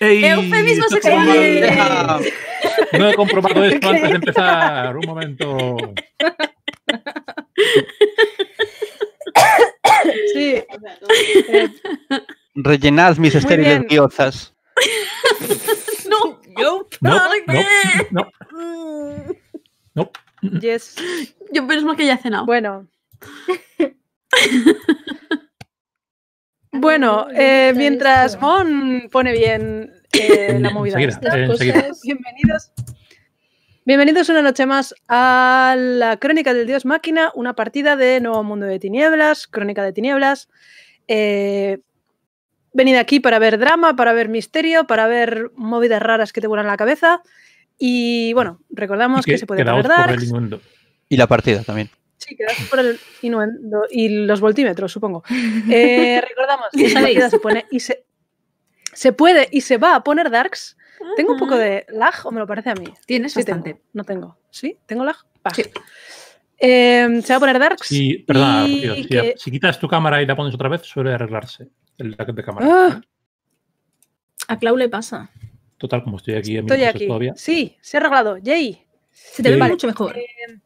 Ey, Eufemismo sexual. No he comprobado esto antes de empezar. Un momento. Sí. Rellenad mis estériles No, yo. No, no, no, Yes. Yo pienso que ya he cenado. Bueno. Ah, bueno, eh, mientras Mon pone bien eh, la movida. Pues, eh, bienvenidos. Bienvenidos una noche más a la Crónica del Dios Máquina, una partida de Nuevo Mundo de Tinieblas, Crónica de Tinieblas. venid aquí para ver drama, para ver misterio, para ver movidas raras que te vuelan la cabeza. Y bueno, recordamos que, se puede ver Y la partida también. Sí, quedas por el inuendo. y los voltímetros, supongo. Eh, recordamos, se y se, puede y se va a poner darks. ¿Tengo un poco de lag o me lo parece a mí? Tienes No tengo. ¿Sí? ¿Tengo lag? Em, se va a poner darks. Sí, perdona, si, quitas tu cámara y la pones otra vez, suele arreglarse el lag de cámara. Ah. a Clau le pasa. Total, como estoy aquí, estoy aquí. todavía. Sí, se ha arreglado. Jay. Se te ve mucho mejor. Em,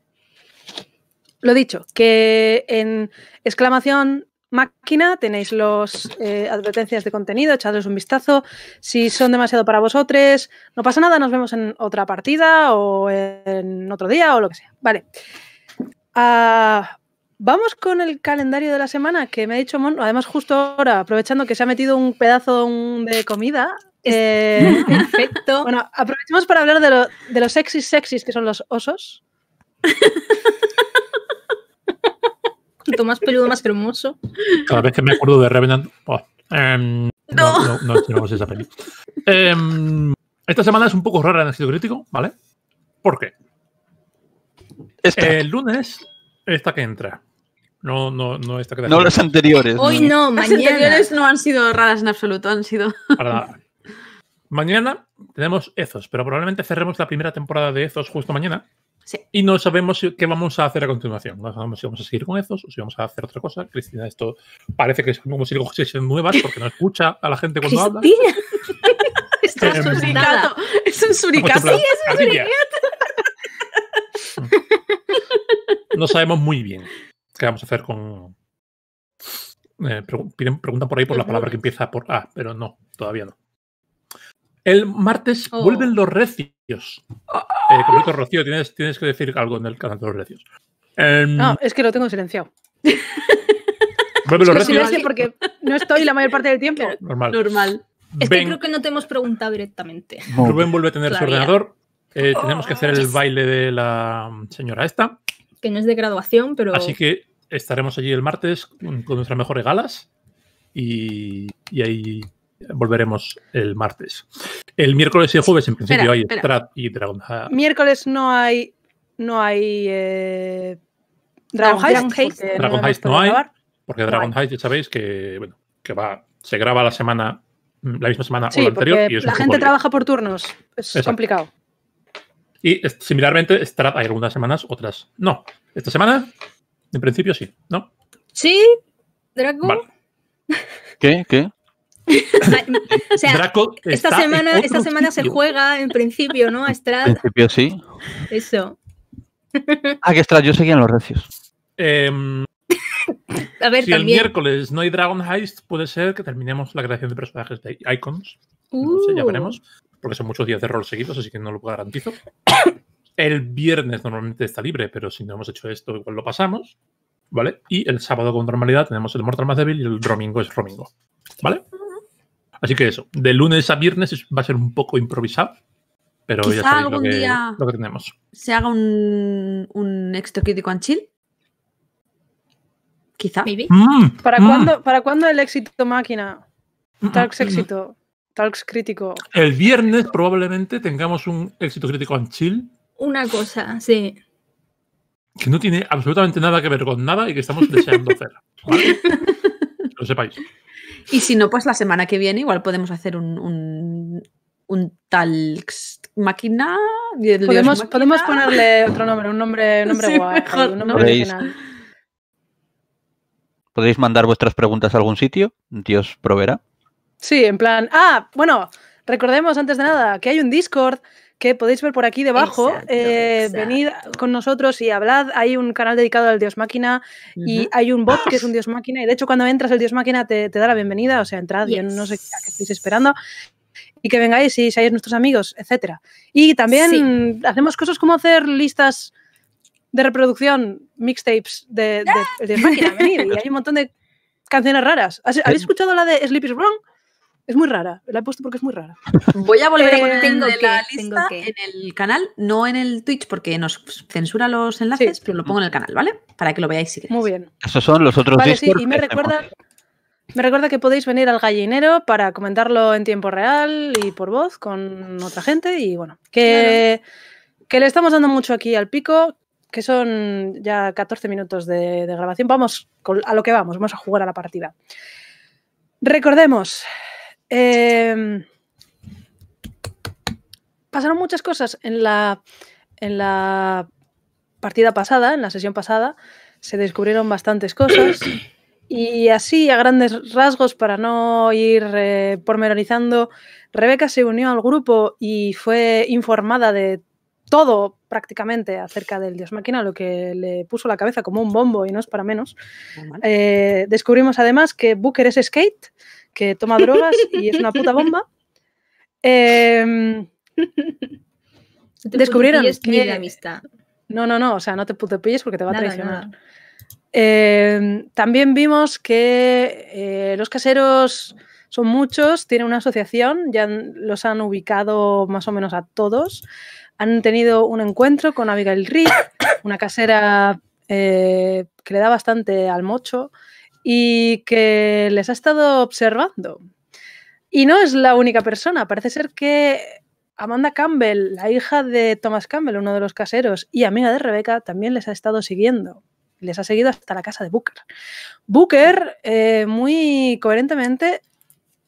lo dicho, que en exclamación máquina tenéis las eh, advertencias de contenido, echadles un vistazo. Si son demasiado para vosotros, no pasa nada, nos vemos en otra partida o en otro día o lo que sea. Vale. Ah, vamos con el calendario de la semana que me ha dicho Mon. Además, justo ahora, aprovechando que se ha metido un pedazo de comida. Eh, perfecto. Bueno, aprovechemos para hablar de, de los sexys sexys que son los osos. poquito más peludo, más cremoso. Cada vez que me acuerdo de Revenant, oh, em, no. No, no, esa peli. Em, esta semana es un poco rara en el sitio crítico, ¿vale? ¿Por qué? El lunes, esta que entra. No, no, no esta que No las anteriores. Hoy no, mañana. Las anteriores no han sido raras en absoluto, han sido. mañana tenemos Ezos, pero probablemente cerremos la primera temporada de Ezos justo mañana. Y no sabemos qué vamos a hacer a continuación. No sabemos si vamos a seguir con esos o si vamos a hacer otra cosa. Cristina, esto parece que es como si nuevas porque no escucha a la gente cuando habla. Está eh, suricato. Es un suricato. Sí, es un suricato. No sabemos muy bien qué vamos a hacer con. Eh, preguntan por ahí por la palabra que empieza por A, pero no, todavía no. El martes oh. vuelven los recios. Ah. Eh, Rocío, tienes, que decir algo en el canal de los recios. Em, no, es que lo tengo silenciado. Vuelven los recios. porque no estoy la mayor parte del tiempo. Normal. Normal. Es que creo que no te hemos preguntado directamente. Rubén vuelve a tener su ordenador. Eh, oh, tenemos que hacer el baile de la señora esta. Que no es de graduación, pero. Así que estaremos allí el martes con, nuestras mejores galas. y ahí volveremos el martes. El miércoles y el jueves, en principio, hay Strat y Dragon ah. Miércoles no hay. No hay. Eh, dragon, Dragon Heist no, hay. Porque Dragon ya sabéis que, bueno, que va, se graba la semana, la misma semana o la anterior. la gente trabaja por turnos. Es complicado. Y similarmente, Strat hay algunas semanas, otras no. Esta semana, en principio sí, ¿no? Sí, dragon ¿Qué? ¿Qué? o sea, esta semana, esta semana se juega en principio, ¿no? A Strat En principio sí. Eso. ah, que Strat yo seguía en los recios. Em, a ver, si el miércoles no hay Dragon Heist, puede ser que terminemos la creación de personajes de Icons. No sé, ya uh. veremos. Porque son muchos días de rol seguidos, así que no lo garantizo. el viernes normalmente está libre, pero si no hemos hecho esto, igual lo pasamos. ¿Vale? Y el sábado con normalidad tenemos el Mortal Más Débil y el domingo es Romingo. ¿Vale? Así que eso, de lunes a viernes va a ser un poco improvisado, pero ya sabéis lo, que, lo que tenemos. ¿Se haga un, un crítico en chill? Quizá. Mm, ¿Para, mm. Cuándo, ¿Para cuándo el éxito máquina? Mm, talks éxito. Talks crítico. El viernes probablemente tengamos un éxito crítico en chill. Una cosa, sí. Que no tiene absolutamente nada que ver con nada y que estamos deseando hacer. lo sepáis. Y si no, pues la semana que viene igual podemos hacer un, tal máquina. ¿Podemos, ponerle otro nombre, un nombre, guay, mejor, ¿Podéis, ¿Podéis mandar vuestras preguntas a algún sitio? Dios proveerá. Sí, en plan. Ah, bueno, recordemos antes de nada que hay un Discord que podéis ver por aquí debajo. Eh, venid con nosotros y hablad. Hay un canal dedicado al Dios Máquina y hay un bot que es un Dios Máquina. Y de hecho, cuando entras, el Dios Máquina te, da la bienvenida. O sea, entrad, y no sé qué estáis esperando y que vengáis y seáis nuestros amigos, etc. Y también hacemos cosas como hacer listas de reproducción, mixtapes de, de, máquina, venir, y hay un montón de canciones raras. ¿Habéis escuchado la de Sleep is Wrong? Es muy rara, la he puesto porque es muy rara. Voy a volver a poner eh, la lista en el canal, no en el Twitch porque nos censura los enlaces, pero lo pongo en el mm. canal, ¿vale? Para que lo veáis Muy bien. Esos son los otros vale, y me recuerda, me recuerda que podéis venir al gallinero para comentarlo en tiempo real y por voz con otra gente y bueno, que, le estamos dando mucho aquí al pico, que son ya 14 minutos de grabación. Vamos a lo que vamos, vamos a jugar a la partida. Recordemos, Em, pasaron muchas cosas en la, en la partida pasada, en la sesión pasada, se descubrieron bastantes cosas. Y así, a grandes rasgos, para no ir eh, pormenorizando, Rebeca se unió al grupo y fue informada de todo prácticamente acerca del dios máquina, lo que le puso la cabeza como un bombo y no es para menos. Eh, descubrimos además que Booker es Skate, que toma drogas y es una puta bomba. Em, descubrieron amistad. No, no, no, o sea, no te pilles porque te va a traicionar. Em, también vimos que eh, los caseros son muchos, tienen una asociación, ya los han ubicado más o menos a todos. Han tenido un encuentro con Abigail Reed, una casera eh, que le da bastante al mocho, y que les ha estado observando. Y no es la única persona, parece ser que Amanda Campbell, la hija de Thomas Campbell, uno de los caseros, y amiga de Rebeca, también les ha estado siguiendo. Les ha seguido hasta la casa de Booker. Booker, eh, muy coherentemente,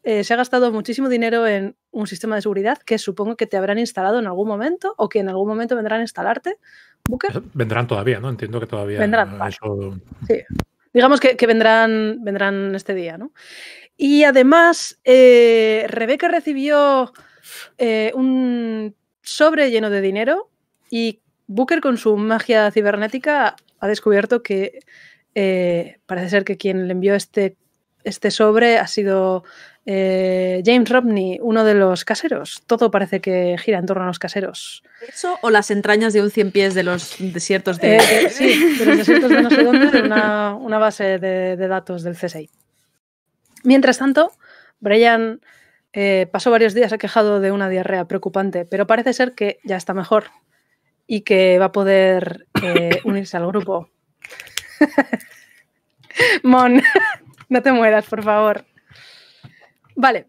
eh, se ha gastado muchísimo dinero en un sistema de seguridad que supongo que te habrán instalado en algún momento o que en algún momento vendrán a instalarte. Booker. Vendrán todavía, ¿no? Entiendo que todavía. Vendrán. Sí digamos que, vendrán, vendrán este día, ¿no? Y además, eh, Rebeca recibió eh, un sobre lleno de dinero y Booker con su magia cibernética ha descubierto que eh, parece ser que quien le envió este, este sobre ha sido eh, James Romney, uno de los caseros. Todo parece que gira en torno a los caseros. ¿Eso o las entrañas de un cien pies de los desiertos de.? Eh, eh, sí, de los desiertos de no sé dónde, de una, base de, datos del CSI. Mientras tanto, Brian pasó varios días quejado de una diarrea preocupante, pero parece ser que ya está mejor y que va a poder unirse al grupo. Mon, no te mueras, por favor. Vale.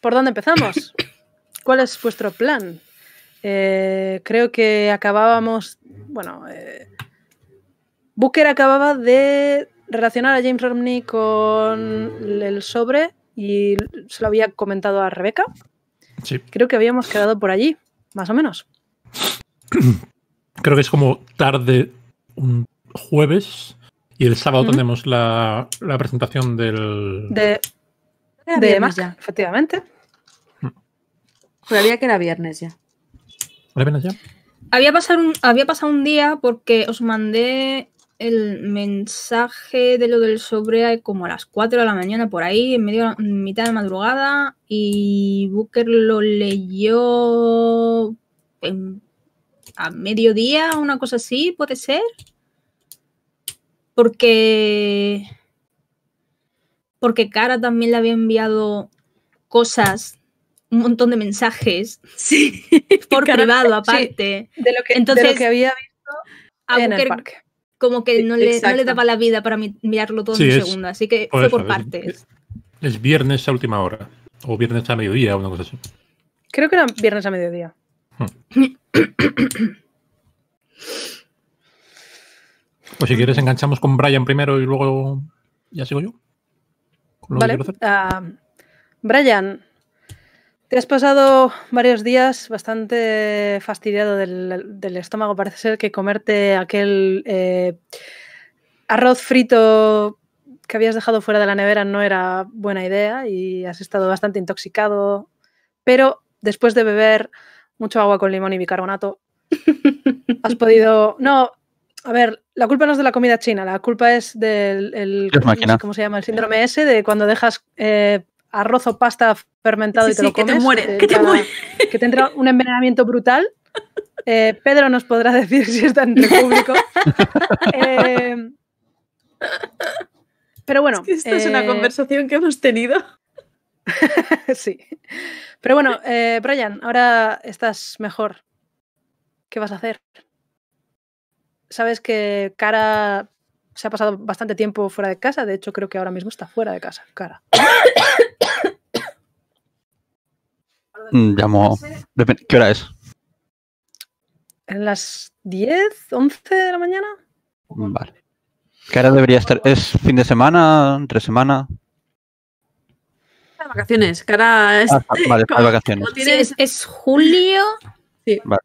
¿Por dónde empezamos? ¿Cuál es vuestro plan? Eh, creo que acabábamos. Bueno, eh, Booker acababa de relacionar a James Romney con el sobre y se lo había comentado a Rebeca. Creo que habíamos quedado por allí, más o menos. Creo que es como tarde un jueves y el sábado tenemos la, presentación del. De, de, ya. efectivamente. Mm. Juraría que era viernes ya. ya? Había pasado, un, había pasado un día porque os mandé el mensaje de lo del sobre como a las 4 de la mañana por ahí, en medio mitad de madrugada, y Booker lo leyó a mediodía, una cosa así, puede ser porque porque Cara también le había enviado cosas, un montón de mensajes, sí, por privado aparte. de, lo que, Entonces, lo que había visto el Como que no le, no daba la vida para enviarlo todo en un segundo, así que fue por partes. Es, viernes a última hora, o viernes a mediodía, una cosa así. Creo que era viernes a mediodía. Hmm. Pues si quieres enganchamos con Brian primero y luego ya sigo yo. Vale. Ah, Brian, te has pasado varios días bastante fastidiado del, estómago. Parece ser que comerte aquel eh, arroz frito que habías dejado fuera de la nevera no era buena idea y has estado bastante intoxicado. Pero después de beber mucho agua con limón y bicarbonato, has podido... No, a ver, la culpa no es de la comida china, la culpa es del el, se llama? el síndrome S, de cuando dejas eh, arroz o pasta fermentado y te lo comes. Que te eh, muere, que te entra un envenenamiento brutal. Eh, Pedro nos podrá decir si está el público. pero bueno. esta es una conversación que hemos tenido. sí. Pero bueno, Brian, ahora estás mejor. ¿Qué vas a hacer? sabes que Cara se ha pasado bastante tiempo fuera de casa, de hecho creo que ahora mismo está fuera de casa, Cara. Mm, llamo. ¿Qué hora es? ¿En las 10, 11 de la mañana? Vale. Cara debería estar. ¿Es fin de semana? ¿Entre semana? vacaciones. Cara es. Ah, vacaciones. Sí, es, julio. Sí. Vale.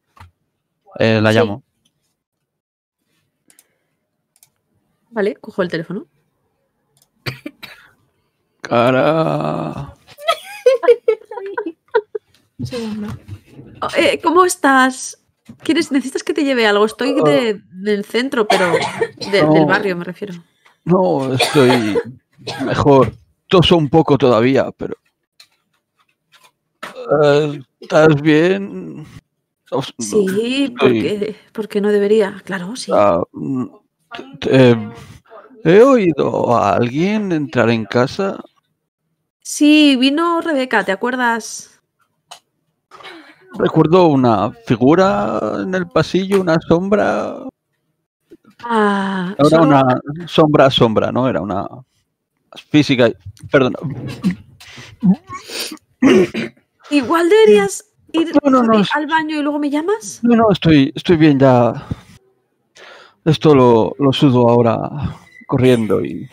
Eh, la llamo. Vale, cojo el teléfono. Cara. segundo. Oh, eh, ¿Cómo estás? ¿Quieres, ¿Necesitas que te lleve algo? Estoy de, oh. del centro, pero del barrio me refiero. No, estoy mejor. Toso un poco todavía, pero... Eh, ¿Estás bien? Sí, porque, no debería, claro, sí. Ah, eh, ¿He oído a alguien entrar en casa? Sí, vino Rebeca, ¿te acuerdas? Recuerdo una figura en el pasillo, una sombra. Ah, Era una sombra, sombra, ¿no? Era una física. Perdón. Igual deberías ir al baño y luego me llamas. No, no, estoy, estoy bien ya. Esto lo, sudo ahora corriendo y,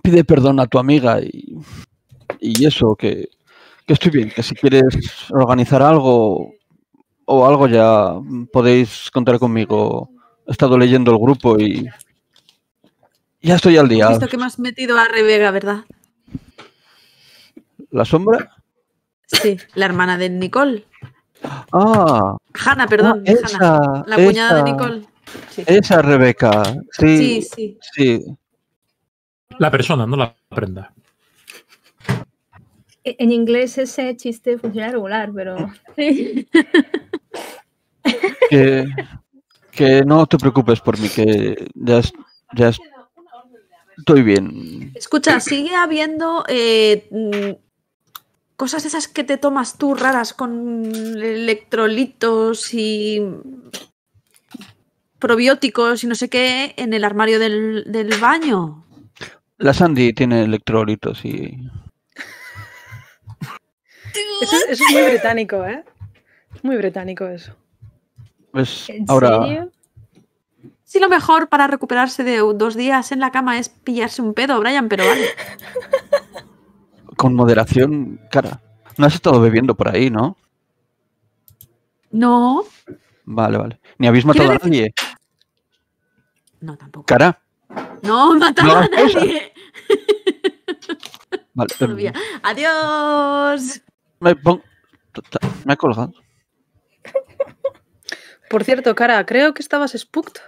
Pide perdón a tu amiga y, eso, que, que estoy bien, que si quieres organizar algo o algo ya podéis contar conmigo. He estado leyendo el grupo y ya estoy al día. visto que me has metido a Rebeca, ¿verdad? ¿La sombra? Sí, la hermana de Nicole. Ah. Hanna, perdón. Oh, esa, la cuñada de Nicole. Esa Rebeca. Sí, sí, sí, La persona, no la prenda. E-, en inglés ese chiste funciona regular, pero. que, no te preocupes por mí, que ya, estoy bien. Escucha, sigue habiendo eh, cosas esas que te tomas tú raras con electrolitos y probióticos y no sé qué en el armario del, baño. La Sandy tiene electrolitos y... Eso, es muy británico, ¿eh? Muy británico eso. Pues ahora... Sí, lo mejor para recuperarse de dos días en la cama es pillarse un pedo, Brian, pero vale. con moderación cara. No has estado bebiendo por ahí, ¿no? No. Vale, vale. ¿Ni habéis matado a nadie? No, tampoco. ¿Cara? No, matado a nadie. vale, pero... Adiós. Me, he colgado. Por cierto, cara, creo que estabas spooked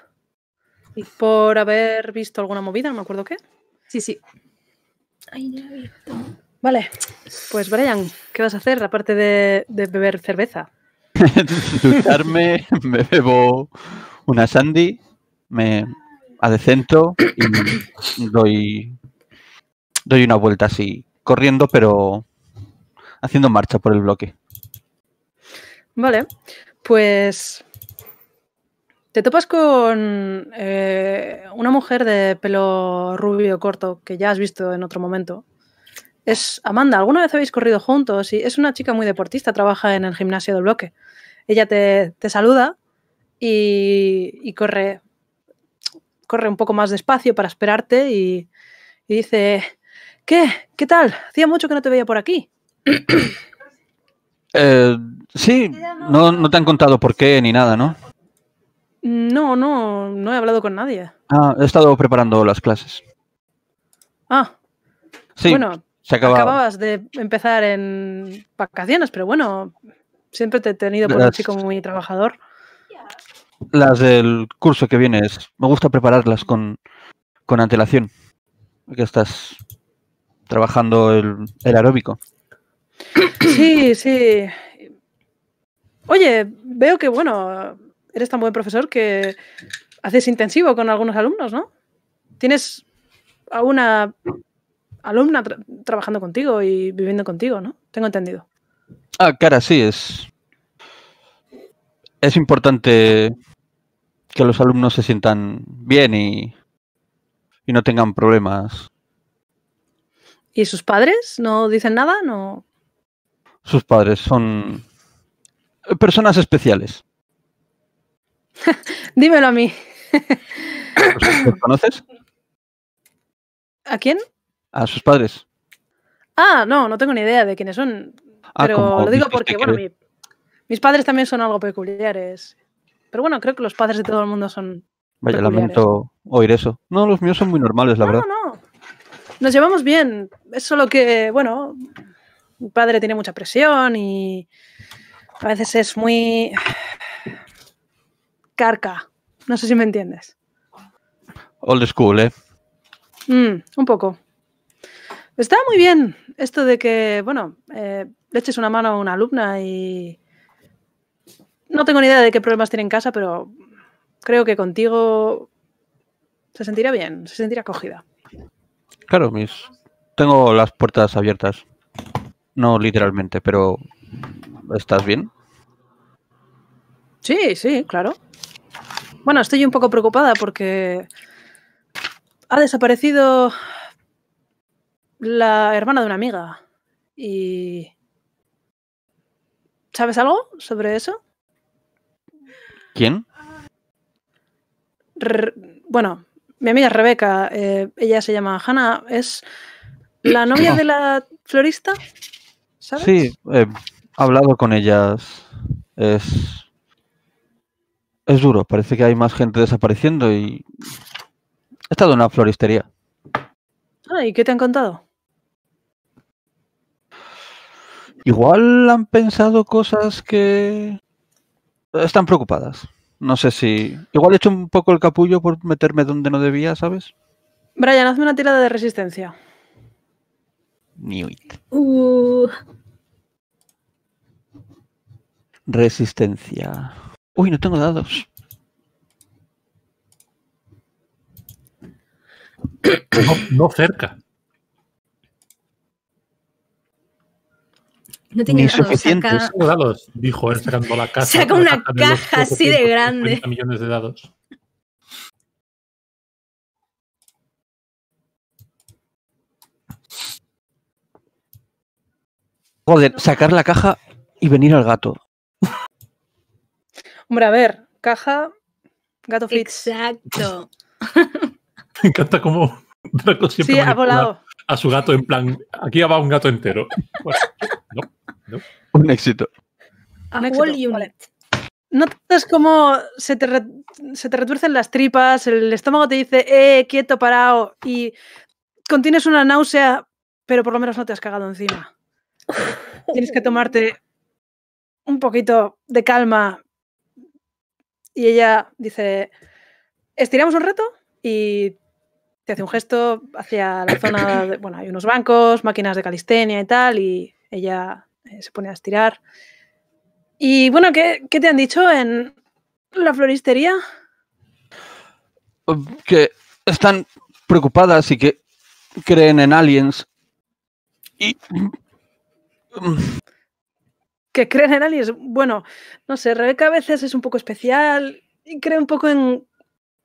por haber visto alguna movida, no me acuerdo qué. Sí, sí. Ay, no, he Vale, pues Brian, ¿qué vas a hacer aparte de, beber cerveza? Ducharme, me bebo una sandy, me adecento y doy, doy una vuelta así, corriendo pero haciendo marcha por el bloque. Vale, pues te topas con eh, una mujer de pelo rubio corto que ya has visto en otro momento, es Amanda. ¿Alguna vez habéis corrido juntos? Y es una chica muy deportista, trabaja en el gimnasio del bloque. Ella te, saluda y, corre, corre un poco más despacio para esperarte y, dice, ¿qué? ¿Qué tal? Hacía mucho que no te veía por aquí. Eh, sí, no, no, te han contado por qué ni nada, ¿no? No, no, no he hablado con nadie. Ah, he estado preparando las clases. Ah. Sí. Bueno, Acababas de empezar en vacaciones, pero bueno, siempre te he tenido por un chico muy trabajador. Las del curso que vienes, me gusta prepararlas con, antelación. Que estás trabajando el, el aeróbico. Sí, sí. Oye, veo que, bueno, eres tan buen profesor que haces intensivo con algunos alumnos, ¿no? ¿Tienes alguna alumna trabajando contigo y viviendo contigo, ¿no? Tengo entendido. Ah, cara, sí, es. Es importante que los alumnos se sientan bien y, y no tengan problemas. ¿Y sus padres no dicen nada? No. Sus padres son personas especiales. Dímelo a mí. ¿Los conoces? ¿A quién? a sus padres. Ah, no, no tengo ni idea de quiénes son. Ah, pero lo digo porque, bueno, mis padres también son algo peculiares. Pero bueno, creo que los padres de todo el mundo son. Vaya, lamento oír eso. No, los míos son muy normales, la verdad. No, no. Nos llevamos bien. Es solo que, bueno, mi padre tiene mucha presión y a veces es muy. carca. No sé si me entiendes. Old school, ¿eh? Mm, un poco. Está muy bien esto de que, bueno, eh, le eches una mano a una alumna y. No tengo ni idea de qué problemas tiene en casa, pero creo que contigo se sentirá bien, se sentirá acogida. Claro, mis. Tengo las puertas abiertas. No literalmente, pero. ¿Estás bien? Sí, sí, claro. Bueno, estoy un poco preocupada porque ha desaparecido la hermana de una amiga. Y. ¿Sabes algo sobre eso? ¿Quién? bueno, mi amiga Rebeca, eh, ella se llama Hannah, es la novia de la florista, ¿sabes? Sí, eh, he hablado con ellas. Es. Es duro, parece que hay más gente desapareciendo y. He estado en una floristería. Ah, ¿y qué te han contado? Igual han pensado cosas que están preocupadas. No sé si. Igual he hecho un poco el capullo por meterme donde no debía, ¿sabes? Brian, hazme una tirada de resistencia. New uh. Resistencia. Uy, no tengo dados. no cerca. No tiene dados. Saca... dados, dijo él sacando la caja. Saca una caja así de grande. millones de dados. Joder, sacar la caja y venir al gato. Hombre, a ver, caja, gato fix. Exacto. Me encanta cómo Draco siempre sí, ha volado. a su gato en plan, aquí va un gato entero. Bueno, no. Un éxito. Un Notas cómo se te, retuercen las tripas, el estómago te dice, eh, quieto, parado, y contienes una náusea, pero por lo menos no te has cagado encima. Tienes que tomarte un poquito de calma. Y ella dice, estiramos un rato y te hace un gesto hacia la zona, de, bueno, hay unos bancos, máquinas de calistenia y tal, y ella eh, se pone a estirar. Y bueno, ¿qué, te han dicho en la floristería? Que están preocupadas y que creen en aliens. Y... Mm, que creen en aliens. Bueno, no sé, Rebeca a veces es un poco especial y cree un poco en,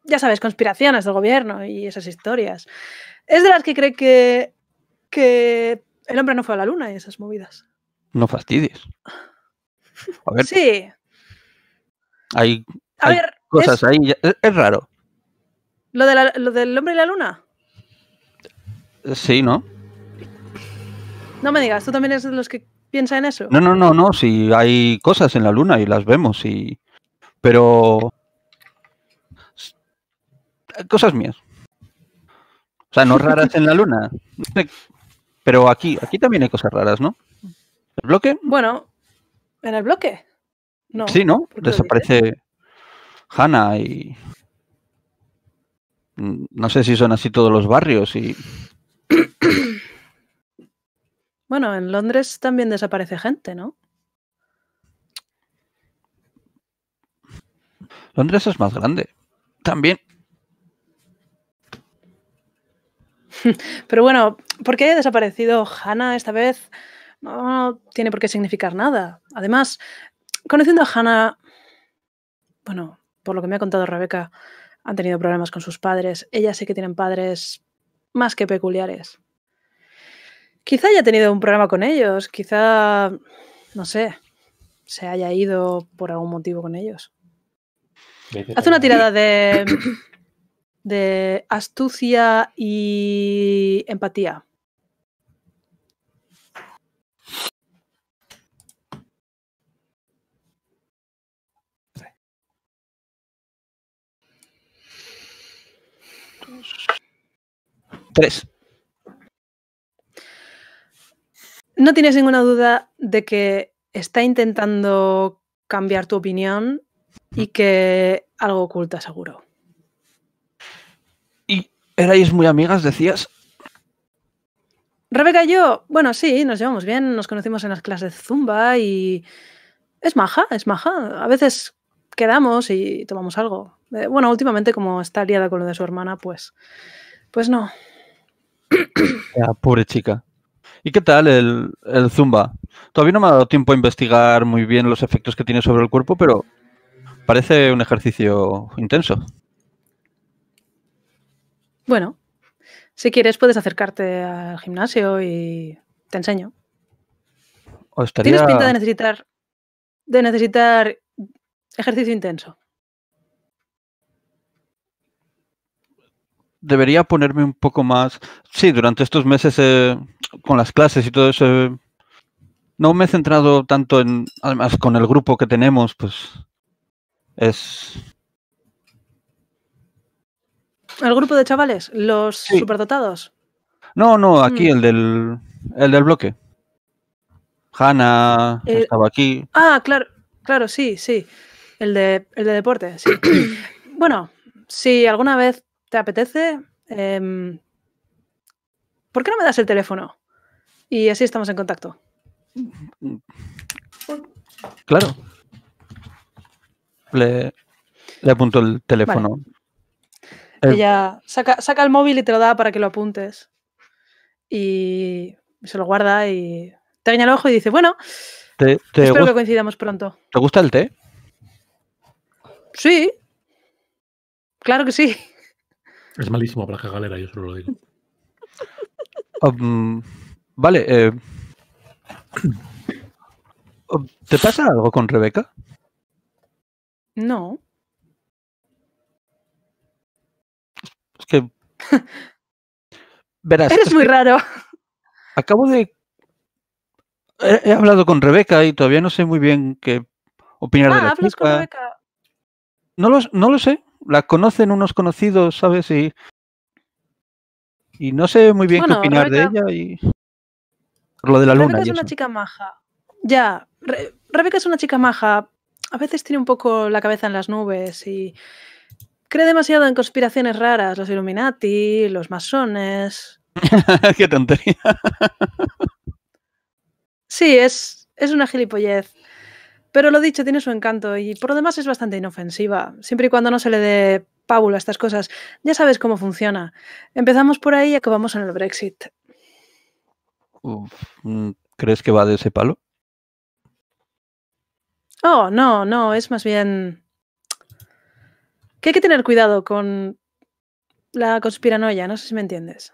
ya sabes, conspiraciones del gobierno y esas historias. Es de las que cree que, que el hombre no fue a la luna y esas movidas. No fastidies. A ver. Sí. Hay, cosas ahí. E, es, raro. ¿Lo, ¿Lo del hombre y la luna? Sí, ¿no? No me digas, tú también eres de los que piensa en eso. No, no, no, no. sí, hay cosas en la luna y las vemos, y... pero. Cosas mías. O sea, no raras en la luna. Pero aquí, aquí también hay cosas raras, ¿no? bloque? Bueno, ¿en el bloque? No. Sí, ¿no? Desaparece Hanna y. Mm, no sé si son así todos los barrios y. Bueno, en Londres también desaparece gente, ¿no? Londres es más grande. También. Pero bueno, ¿por qué ha desaparecido Hannah esta vez? no tiene por qué significar nada. Además, conociendo a Hannah, bueno, por lo que me ha contado Rebeca, han tenido problemas con sus padres. Ella sí que tienen padres más que peculiares. Quizá haya tenido un problema con ellos, quizá, no sé, se haya ido por algún motivo con ellos. Haz una tirada de astucia y empatía. No tienes ninguna duda de que está intentando cambiar tu opinión y que algo oculta, seguro. ¿Y erais muy amigas, decías? Rebeca y yo, bueno, sí, nos llevamos bien, nos conocimos en las clases de Zumba y es maja, es maja. A veces quedamos y tomamos algo. Eh, bueno, últimamente como está liada con lo de su hermana, pues, pues no, la pobre chica. ¿Y qué tal el, Zumba? Todavía no me ha dado tiempo a investigar muy bien los efectos que tiene sobre el cuerpo, pero parece un ejercicio intenso. Bueno, si quieres puedes acercarte al gimnasio y te enseño. Tienes pinta de necesitar de necesitar ejercicio intenso. debería ponerme un poco más. Sí, durante estos meses eh, con las clases y todo eso, eh, no me he centrado tanto en. Además, con el grupo que tenemos, pues. Es. ¿El grupo de chavales? ¿Los superdotados? No, no, aquí mm. el, del, el del bloque. Hanna eh, estaba aquí. Ah, claro, claro, sí, sí. El de, el de deporte, sí. bueno, si alguna vez ¿te apetece? Em, ¿Por qué no me das el teléfono? Y así estamos en contacto. Claro. Le, apunto el teléfono. Ella saca, el móvil y te lo da para que lo apuntes. Y se lo guarda y te daña el ojo y dice, bueno, espero que coincidamos pronto. ¿Te gusta el té? Sí. Claro que sí. Es malísimo para Galera, yo solo lo digo. Um, vale. Eh, um, ¿Te pasa algo con Rebeca? No. Es que. Verás. Eres muy raro. Acabo de. He, hablado con Rebeca y todavía no sé muy bien qué opinar ah, de la ¿hablas Con Rebeca? No no lo sé la conocen unos conocidos, ¿sabes? Y, no sé muy bien qué opinar de ella y lo de la luna. es una chica maja. Ya, Rebecca Rebeca es una chica maja. A veces tiene un poco la cabeza en las nubes y cree demasiado en conspiraciones raras, los Illuminati, los masones. qué tontería. sí, es, es una gilipollez. Pero lo dicho, tiene su encanto y por lo demás es bastante inofensiva, siempre y cuando no se le dé pábulo a estas cosas. Ya sabes cómo funciona. Empezamos por ahí y acabamos en el Brexit. Mm, ¿Crees que va de ese palo? Oh, no, no, es más bien que hay que tener cuidado con la conspiranoia, no sé si me entiendes.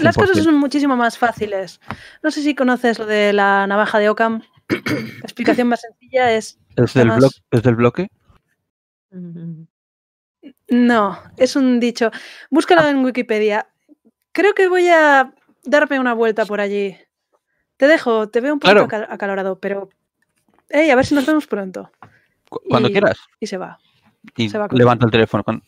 Las cosas son muchísimo más fáciles. No sé si conoces lo de la navaja de Ockham. La explicación más sencilla es... ¿Es del, bloque? Mm, no, es un dicho. Búscalo ah. en Wikipedia. Creo que voy a darme una vuelta por allí. Te dejo, te veo un poco acalorado, pero... Hey, a ver si nos vemos pronto. Cuando quieras. Y se va. levanta el teléfono. Cuando...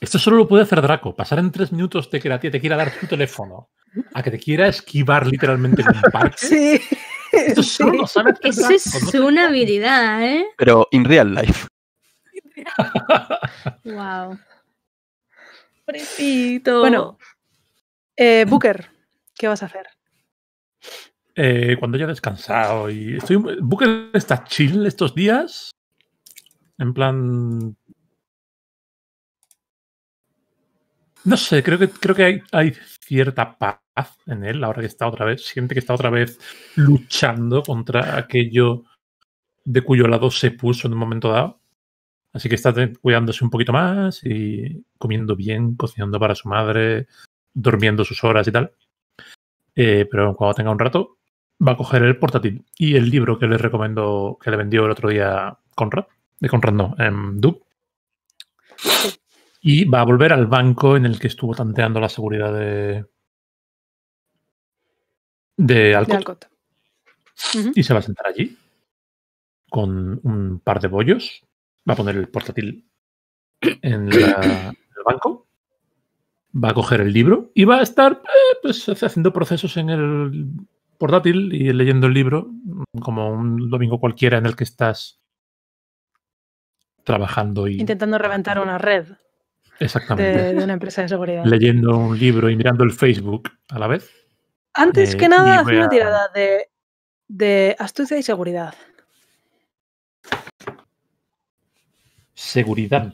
Esto solo lo puede hacer Draco. Pasar en tres minutos de que la tía te quiera dar tu teléfono a que te quiera esquivar literalmente en un parque. Sí. Eso es una habilidad, ¿eh? Pero en real life. wow. Precito. Bueno, eh, Booker, ¿qué vas a hacer? Cuando eh, cuando haya descansado y estoy. Booker está chill estos días. En plan, No sé, creo que, creo que hay, cierta paz en él ahora que está otra vez. Siente que está otra vez luchando contra aquello de cuyo lado se puso en un momento dado. Así que está cuidándose un poquito más y comiendo bien, cocinando para su madre, durmiendo sus horas y tal. Eh, pero cuando tenga un rato, va a coger el portátil y el libro que le recomiendo, que le vendió el otro día Conrad, de Conrad no, en em, Duke, y va a volver al banco en el que estuvo tanteando la seguridad de. de Alcott. Y se va a sentar allí con un par de bollos. Va a poner el portátil en, el banco. Va a coger el libro y va a estar eh, pues, haciendo procesos en el portátil y leyendo el libro, mm, como un domingo cualquiera en el que estás trabajando y. Intentando reventar una red. Exactamente. De, una empresa de seguridad. Leyendo un libro y mirando el Facebook a la vez. Antes que eh, nada, haz una tirada de, astucia y seguridad. Seguridad.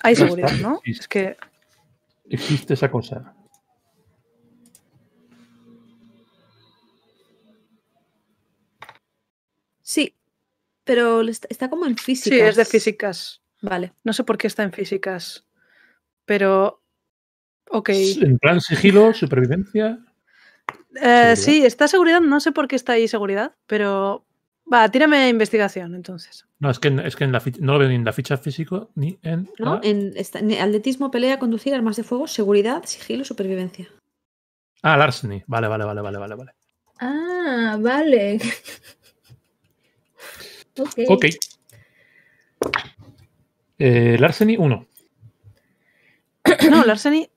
Hay seguridad, ¿no? es que. Existe esa cosa. Sí, pero está, como en física. Sí, es de físicas. Vale, no sé por qué está en físicas, pero... Ok. En plan sigilo, supervivencia. Eh, sí, está seguridad, no sé por qué está ahí seguridad, pero... Va, tírame investigación entonces. No, es que, es que no lo veo ni en la ficha físico ni en... No, en, atletismo, pelea, conducir, armas de fuego, seguridad, sigilo, supervivencia. Ah, Larseny. Vale, vale, vale, vale, vale, vale. Ah, vale. ok. Ok. Eh, 1. No, el Arseni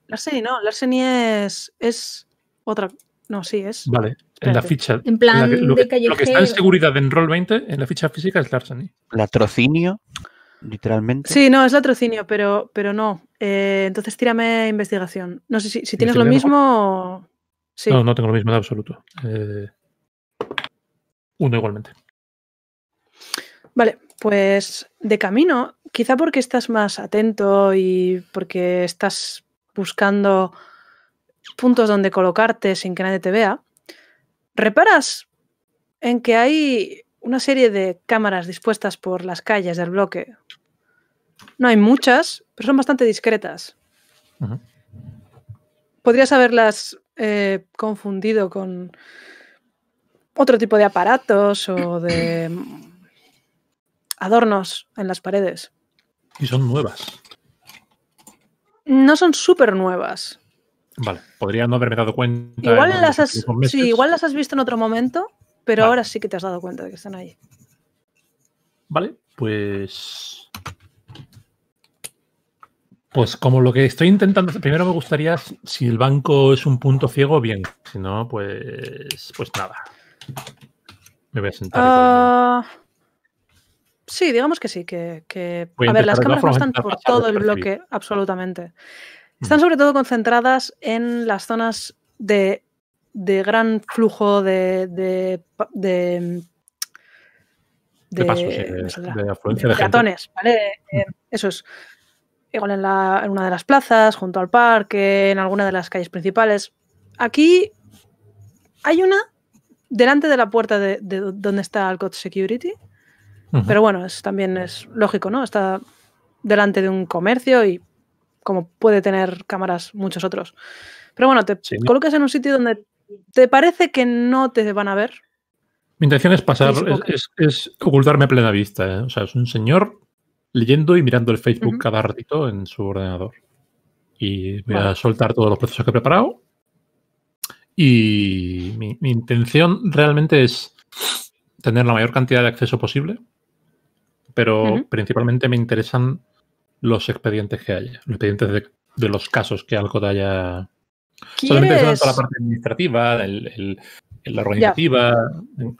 no. Larceny es, es otra. No, sí, es. Vale, en la ficha. En plan, lo, que, está en seguridad en Roll 20, en la ficha física es Larceny. Latrocinio, literalmente. Sí, no, es latrocinio, pero, pero no. Eh, entonces tírame investigación. No sé si, tienes lo mismo. No, no tengo lo mismo en absoluto. Eh, uno igualmente. Vale, pues de camino quizá porque estás más atento y porque estás buscando puntos donde colocarte sin que nadie te vea, reparas en que hay una serie de cámaras dispuestas por las calles del bloque. No hay muchas, pero son bastante discretas. Podrías haberlas eh, confundido con otro tipo de aparatos o de adornos en las paredes. Y son nuevas. No son súper nuevas. Vale, podría no haberme dado cuenta. Igual, las has, sí, igual las has visto en otro momento, pero ahora sí que te has dado cuenta de que están ahí. Vale, pues. Pues como lo que estoy intentando, primero me gustaría si el banco es un punto ciego, bien. Si no, pues, pues nada. Me voy a sentar. Sí, digamos que sí, que, a ver, las cámaras no están por todo el bloque, absolutamente. Están sobre todo concentradas en las zonas de, gran flujo de, de, de de, de, ¿vale? eso es. Igual en, la, en, una de las plazas, junto al parque, en alguna de las calles principales. Aquí hay una delante de la puerta de, donde está el Code Security, pero bueno, es, también es lógico, ¿no? Está delante de un comercio y como puede tener cámaras muchos otros. Pero bueno, te colocas en un sitio donde te parece que no te van a ver. Mi intención es pasar, es, ocultarme a plena vista. ¿eh? O sea, es un señor leyendo y mirando el Facebook cada ratito en su ordenador. Y voy a soltar todos los procesos que he preparado. Y mi intención realmente es tener la mayor cantidad de acceso posible pero principalmente me interesan los expedientes que haya, los expedientes de, los casos que algo haya... Solamente la parte administrativa, la organizativa,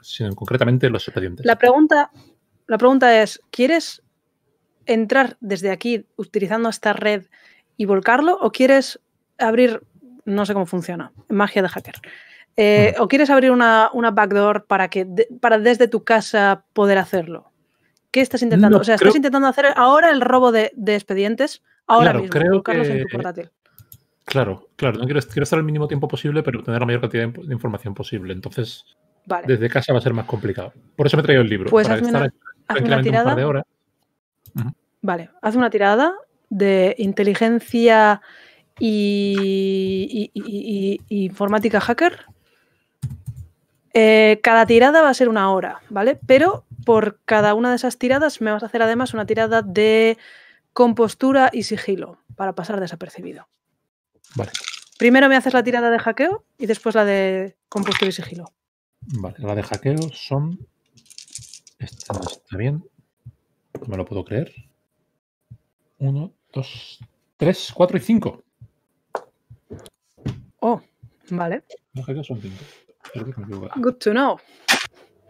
sino concretamente los expedientes. La pregunta, la pregunta es, ¿quieres entrar desde aquí utilizando esta red y volcarlo o quieres abrir, no sé cómo funciona, magia de hacker? Eh, ¿O quieres abrir una, backdoor para que para desde tu casa poder hacerlo? ¿Qué estás intentando? o sea, ¿estás intentando hacer ahora el robo de, expedientes? Ahora claro, mismo, Claro, claro. quiero, estar el mínimo tiempo posible, pero tener la mayor cantidad de información posible. Entonces, desde casa va a ser más complicado. Por eso me he traído el libro. Pues una, tirada, de Vale, haz una tirada de inteligencia y, y informática hacker. Eh, cada tirada va a ser una hora, ¿vale? Pero por cada una de esas tiradas me vas a hacer además una tirada de compostura y sigilo para pasar desapercibido. Vale. Primero me haces la tirada de hackeo y después la de compostura y sigilo. Vale, la de hackeo son. Esta no está bien. No me lo puedo creer. Uno, dos, tres, cuatro y cinco. Oh, vale. Los hackeos son cinco. Good to know.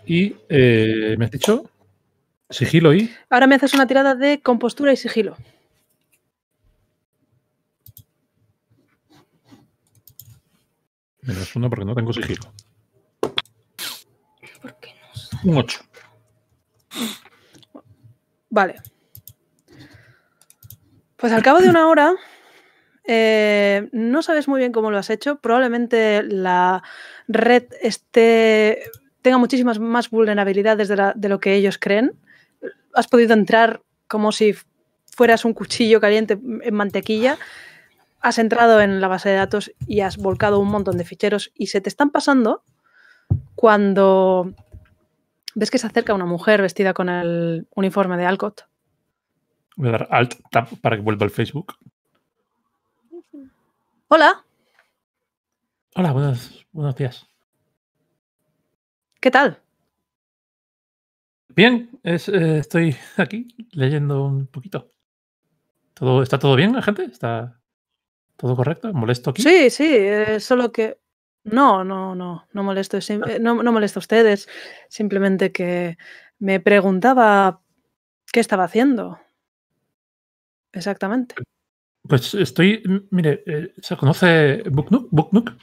Y eh, me has dicho sigilo y. Ahora me haces una tirada de compostura y sigilo. Menos uno porque no tengo sigilo. Un 8. Vale. Pues al cabo de una hora, eh, no sabes muy bien cómo lo has hecho. Probablemente la, red este tenga muchísimas más vulnerabilidades de, de lo que ellos creen. Has podido entrar como si fueras un cuchillo caliente en mantequilla has entrado en la base de datos y has volcado un montón de ficheros y se te están pasando cuando ves que se acerca una mujer vestida con el uniforme de Alcott. Voy a dar Alt Tab para que vuelva al Facebook. Hola. Hola, buenos, días. ¿Qué tal? Bien, eh, estoy aquí leyendo un poquito. ¿Todo, ¿Está todo bien gente? ¿Está todo correcto? ¿Molesto aquí? Sí, sí, eh, solo que... No, no, no, no molesto, ah. eh, no, a ustedes. Simplemente que me preguntaba qué estaba haciendo. Exactamente. Pues estoy, mire, ¿se conoce Booknook?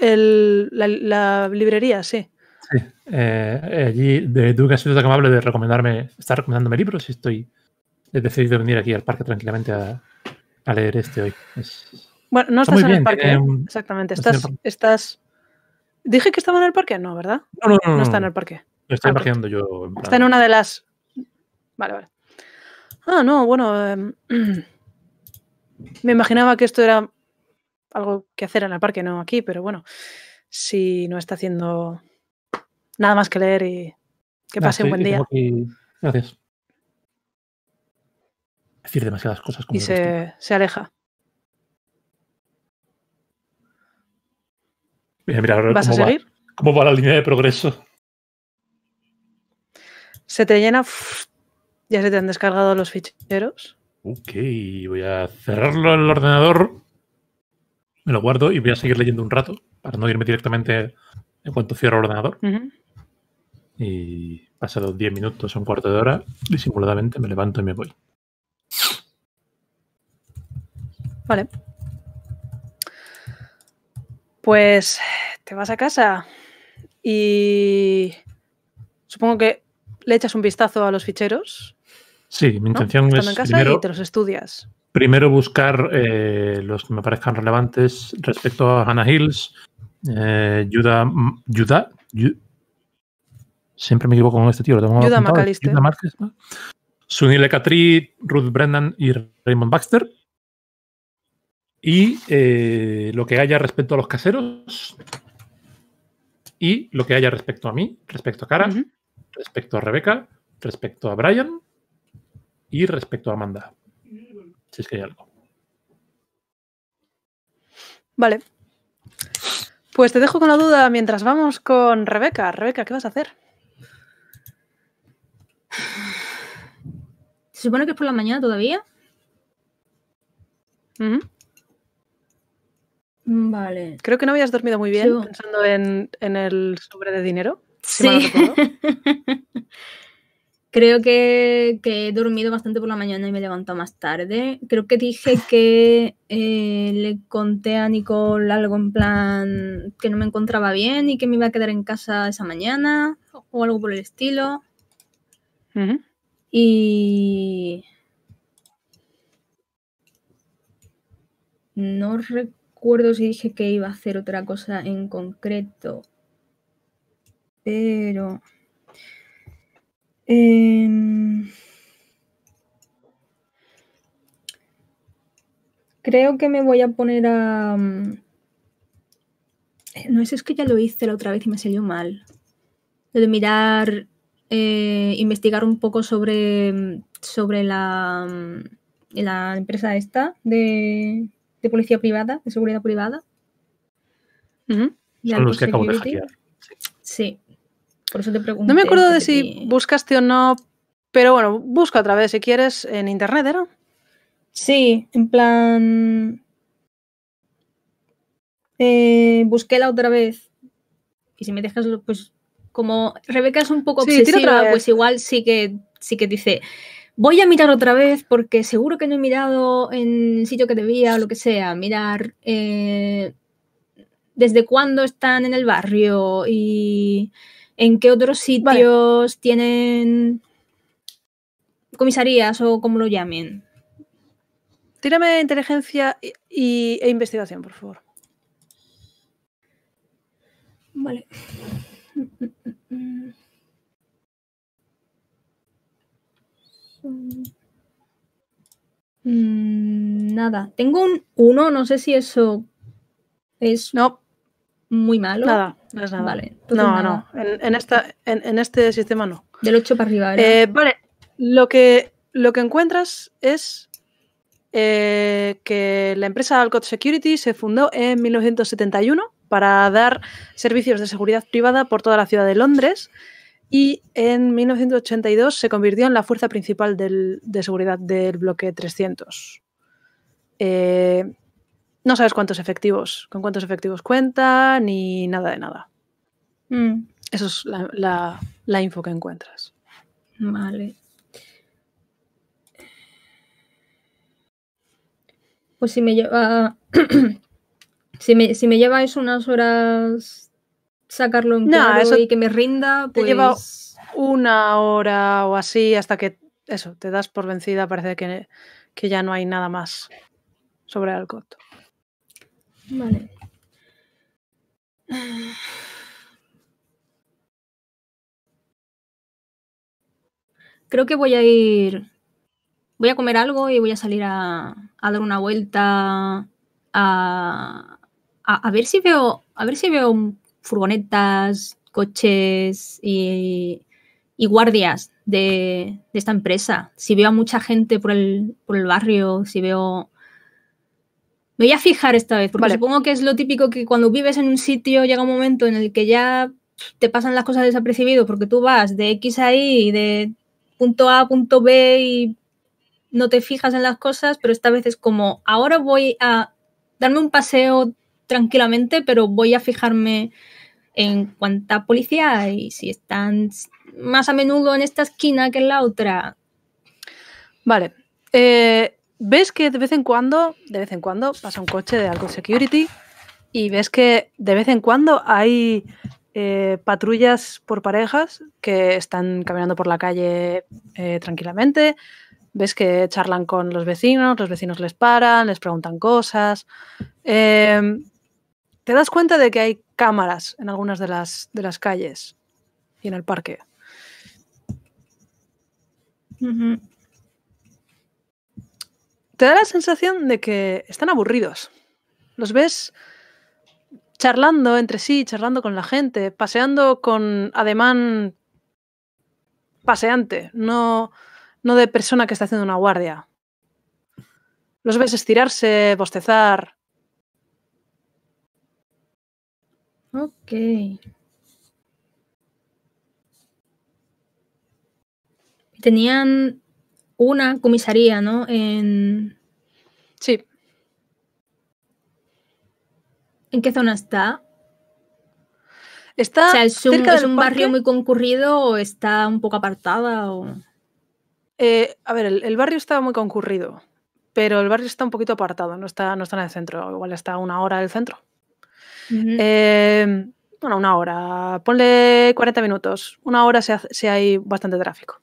la, librería, sí. Sí. Eh, allí, de que has sido tan amable de recomendarme, estar recomendándome libros y estoy he decidido venir aquí al parque tranquilamente a, leer este hoy. bueno, no estás en el parque, exactamente. Estás, estás, Dije que estaba en el parque, no, ¿verdad? No, no, no. No está en el parque. estoy ah, yo. Está en una de las. Vale, vale. Ah, no, bueno. Em, me imaginaba que esto era algo que hacer en el parque, no aquí, pero bueno, si no está haciendo nada más que leer y que ah, pase un buen día. Gracias. Decir demasiadas cosas Y se, se aleja. Mira, mira, ¿Vas a seguir? ¿Cómo va la línea de progreso? Se te llena. ya se te han descargado los ficheros. Ok, voy a cerrarlo en el ordenador me lo guardo y voy a seguir leyendo un rato para no irme directamente en cuanto cierro el ordenador. Y pasados 10 minutos o un cuarto de hora, disimuladamente me levanto y me voy. Vale. Pues te vas a casa y supongo que le echas un vistazo a los ficheros. Sí, mi intención es. En y te los estudias. Primero buscar eh, los que me parezcan relevantes respecto a Hannah Hills, eh, Yuda, siempre me equivoco con este tío, lo tengo Yuda McAllister. Sunil Ekatri, Ruth Brennan y Raymond Baxter. Y eh, lo que haya respecto a los caseros. Y lo que haya respecto a mí, respecto a Cara, respecto a Rebeca, respecto a Brian y respecto a Amanda si es que hay algo. Vale. Pues te dejo con la duda mientras vamos con Rebeca. Rebeca, ¿qué vas a hacer? Se supone que es por la mañana todavía. Mm, vale. Creo que no habías dormido muy bien pensando en, en, el sobre de dinero. Sí. Creo que, he dormido bastante por la mañana y me he levantado más tarde. Creo que dije que eh, le conté a Nicole algo en plan que no me encontraba bien y que me iba a quedar en casa esa mañana o algo por el estilo. Y... No recuerdo si dije que iba a hacer otra cosa en concreto, pero... Em, creo que me voy a poner a... Mm, eh, no sé, es que ya lo hice la otra vez y me salió mal. Lo de mirar, eh, investigar un poco sobre, mm, sobre la, mm, la empresa esta de, policía privada, de seguridad privada. Son los que acabo de hackear. Sí. Por eso te pregunté. No me acuerdo de si buscaste o no, pero bueno, busca otra vez si quieres en internet, ¿no? Sí, en plan. Eh, la otra vez. Y si me dejas, pues como Rebeca es un poco sí, otra pues igual sí que, sí que dice, voy a mirar otra vez porque seguro que no he mirado en el sitio que debía o lo que sea, mirar eh, desde cuándo están en el barrio y ¿En qué otros sitios tienen comisarías o como lo llamen? Tírame inteligencia y, e investigación, por favor. Vale. Mm, nada, tengo un 1, no sé si eso es... No, muy malo. Nada, no es nada. Vale, no, no, en, esta, en, este sistema no. Del 8 para arriba, eh, vale, lo que, lo que encuentras es eh, que la empresa Alcott Security se fundó en 1971 para dar servicios de seguridad privada por toda la ciudad de Londres y en 1982 se convirtió en la fuerza principal de seguridad del bloque 300. Eh, no sabes cuántos efectivos, con cuántos efectivos cuenta, ni nada de nada. Esa mm. Eso es la, info que encuentras. Vale. Pues si me lleva. si, me, si lleva unas horas sacarlo en claro eso y que me rinda, pues. Te lleva pues una hora o así hasta que eso, te das por vencida, parece que, que ya no hay nada más sobre el Alcott. Vale. Creo que voy a ir. Voy a comer algo y voy a salir a, dar una vuelta. A, ver si veo. A ver si veo furgonetas, coches y, guardias de, esta empresa. Si veo a mucha gente por el, por el barrio, si veo me voy a fijar esta vez, porque supongo que es lo típico que cuando vives en un sitio llega un momento en el que ya te pasan las cosas desapercibido porque tú vas de X a Y, de punto A a punto B y no te fijas en las cosas, pero esta vez es como, ahora voy a darme un paseo tranquilamente, pero voy a fijarme en cuánta policía hay, si están más a menudo en esta esquina que en la otra. Vale. Eh, ves que de vez en cuando, de vez en cuando, pasa un coche de algo Security y ves que de vez en cuando hay eh, patrullas por parejas que están caminando por la calle eh, tranquilamente. Ves que charlan con los vecinos, los vecinos les paran, les preguntan cosas. Em, te das cuenta de que hay cámaras en algunas de las, de las calles y en el parque te da la sensación de que están aburridos. Los ves charlando entre sí, charlando con la gente, paseando con ademán paseante, no, no de persona que está haciendo una guardia. Los ves estirarse, bostezar. Ok. ¿Tenían una comisaría, ¿no? En... Sí. ¿En qué zona está? ¿Está o sea, ¿es un, cerca un barrio muy concurrido o está un poco apartada? O... Eh, a ver, el, barrio está muy concurrido, pero el barrio está un poquito apartado, no está, no está en el centro, igual está una hora del centro. Eh, bueno, una hora, ponle 40 minutos, una hora si, hay bastante tráfico.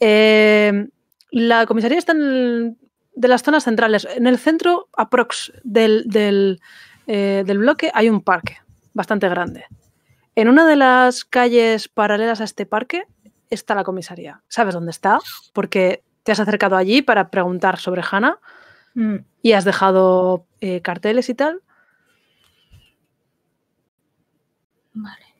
Eh, la comisaría está en de las zonas centrales. En el centro, aprox del, eh, del, bloque, hay un parque bastante grande. En una de las calles paralelas a este parque está la comisaría. ¿Sabes dónde está? Porque te has acercado allí para preguntar sobre Hannah mm. y has dejado eh, carteles y tal. Vale.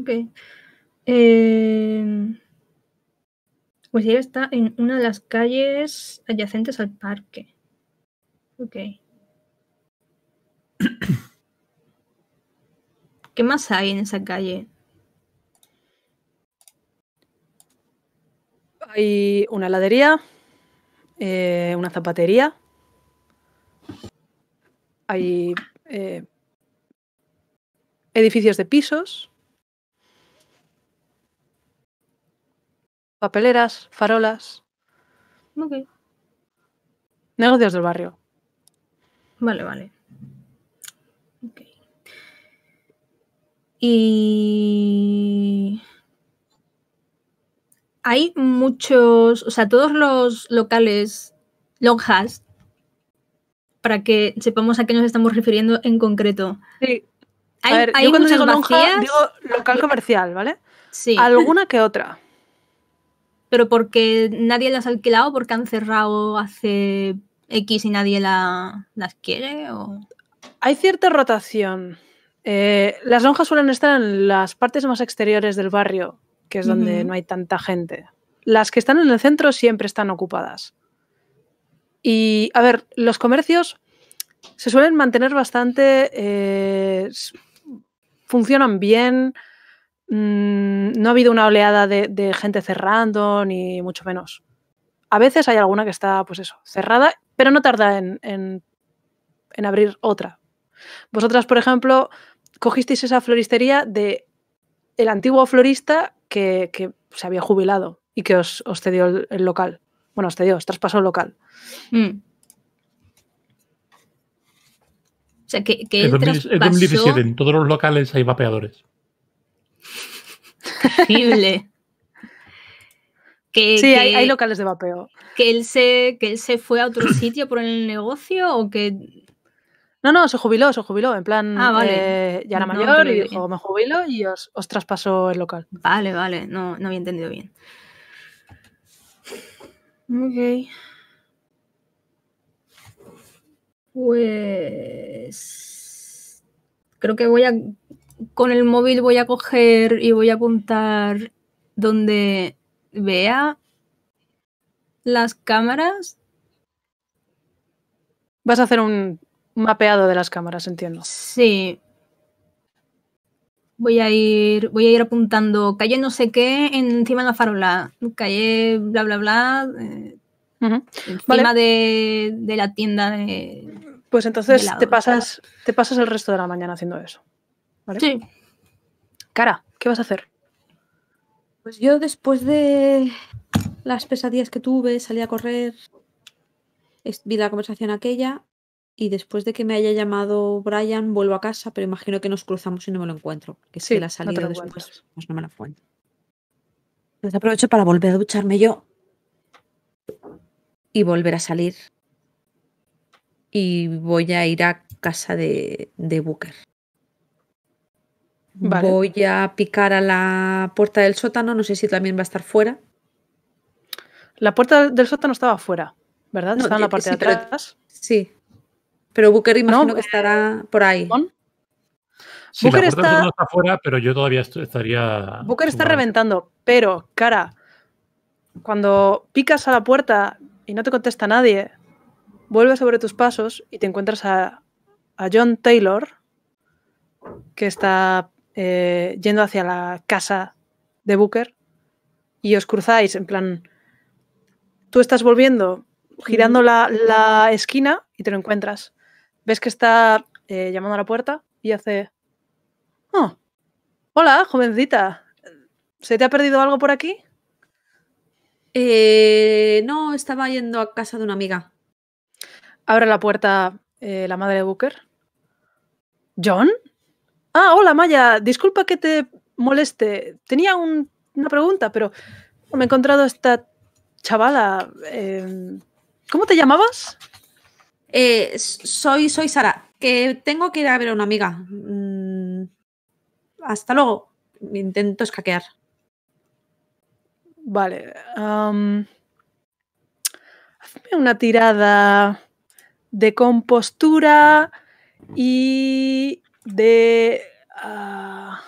Ok. Em, pues ella está en una de las calles adyacentes al parque. Ok. ¿Qué más hay en esa calle? Hay una heladería, eh, una zapatería, hay eh, edificios de pisos, papeleras, farolas. Negocios del barrio. Vale, vale. Y hay muchos, o sea, todos los locales lonjas, para que sepamos a qué nos estamos refiriendo en concreto. Sí. Hay, a ver, yo cuando digo digo local comercial, ¿vale? Sí. Alguna que otra pero porque nadie las ha alquilado, porque han cerrado hace X y nadie la, las quiere. Hay cierta rotación. Eh, las lonjas suelen estar en las partes más exteriores del barrio, que es donde no hay tanta gente. Las que están en el centro siempre están ocupadas. Y, a ver, los comercios se suelen mantener bastante, eh, funcionan bien, Mm, no ha habido una oleada de, gente cerrando, ni mucho menos. A veces hay alguna que está, pues eso, cerrada, pero no tarda en, en, abrir otra. Vosotras, por ejemplo, cogisteis esa floristería de el antiguo florista que, se había jubilado y que os, os cedió el, local. Bueno, os cedió, os traspasó el local. Mm. en 2017 en todos los locales hay vapeadores que, sí, hay, locales de vapeo. Que él, se, ¿Que se fue a otro sitio por el negocio o que...? No, no, se jubiló, se jubiló. En plan, ah, eh, ya era mayor y dijo, me jubilo y os, os traspaso el local. Vale, vale, no, no había entendido bien. Ok. Pues creo que voy a con el móvil voy a coger y voy a apuntar donde vea las cámaras. Vas a hacer un mapeado de las cámaras, entiendo. Sí. Voy a ir, voy a ir apuntando calle no sé qué encima de la farola, calle bla bla bla, eh, encima de, la tienda de. Pues entonces te pasas, te pasas el resto de la mañana haciendo eso. Sí. Cara, ¿qué vas a hacer? Pues yo después de las pesadillas que tuve, salí a correr, vi la conversación aquella y después de que me haya llamado Brian, vuelvo a casa, pero imagino que nos cruzamos y no me lo encuentro. Que sí, la salí después, pues no me la encuentro. Entonces pues aprovecho para volver a ducharme yo y volver a salir. Y voy a ir a casa de, de Booker. Voy a picar a la puerta del sótano, no sé si también va a estar fuera. La puerta del sótano estaba fuera, ¿verdad? No, en la eh, parte de atrás. sí. Pero Booker imagino no, eh, que estará por ahí. Booker está... está fuera, pero yo todavía estaría. Booker está reventando, pero, cara, cuando picas a la puerta y no te contesta nadie, vuelves sobre tus pasos y te encuentras a, a John Taylor, que está eh, yendo hacia la casa de Booker y os cruzáis en plan, tú estás volviendo, girando la, esquina y te lo encuentras. Ves que está eh, llamando a la puerta y hace, oh, hola, jovencita, ¿se te ha perdido algo por aquí? Eh, no, estaba yendo a casa de una amiga. Abre la puerta la madre de Booker. ¿John? Ah, hola Maya, disculpa que te moleste. Tenía una pregunta, pero me he encontrado esta chavala. Em, ¿Cómo te llamabas? Eh, soy, soy Sara, que tengo que ir a ver a una amiga. Mm, hasta luego. Intento escaquear. Vale. una tirada de compostura y de ah,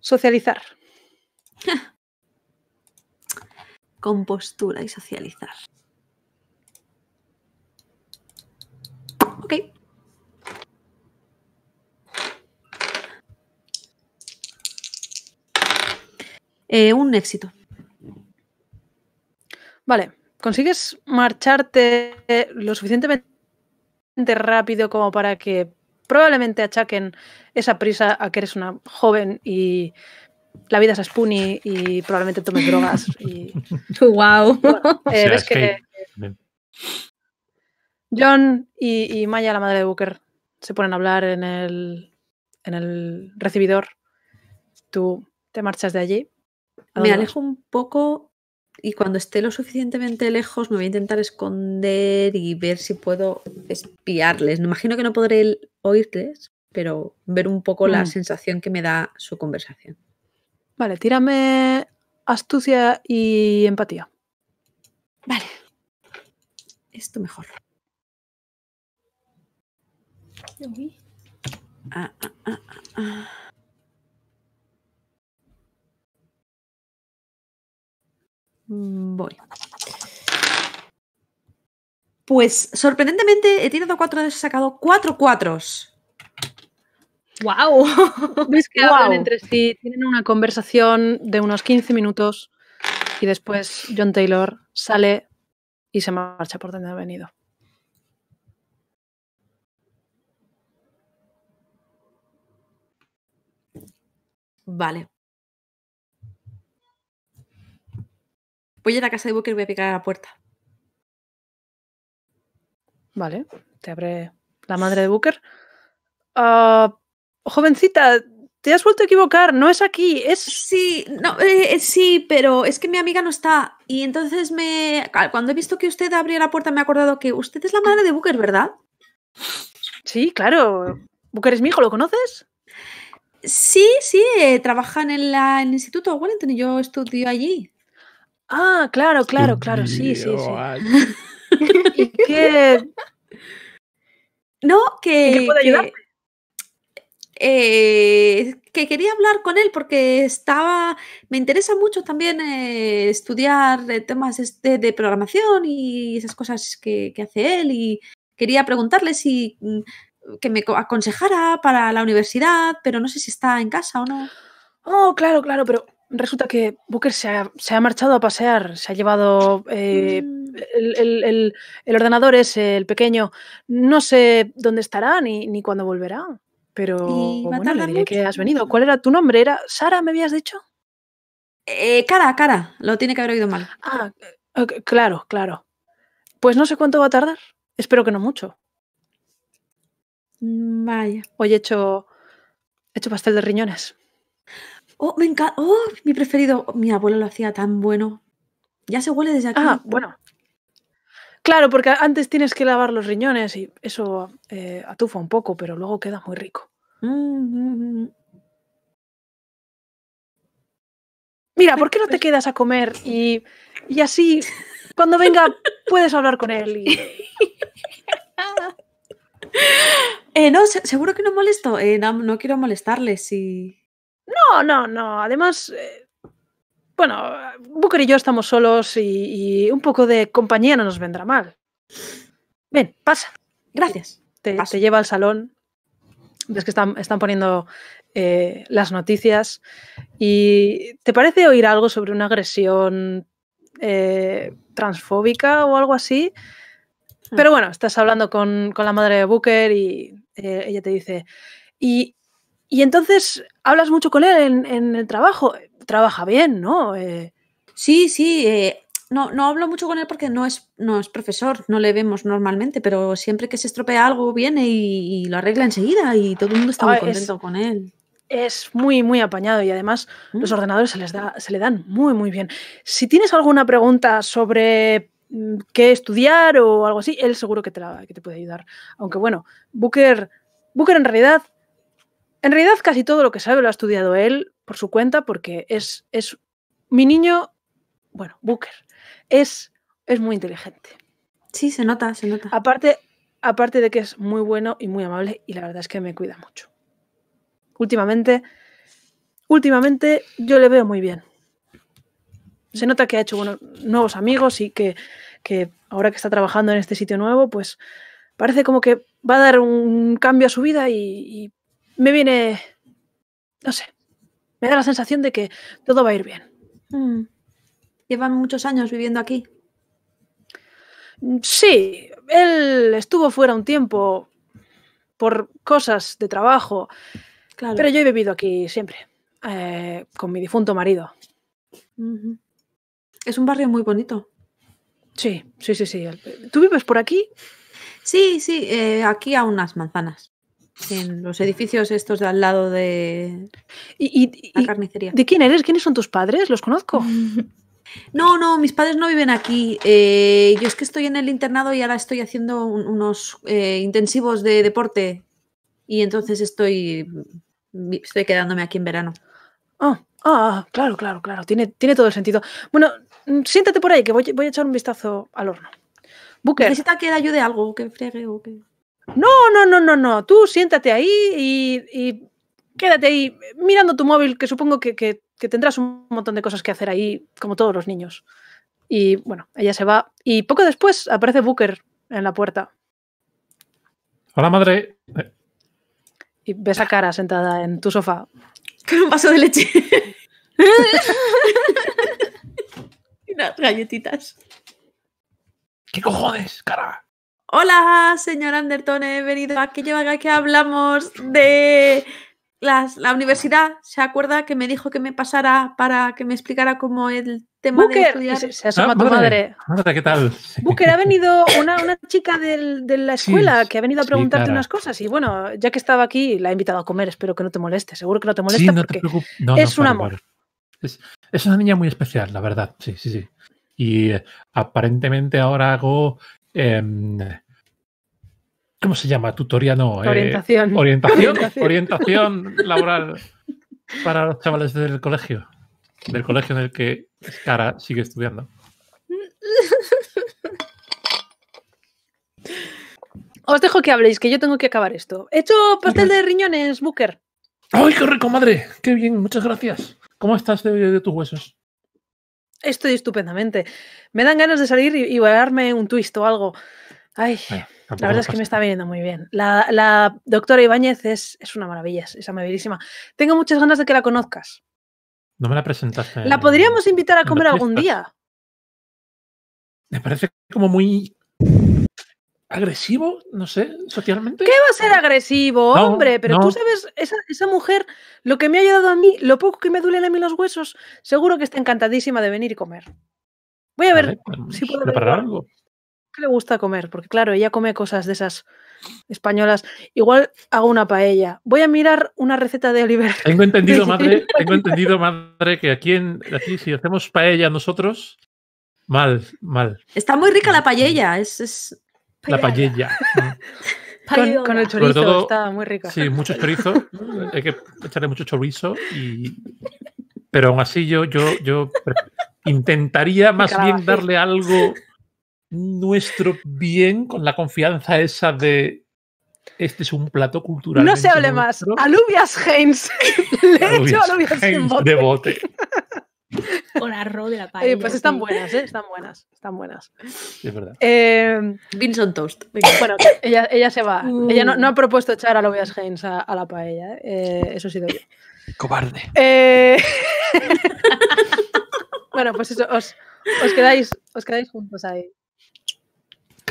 socializar. Compostura y socializar. Ok. Eh, un éxito. Vale, consigues marcharte lo suficientemente rápido como para que probablemente achaquen esa prisa a que eres una joven y la vida es spoonie y probablemente tomes drogas. Y... ¡Wow! Eh, John y, Maya, la madre de Booker, se ponen a hablar en el, en el recibidor. Tú te marchas de allí. Me alejo un poco y cuando esté lo suficientemente lejos me voy a intentar esconder y ver si puedo espiarles. Me imagino que no podré oírles, pero ver un poco la mm. sensación que me da su conversación. Vale, tírame astucia y empatía. Vale. Esto mejor. Ah, ah, ah, ah, ah. Mm, voy. Pues sorprendentemente he tirado cuatro he sacado cuatro cuatros. ¡Wow! que entre sí? Tienen una conversación de unos 15 minutos y después John Taylor sale y se marcha por donde ha venido. Vale. Voy a la casa de Booker y voy a picar a la puerta. Vale, te abre la madre de Booker. Ah, jovencita, te has vuelto a equivocar, no es aquí, es... Sí, no, eh, eh, sí, pero es que mi amiga no está. Y entonces me... Cuando he visto que usted abrió la puerta me he acordado que usted es la madre de Booker, ¿verdad? Sí, claro. Booker es mi hijo, ¿lo conoces? Sí, sí, eh, trabaja ah, en, el Instituto Wellington y yo estudio allí. Ah, claro, claro, claro, sí, sí, sí. y qué? No, que... ¿Qué ayudar? Eh, que, quería hablar con él porque estaba... Me interesa mucho también eh, estudiar eh, temas de programación y esas cosas que, que hace él y quería preguntarle si mm, que me aconsejara para la universidad, pero no sé si está en casa o no. Oh, claro, claro, pero resulta que Booker se ha, marchado a pasear, se ha llevado eh, mm. el, ordenador ese, el pequeño. No sé dónde estará ni, cuándo volverá, pero bueno, que has venido. ¿Cuál era tu nombre? ¿Era Sara, me habías dicho? Eh, cara, cara, lo tiene que haber oído mal. Ah, claro, claro. Pues no sé cuánto va a tardar. Espero que no mucho. Mm, vaya. Hoy hecho, he hecho pastel de riñones. Oh, me Oh, mi preferido. Oh, mi abuelo lo hacía tan bueno. Ya se huele desde aquí. Ah, bueno. Claro, porque antes tienes que lavar los riñones y eso eh, atufa un poco, pero luego queda muy rico. Mm, mm, mm, Mira, ¿por qué no te quedas a comer y, así cuando venga puedes hablar con él? Eh, no, seguro que no molesto. Eh, no, no, quiero molestarle si. No, no, no. Además, eh, bueno, Booker y yo estamos solos y, un poco de compañía no nos vendrá mal. Ven, pasa. Gracias. Te, lleva al salón. Ves que están, poniendo eh, las noticias. ¿Y te parece oír algo sobre una agresión eh, transfóbica o algo así? Ah. Pero bueno, estás hablando con, la madre de Booker y ella te dice, y, y entonces hablas mucho con él en, el trabajo, trabaja bien, ¿no? Eh, sí, sí, eh, no, no hablo mucho con él porque no es, no es profesor, no le vemos normalmente, pero siempre que se estropea algo viene y, lo arregla enseguida y todo el mundo está muy ah, contento con él. Es muy, muy apañado y además mm. los ordenadores se, les se le dan muy, muy bien. Si tienes alguna pregunta sobre mm, qué estudiar o algo así, él seguro que te, que te puede ayudar. Aunque bueno, Booker, Booker en realidad en realidad casi todo lo que sabe lo ha estudiado él por su cuenta porque es, es mi niño, bueno, Booker, es, es muy inteligente. Sí, se nota, se nota. Aparte, aparte de que es muy bueno y muy amable y la verdad es que me cuida mucho. Últimamente, últimamente yo le veo muy bien. Se nota que ha hecho buenos nuevos amigos y que, ahora que está trabajando en este sitio nuevo, pues parece como que va a dar un cambio a su vida y me viene, no sé, me da la sensación de que todo va a ir bien. Mm. Llevan muchos años viviendo aquí. Mm, sí, él estuvo fuera un tiempo por cosas de trabajo, claro. pero yo he vivido aquí siempre, eh, con mi difunto marido. Es un barrio muy bonito. Sí, sí, sí, sí. ¿Tú vives por aquí? Sí, sí, eh, aquí a unas manzanas en los edificios estos de al lado de ¿Y, la carnicería. ¿De quién eres? ¿Quiénes son tus padres? ¿Los conozco? No, no, mis padres no viven aquí. Eh, yo es que estoy en el internado y ahora estoy haciendo unos eh, intensivos de deporte y entonces estoy, estoy quedándome aquí en verano. Ah, ah claro, claro, claro. Tiene, tiene todo el sentido. Bueno, mm, siéntate por ahí que voy, voy a echar un vistazo al horno. Necesita que le ayude algo, que friegue o que... No, no, no, no, no. Tú siéntate ahí y, quédate ahí mirando tu móvil, que supongo que, tendrás un montón de cosas que hacer ahí, como todos los niños. Y bueno, ella se va. Y poco después aparece Booker en la puerta. Hola, madre. Y ves a cara sentada en tu sofá. Con un vaso de leche. y unas galletitas. ¿Qué cojones, cara? Hola, señor Anderton, he venido a yo haga que hablamos de la universidad. ¿Se acuerda que me dijo que me pasara para que me explicara cómo el tema de estudiar? Se, asoma ah, tu madre. ¿qué tal? Booker, ha venido una, chica de la escuela que ha venido a preguntarte unas cosas y bueno, ya que estaba aquí, la he invitado a comer, espero que no te moleste, seguro que no te molesta porque es un amor. Es, una niña muy especial, la verdad, sí, sí, sí. Y eh, aparentemente ahora hago em, ¿Cómo se llama? Tutoría no. Eh, orientación. Eh, orientación, orientación laboral para los chavales del colegio. Del colegio en el que Cara sigue estudiando. Os dejo que habléis, que yo tengo que acabar esto. He hecho pastel de riñones, Booker. ¡Ay, qué rico, madre! ¡Qué bien! Muchas gracias. ¿Cómo estás de, de tus huesos? Estoy estupendamente. Me dan ganas de salir y, y un twist o algo. Ay, la verdad es que me está viniendo muy bien. La, doctora Ibáñez es, una maravilla, es amabilísima. Tengo muchas ganas de que la conozcas. No me la presentaste. La podríamos invitar a comer algún día. Me parece como muy agresivo, no sé, socialmente. ¿Qué va a ser agresivo, hombre? Pero tú sabes, esa, mujer, lo que me ha ayudado a mí, lo poco que me duelen a mí los huesos, seguro que está encantadísima de venir y comer. Voy a ver pues si puedo preparar algo que le gusta comer, porque claro, ella come cosas de esas españolas. Igual hago una paella. Voy a mirar una receta de Oliver. Tengo entendido, madre, tengo entendido, madre, que aquí, en, aquí si hacemos paella nosotros, mal, mal. Está muy rica la mm. paella, es, La paella. Con, con, el chorizo, está muy rica. Sí, mucho chorizo. Hay que echarle mucho chorizo. Y... Pero aún así yo, yo, yo intentaría más bien darle algo nuestro bien con la confianza esa de este es un plato cultural. No se hable más. Alubias Heinz. Le he hecho alubias Heinz de bote. Con arroz de la pues paella. pues están buenas, Están buenas, están buenas. Es verdad. Vincent em, Toast. Bueno, ella, ella se va. Uh. Ella no, ha propuesto echar a Alubias a, la paella, ¿eh? Eh, eso ha sido yo. Cobarde. bueno, pues eso, os, os, quedáis, os quedáis juntos ahí.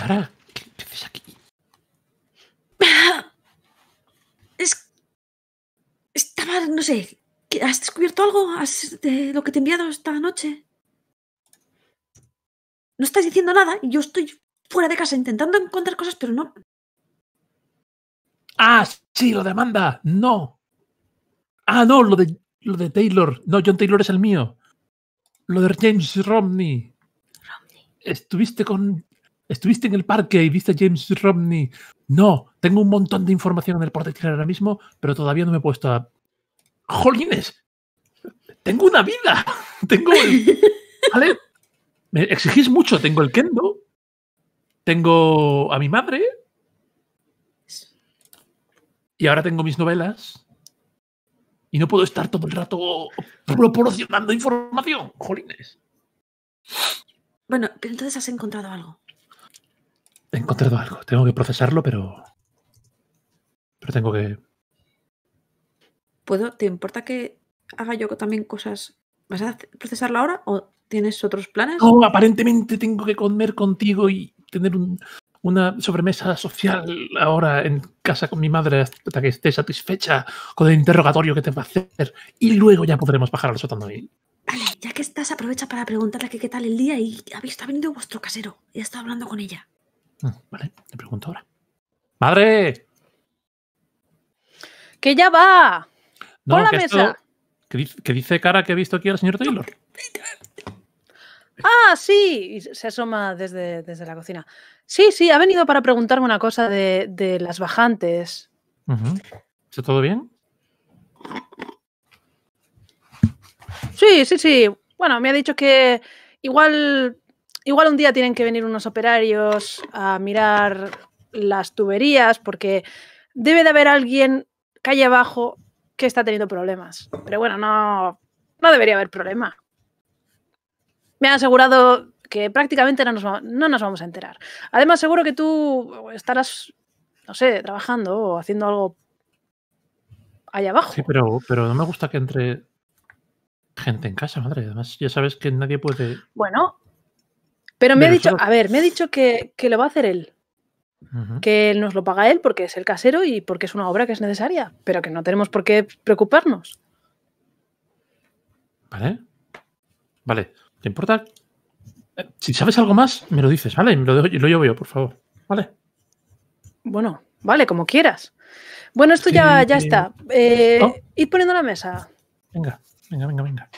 ¿qué, aquí? Es... Estaba, no sé, ¿has descubierto algo de lo que te he enviado esta noche? No estás diciendo nada y yo estoy fuera de casa intentando encontrar cosas, pero no. Ah, sí, lo de Amanda, no. Ah, no, lo de, lo de Taylor. No, John Taylor es el mío. Lo de James Romney. Romney. Estuviste con ¿Estuviste en el parque y viste a James Romney? No, tengo un montón de información en el portátil ahora mismo, pero todavía no me he puesto a. ¡Jolines! ¡Tengo una vida! Tengo el. ¿Vale? Me exigís mucho. Tengo el kendo. Tengo a mi madre. Y ahora tengo mis novelas. Y no puedo estar todo el rato proporcionando información. ¡Jolines! Bueno, pero entonces has encontrado algo. He encontrado algo. Tengo que procesarlo, pero. Pero tengo que. ¿Puedo? ¿Te importa que haga yo también cosas? ¿Vas a procesarlo ahora o tienes otros planes? No, aparentemente tengo que comer contigo y tener una sobremesa social ahora en casa con mi madre hasta que esté satisfecha con el interrogatorio que te va a hacer. Y luego ya podremos bajar al sótano y Vale, ya que estás, aprovecha para preguntarle que qué tal el día y ha visto, ha venido vuestro casero ¿Ya está hablando con ella. Mm, vale, te pregunto ahora. ¡Madre! ¡Que ya va! No, la mesa! ¿Qué dice cara que he visto aquí al señor Taylor? ¡Ah, sí! se asoma desde, desde, la cocina. Sí, sí, ha venido para preguntarme una cosa de, las bajantes. ¿Está todo bien? Sí, sí, sí. Bueno, me ha dicho que igual igual un día tienen que venir unos operarios a mirar las tuberías porque debe de haber alguien calle abajo que está teniendo problemas. Pero bueno, no, no debería haber problema. Me han asegurado que prácticamente no nos, vamos a enterar. Además, seguro que tú estarás, no sé, trabajando o haciendo algo allá abajo. Sí, pero, pero no me gusta que entre gente en casa, madre. Además, ya sabes que nadie puede... Bueno, pero me ha dicho, a ver, me ha dicho que, lo va a hacer él. Que nos lo paga él porque es el casero y porque es una obra que es necesaria, pero que no tenemos por qué preocuparnos. Vale. Vale. ¿Te importa? Eh, si sabes algo más, me lo dices, ¿vale? Me lo, lo llevo yo, por favor. ¿Vale? Bueno, vale, como quieras. Bueno, esto ya, ya eh, está. Eh, poniendo la mesa. Venga, venga, venga, venga.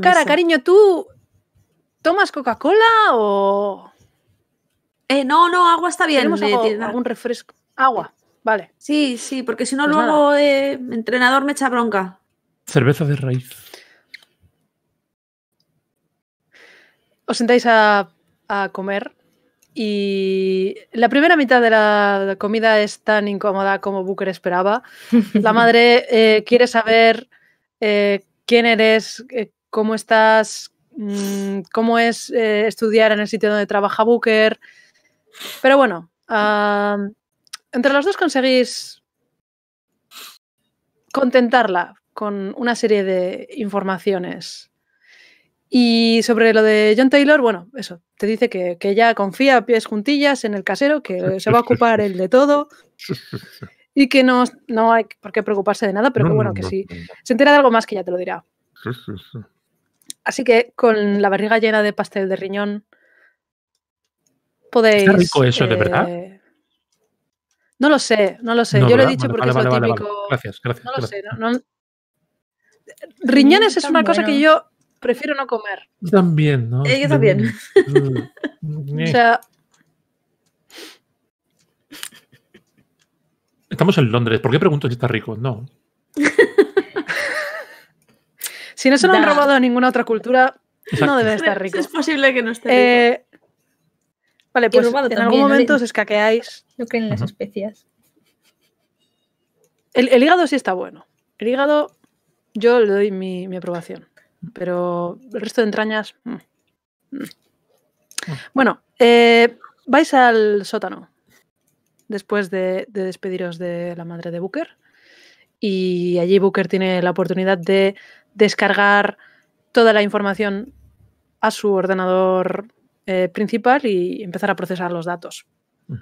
Cara, cariño, tú ¿Tomas Coca-Cola o...? Eh, no, no, agua está bien. ¿Tenemos algún refresco? Agua, vale. Sí, sí, porque si no pues luego el eh, entrenador me echa bronca. Cerveza de raíz. Os sentáis a, comer y la primera mitad de la comida es tan incómoda como Booker esperaba. La madre eh, quiere saber quién eres, cómo estás, Mm, cómo es eh, estudiar en el sitio donde trabaja Booker. Pero bueno, entre los dos conseguís contentarla con una serie de informaciones. Y sobre lo de John Taylor, bueno, eso, te dice que, que ya confía a pies juntillas en el casero, que se va a ocupar él de todo y que no, no hay por qué preocuparse de nada, pero que bueno, que si se entera de algo más que ya te lo dirá. Así que con la barriga llena de pastel de riñón podéis. ¿Está rico eso, de verdad? Eh, no lo sé, no lo sé. Yo lo he dicho porque es lo típico. gracias, gracias. No lo sé. Riñones es una cosa que yo prefiero no comer. Yo también, ¿no? Eh, yo también. Mm, mm, o sea. Estamos en Londres. ¿Por qué pregunto si está rico? No. Si no se lo han robado a ninguna otra cultura, no debe estar rico. Es posible que no esté eh, rico. Vale, pues en algún momento os escaqueáis. No creen las especias. El, hígado sí está bueno. El hígado, yo le doy mi, aprobación. Pero el resto de entrañas. Mm. Mm. Bueno, eh, vais al sótano. Después de, de, despediros de la madre de Booker y allí Booker tiene la oportunidad de descargar toda la información a su ordenador eh, principal y empezar a procesar los datos. Mm.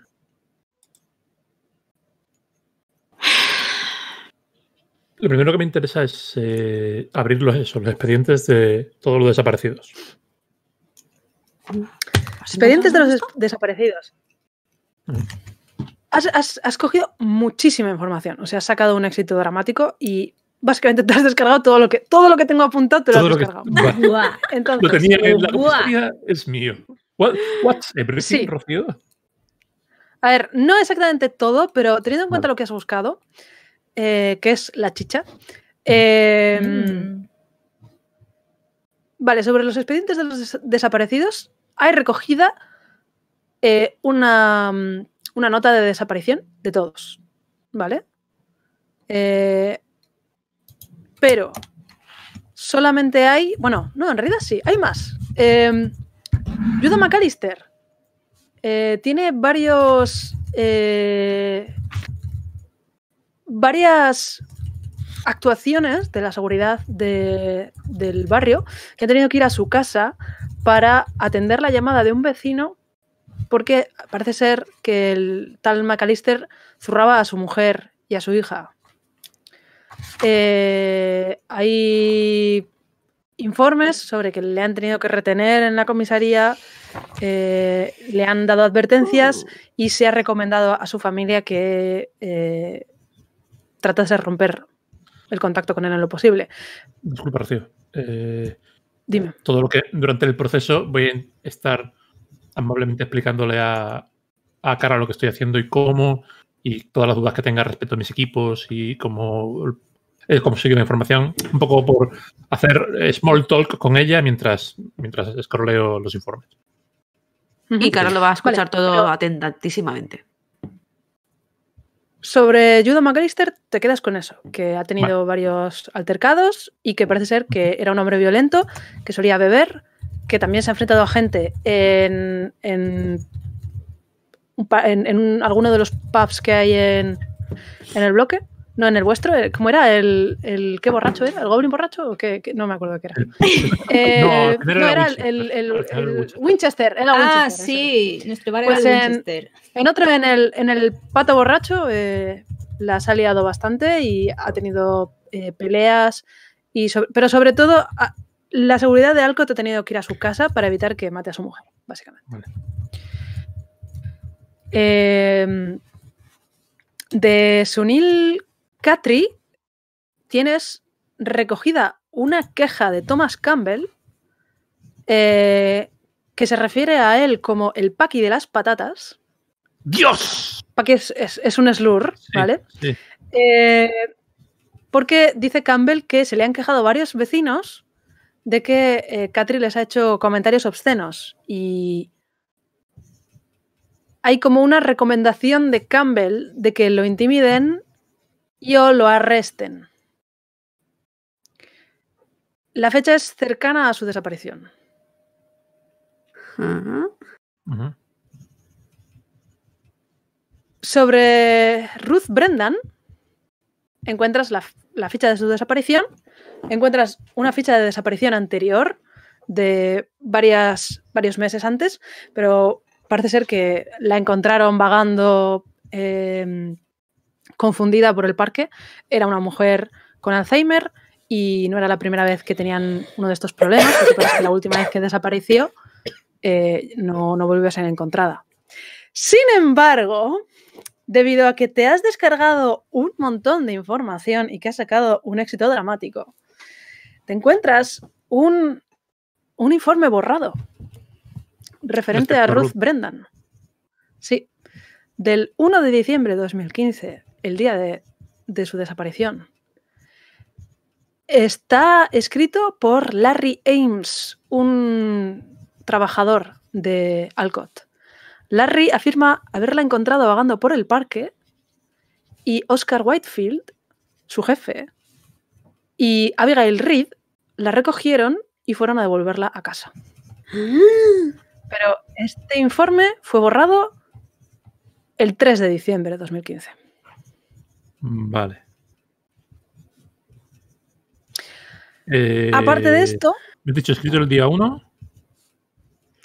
Lo primero que me interesa es eh, abrir los, expedientes de todos los desaparecidos. Expedientes de los desaparecidos. Mm has, cogido muchísima información. O sea, has sacado un éxito dramático y básicamente te has descargado todo lo que, todo lo que tengo apuntado, te lo has descargado. Entonces, tenía en la es mío. What, what's everything, Rocío? A ver, no exactamente todo, pero teniendo en cuenta lo que has buscado, eh, que es la chicha. Em, mm. Vale, sobre los expedientes de los desaparecidos, hay recogida eh, una mm, una nota de desaparición de todos, ¿vale? Eh, pero solamente hay, bueno, no, en realidad sí, hay más. Eh, Judah McAllister eh, tiene varios, eh, varias actuaciones de la seguridad del barrio que han tenido que ir a su casa para atender la llamada de un vecino porque parece ser que el tal McAllister zurraba a su mujer y a su hija. Eh, hay informes sobre que le han tenido que retener en la comisaría, eh, le han dado advertencias y se ha recomendado a su familia que eh, tratase de romper el contacto con él en lo posible. Disculpa, Rocío. Eh, Dime. Todo lo que durante el proceso voy a estar amablemente explicándole a, a cara lo que estoy haciendo y cómo, y todas las dudas que tenga respecto a mis equipos y cómo he eh, conseguido la información, un poco por hacer eh, small talk con ella mientras, mientras los informes. Y Cara lo va a escuchar todo Sobre Judo McAllister, te quedas con eso, que ha tenido varios altercados y que parece ser que era un hombre violento, que solía beber, que también se ha enfrentado a gente en, en, alguno de los pubs que hay en, el bloque. No, en el vuestro, eh, ¿cómo era? ¿El, qué borracho era? ¿El Goblin borracho? ¿O qué, No me acuerdo qué era. Eh, no, era, el, el, Winchester. ah, sí, nuestro barrio pues en, Winchester. En otro, en el, en el pato borracho, eh, la has ha liado bastante y ha tenido peleas. Y pero sobre todo ah, la seguridad de Alcott ha tenido que ir a su casa para evitar que mate a su mujer, básicamente. Em, de Sunil Katri tienes recogida una queja de Thomas Campbell eh, que se refiere a él como el paqui de las patatas. ¡Dios! Paqui es, un slur, ¿vale? Eh, porque dice Campbell que se le han quejado varios vecinos de que eh, les ha hecho comentarios obscenos y hay como una recomendación de Campbell de que lo intimiden y o lo arresten. La fecha es cercana a su desaparición. Sobre Ruth Brendan, encuentras la, la, ficha de su desaparición encuentras una ficha de desaparición anterior de varios meses antes, pero parece ser que la encontraron vagando em, confundida por el parque. Era una mujer con Alzheimer y no era la primera vez que tenían uno de estos problemas, la última vez que desapareció eh, no, no volvió a ser encontrada. Sin embargo, debido a que te has descargado un montón de información y que has sacado un éxito dramático. Te encuentras un, un informe borrado referente a Ruth, Brendan. Sí, del 1 de diciembre de 2015, el día de, de su desaparición. Está escrito por Larry Ames, un trabajador de Alcott. Larry afirma haberla encontrado vagando por el parque y Oscar Whitefield, su jefe, y Abigail Reed la recogieron y fueron a devolverla a casa. Pero este informe fue borrado el 3 de diciembre de 2015. Vale. Eh, Aparte de esto... ¿Me he dicho escrito el día 1?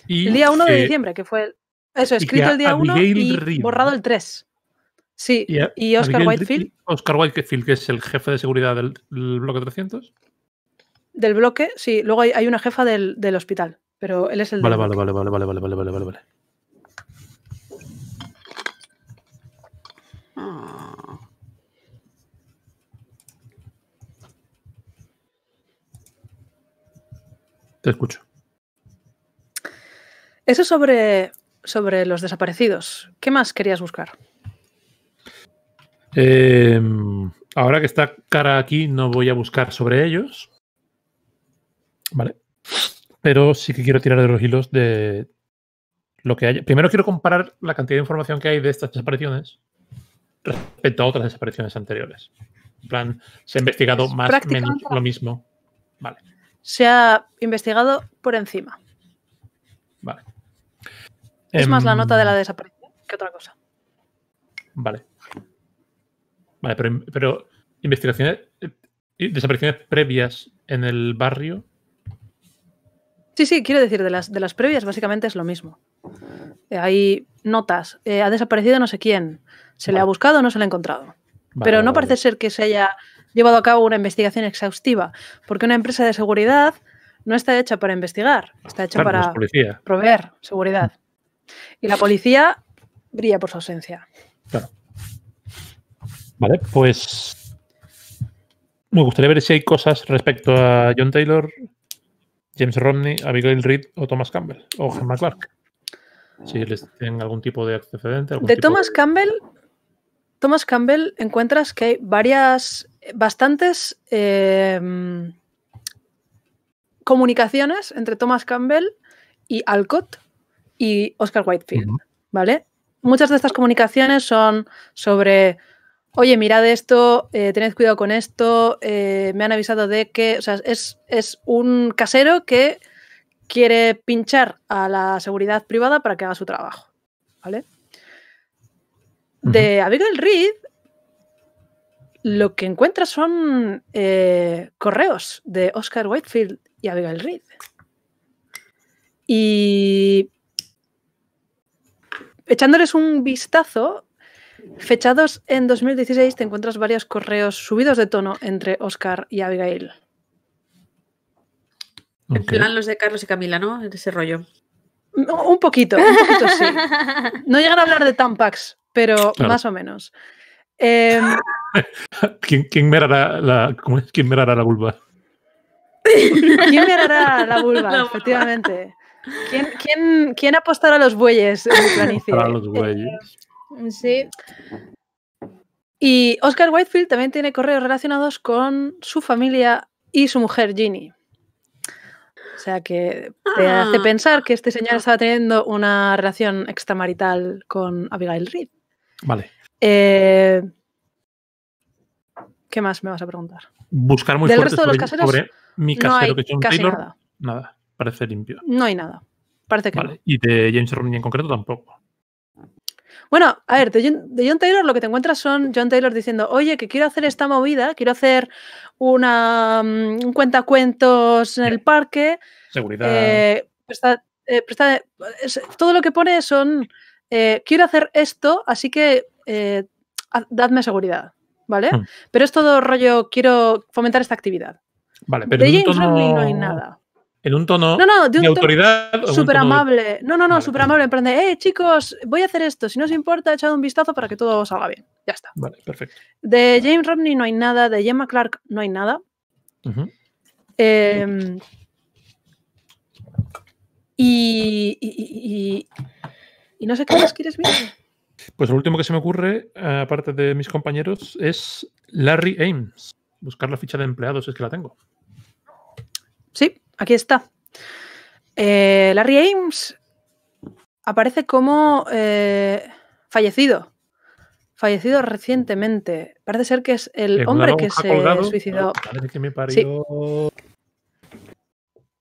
el día 1 de diciembre, que fue eso, escrito el día 1 y borrado el 3. Sí, y, Oscar Whitefield. Oscar Whitefield, que es el jefe de seguridad del, bloque 300. Del bloque, sí. Luego hay, una jefa del, del, hospital, pero él es el. Vale, vale, vale, vale, vale, vale, vale, vale, vale, ah. vale. Te escucho. Eso sobre sobre los desaparecidos. ¿Qué más querías buscar? Em, ahora que está cara aquí, no voy a buscar sobre ellos. Vale. Pero sí que quiero tirar de los hilos de lo que hay Primero quiero comparar la cantidad de información que hay de estas desapariciones respecto a otras desapariciones anteriores. En plan, se ha investigado más o menos lo mismo. Vale. Se ha investigado por encima. Vale. Es más la em, nota de la desaparición que otra cosa. Vale. Vale, pero, ¿investigaciones y eh, desapariciones previas en el barrio. Sí, sí, quiero decir, de las, de las previas básicamente es lo mismo. Eh, hay notas, eh, ha desaparecido no sé quién, se le ha buscado o no se le ha encontrado. pero no parece ser que se haya llevado a cabo una investigación exhaustiva, porque una empresa de seguridad no está hecha para investigar, está hecha para proveer seguridad. Y la policía brilla por su ausencia. Claro. Vale, pues me gustaría ver si hay cosas respecto a John Taylor, James Romney, Abigail Reed o Thomas Campbell o Germán Clark. Si les tienen algún tipo de antecedente. de Thomas Campbell, Thomas Campbell encuentras que hay varias, bastantes em, comunicaciones entre Thomas Campbell y Alcott y Oscar Whitefield, ¿vale? Muchas de estas comunicaciones son sobre, oye, mirad esto, eh, tened cuidado con esto, eh, me han avisado de que, o sea, es, un casero que quiere pinchar a la seguridad privada para que haga su trabajo, ¿vale? De Abigail Reed, lo que encuentra son eh, correos de Oscar Whitefield y Abigail Reed. Y echándoles un vistazo, fechados en 2016, te encuentras varios correos subidos de tono entre Oscar y Abigail. En plan los de Carlos y Camila, ¿no? Ese rollo. un poquito, un poquito sí. No llegan a hablar de Tampax, pero más o menos. Em, ¿Quién, quién, la, ¿Quién me la vulva? ¿Quién me hará la vulva? efectivamente. ¿Quién, quién, quién apostará a los bueyes en A los bueyes. Eh, sí. Y Oscar Whitefield también tiene correos relacionados con su familia y su mujer Ginny. O sea que te ah. hace pensar que este señor estaba teniendo una relación extramarital con Abigail Reed. Vale. Eh, ¿Qué más me vas a preguntar? Buscar muy Del resto de los caseros, mi casero que es casi Nada. nada limpio. No hay nada. Parece Y de James Rooney en concreto tampoco. Bueno, a ver, de John, Taylor lo que te encuentras son John Taylor diciendo, oye, que quiero hacer esta movida, quiero hacer una, mm, un cuentacuentos en el parque. Seguridad. Eh, eh, todo lo que pone son, eh, quiero hacer esto, así que dadme seguridad, ¿vale? Hmm. Pero es todo rollo, quiero fomentar esta actividad. Vale, pero de James no hay nada en un tono no, no, de, autoridad. Súper amable. No, no, no, super súper amable. eh, chicos, voy a hacer esto. Si no os importa, echad un vistazo para que todo salga bien. Ya está. Vale, perfecto. De James Romney no hay nada. De Gemma Clark no hay nada. Em, y, no sé qué más quieres ver. Pues lo último que se me ocurre, eh, aparte de mis compañeros, es Larry Ames. Buscar la ficha de empleados, es que la tengo. Sí, aquí está. Eh, Larry Ames aparece como eh, fallecido. Fallecido recientemente. Parece ser que es el hombre que se suicidó.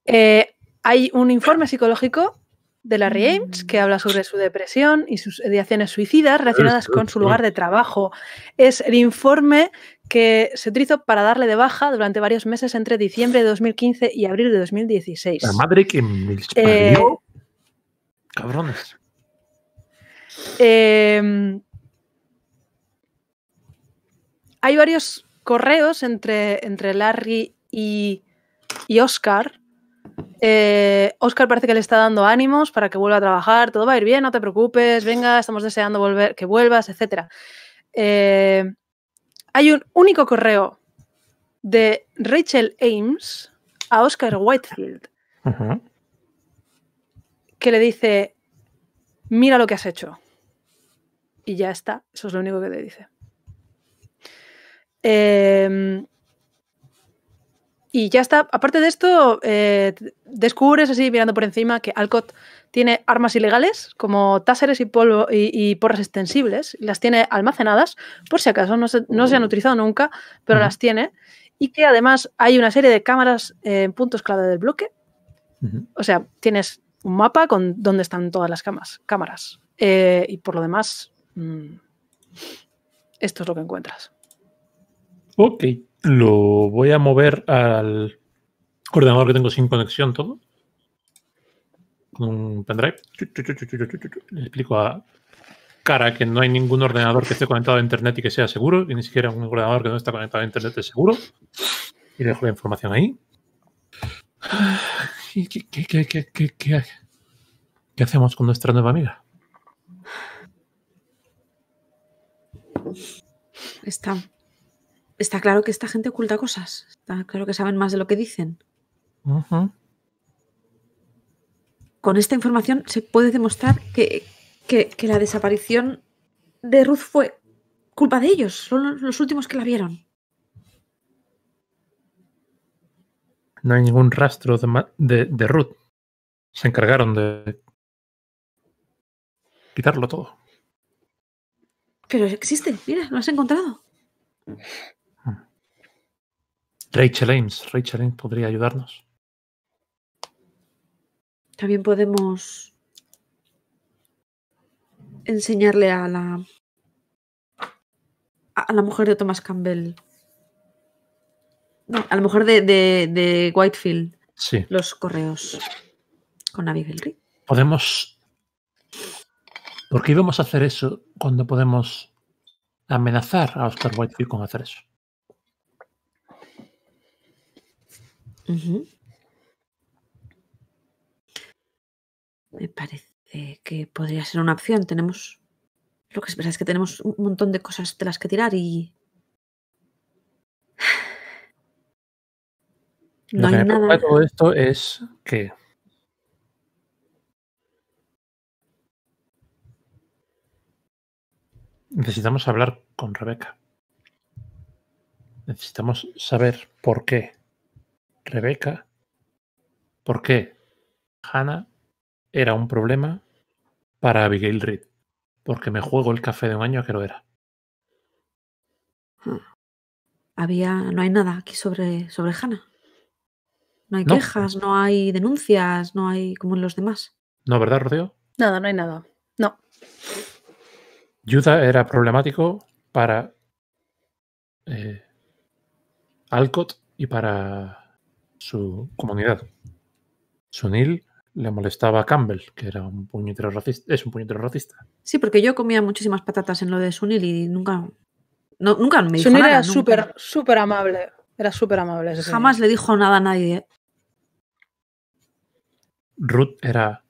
Eh, hay un informe psicológico de Larry mm. Ames que habla sobre su depresión y sus ideaciones suicidas relacionadas con su lugar de trabajo. Es el informe que se utilizó para darle de baja durante varios meses entre diciembre de 2015 y abril de 2016. La madre que me eh, Cabrones. Em, hay varios correos entre, entre Larry y, Oscar. Eh, Oscar parece que le está dando ánimos para que vuelva a trabajar, todo va a ir bien, no te preocupes, venga, estamos deseando volver, que vuelvas, etc. Eh, hay un único correo de Rachel Ames a Oscar Whitefield que le dice, mira lo que has hecho. Y ya está, eso es lo único que le dice. Eh, y ya está. Aparte de esto, eh, descubres así mirando por encima que Alcott tiene armas ilegales como táseres y, polvo, y, y porras extensibles. Las tiene almacenadas, por si acaso, no se, han utilizado nunca, pero las tiene. Y que además hay una serie de cámaras eh, en puntos clave del bloque. O sea, tienes un mapa con dónde están todas las cámaras. Eh, y por lo demás, mm, esto es lo que encuentras. Ok. Lo voy a mover al ordenador que tengo sin conexión todo. Con un pendrive. Le explico a cara que no hay ningún ordenador que esté conectado a internet y que sea seguro, y ni siquiera un ordenador que no esté conectado a internet es seguro. Y dejo la información ahí. ¿Qué, qué hacemos con nuestra nueva amiga? Está está claro que esta gente oculta cosas. Está claro que saben más de lo que dicen. Con esta información se puede demostrar que, la desaparición de Ruth fue culpa de ellos. Son los últimos que la vieron. No hay ningún rastro de, de Ruth. Se encargaron de quitarlo todo. Pero existe, mira, lo has encontrado. Rachel Ames. Rachel Ames podría ayudarnos. También podemos enseñarle a la a la mujer de Thomas Campbell. No, a la mujer de, Whitefield. Sí. Los correos con Abigail Podemos. ¿Por qué íbamos a hacer eso cuando podemos amenazar a Oscar Whitefield con hacer eso? Me parece que podría ser una opción. Tenemos. Lo que es verdad es que tenemos un montón de cosas de las que tirar y. No hay nada. todo esto es que necesitamos hablar con Rebeca. Necesitamos saber por qué Rebeca por qué Hannah era un problema para Abigail Reed. Porque me juego el café de un año que lo era. Hmm. Había, no hay nada aquí sobre, sobre Hannah. No hay quejas, no hay denuncias, no hay como en los demás. No, ¿verdad, Rodrigo? Nada, no hay nada. No. Yuda era problemático para eh, Alcott y para su comunidad. Sunil le molestaba a Campbell, que era un puñetero racista, es un puñetero racista. Sí, porque yo comía muchísimas patatas en lo de Sunil y nunca, nunca me dijo Sunil era súper, súper amable, era súper amable. Jamás le dijo nada a nadie. Ruth era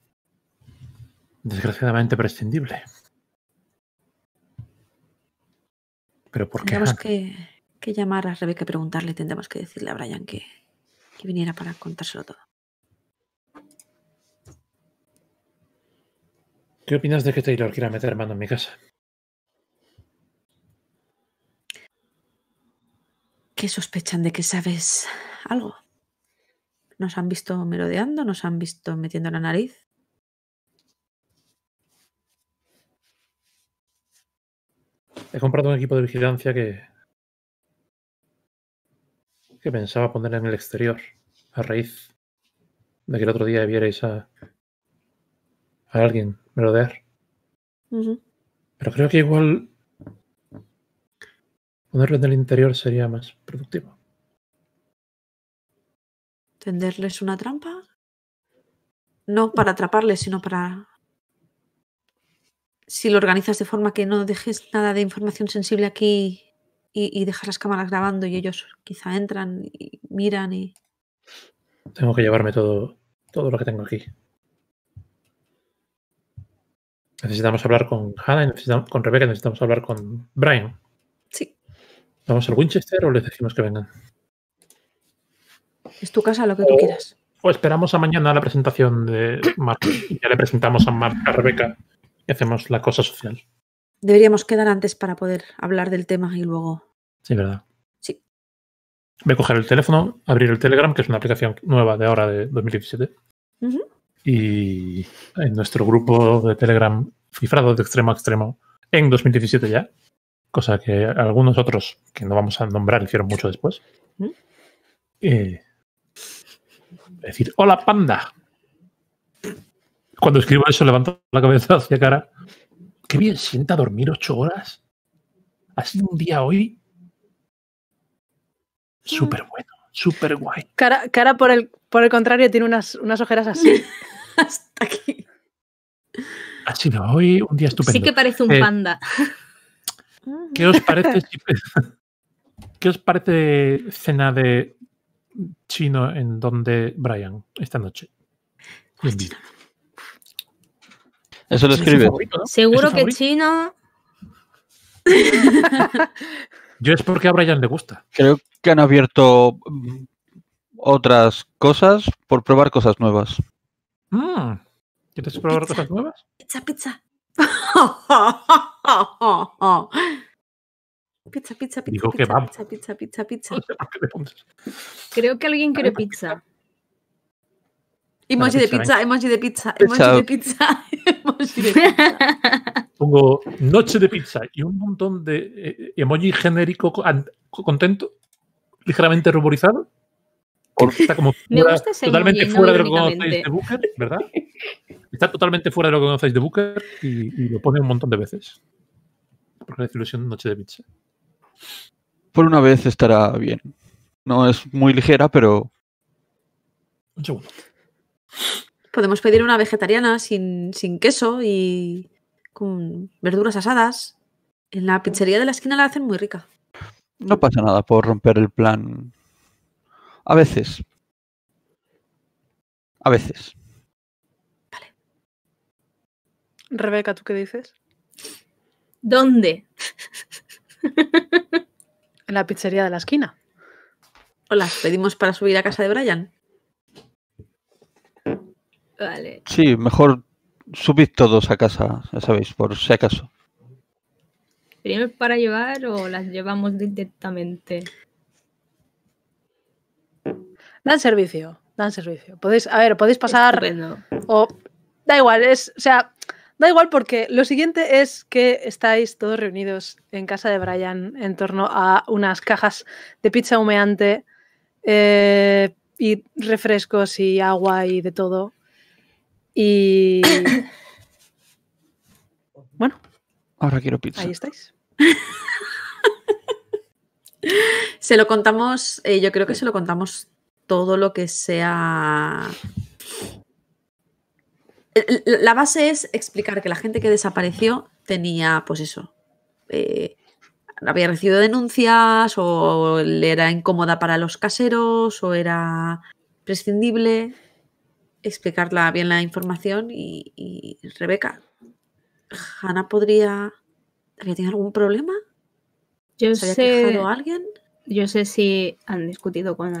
desgraciadamente prescindible. Pero ¿por qué? Tendremos que, que llamar a Rebeca y preguntarle, tendremos que decirle a Brian que, viniera para contárselo todo. ¿Qué opinas de que Taylor quiera meter mano en mi casa? ¿Qué sospechan de que sabes algo? ¿Nos han visto merodeando? ¿Nos han visto metiendo la nariz? He comprado un equipo de vigilancia que que pensaba poner en el exterior, a raíz de que el otro día vierais a, a alguien merodear. Pero creo que igual ponerlo en el interior sería más productivo. ¿Tenderles una trampa? No para atraparles, sino para... Si lo organizas de forma que no dejes nada de información sensible aquí y, dejas las cámaras grabando y ellos quizá entran y miran y... Tengo que llevarme todo, todo lo que tengo aquí. Necesitamos hablar con Hannah, necesitamos, con Rebeca, necesitamos hablar con Brian. Sí. ¿Vamos al Winchester o les decimos que vengan? Es tu casa lo que tú quieras. O esperamos a mañana la presentación de y ya le presentamos a Marta a Rebeca y hacemos la cosa social. Deberíamos quedar antes para poder hablar del tema y luego. Sí, verdad. Sí. Voy a coger el teléfono, abrir el Telegram, que es una aplicación nueva de ahora de 2017. Y en nuestro grupo de Telegram cifrado de extremo a extremo en 2017 ya, cosa que algunos otros que no vamos a nombrar hicieron mucho después. Eh, decir, hola panda. Cuando escribo eso levanto la cabeza hacia cara qué bien sienta dormir ocho horas. Ha sido un día hoy súper bueno, súper guay. Cara, por, el, por el contrario tiene unas, ojeras así. Hasta aquí. Ha sido hoy un día estupendo. Sí que parece un eh, panda. ¿Qué os parece? ¿Qué os parece cena de chino en donde Brian esta noche? Chino eso lo escribe. Seguro que chino. Yo es porque a Brian le gusta. Creo que han abierto otras cosas por probar cosas nuevas. Mm. ¿Quieres probar cosas nuevas? Pizza, pizza. Pizza, pizza, pizza, Digo que pizza, pizza, pizza, pizza, pizza, Creo que alguien quiere pues pizza. Emoji pues de pizza, emoji de pizza, emoji de pizza, emoji de pizza. Pongo noche de pizza y un montón de eh, emoji genérico contento, ligeramente ruborizado. está como totalmente fuera de lo que conocéis de Booker, ¿verdad? Está totalmente fuera de lo que conocéis de Booker y, lo pone un montón de veces. Porque la ilusión noche de pizza. Por una vez estará bien. No es muy ligera, pero. Un segundo. Podemos pedir una vegetariana sin, queso y con verduras asadas. En la pizzería de la esquina la hacen muy rica. No pasa nada por romper el plan. A veces. A veces. Vale. Rebeca, ¿tú qué dices? ¿Dónde? en la pizzería de la esquina. Hola, pedimos para subir a casa de Brian. Sí, mejor subid todos a casa, ya sabéis, por si acaso. ¿Primer para llevar o las llevamos directamente? Dan servicio, dan servicio. Podéis, a ver, podéis pasar o da igual, o sea, da igual porque lo siguiente es que estáis todos reunidos en casa de Brian en torno a unas cajas de pizza humeante eh, y refrescos y agua y de todo y. bueno. Ahora quiero pizza. Ahí estáis. se lo contamos, eh, yo creo que se lo contamos todo lo que sea. Eh, la base es explicar que la gente que desapareció tenía, pues eso, eh, había recibido denuncias o le era incómoda para los caseros o era prescindible explicarla bien la información y, Rebeca, ¿Hanna podría... ¿tiene algún problema? Yo ¿Se sé... había alguien? Yo sé si han discutido con,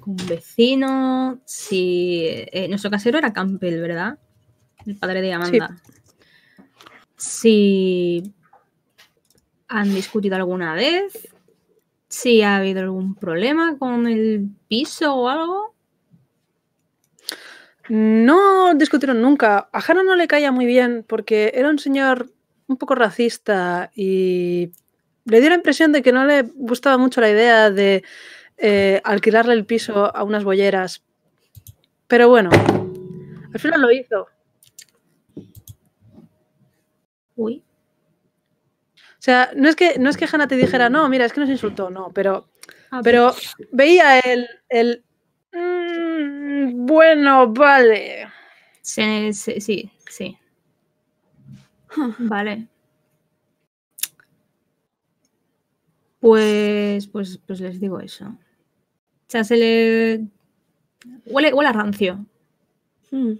con un vecino, si... Eh, nuestro casero era Campbell, ¿verdad? El padre de Amanda. Si han discutido alguna vez, si ha habido algún problema con el piso o algo. No discutieron nunca. A Hannah no le caía muy bien porque era un señor un poco racista y le dio la impresión de que no le gustaba mucho la idea de eh, alquilarle el piso a unas bolleras. Pero bueno, al final lo hizo. Uy. O sea, no es que, no es que Hannah te dijera, no, mira, es que nos insultó, no, pero, ah, pero veía el Mm, bueno, vale. Sí, sí, sí. vale. Pues, pues, pues les digo eso. O sea, se le. Huele, a rancio. Mm.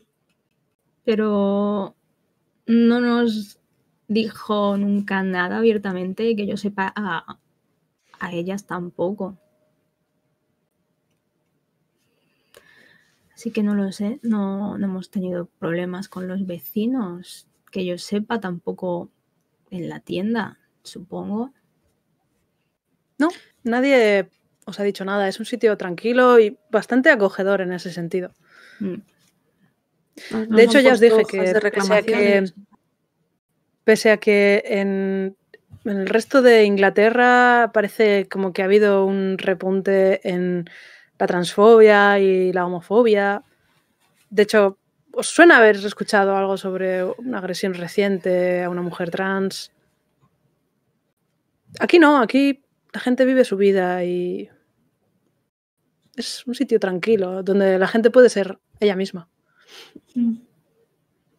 Pero no nos dijo nunca nada abiertamente que yo sepa a ellas tampoco. Sí que no lo sé, no, no hemos tenido problemas con los vecinos, que yo sepa, tampoco en la tienda, supongo. No, nadie os ha dicho nada, es un sitio tranquilo y bastante acogedor en ese sentido. Mm. de hecho, ya os dije que, pese a que, en el resto de Inglaterra parece como que ha habido un repunte en la transfobia y la homofobia. De hecho, ¿os suena haber escuchado algo sobre una agresión reciente a una mujer trans? Aquí no, aquí la gente vive su vida y es un sitio tranquilo, donde la gente puede ser ella misma. Mm.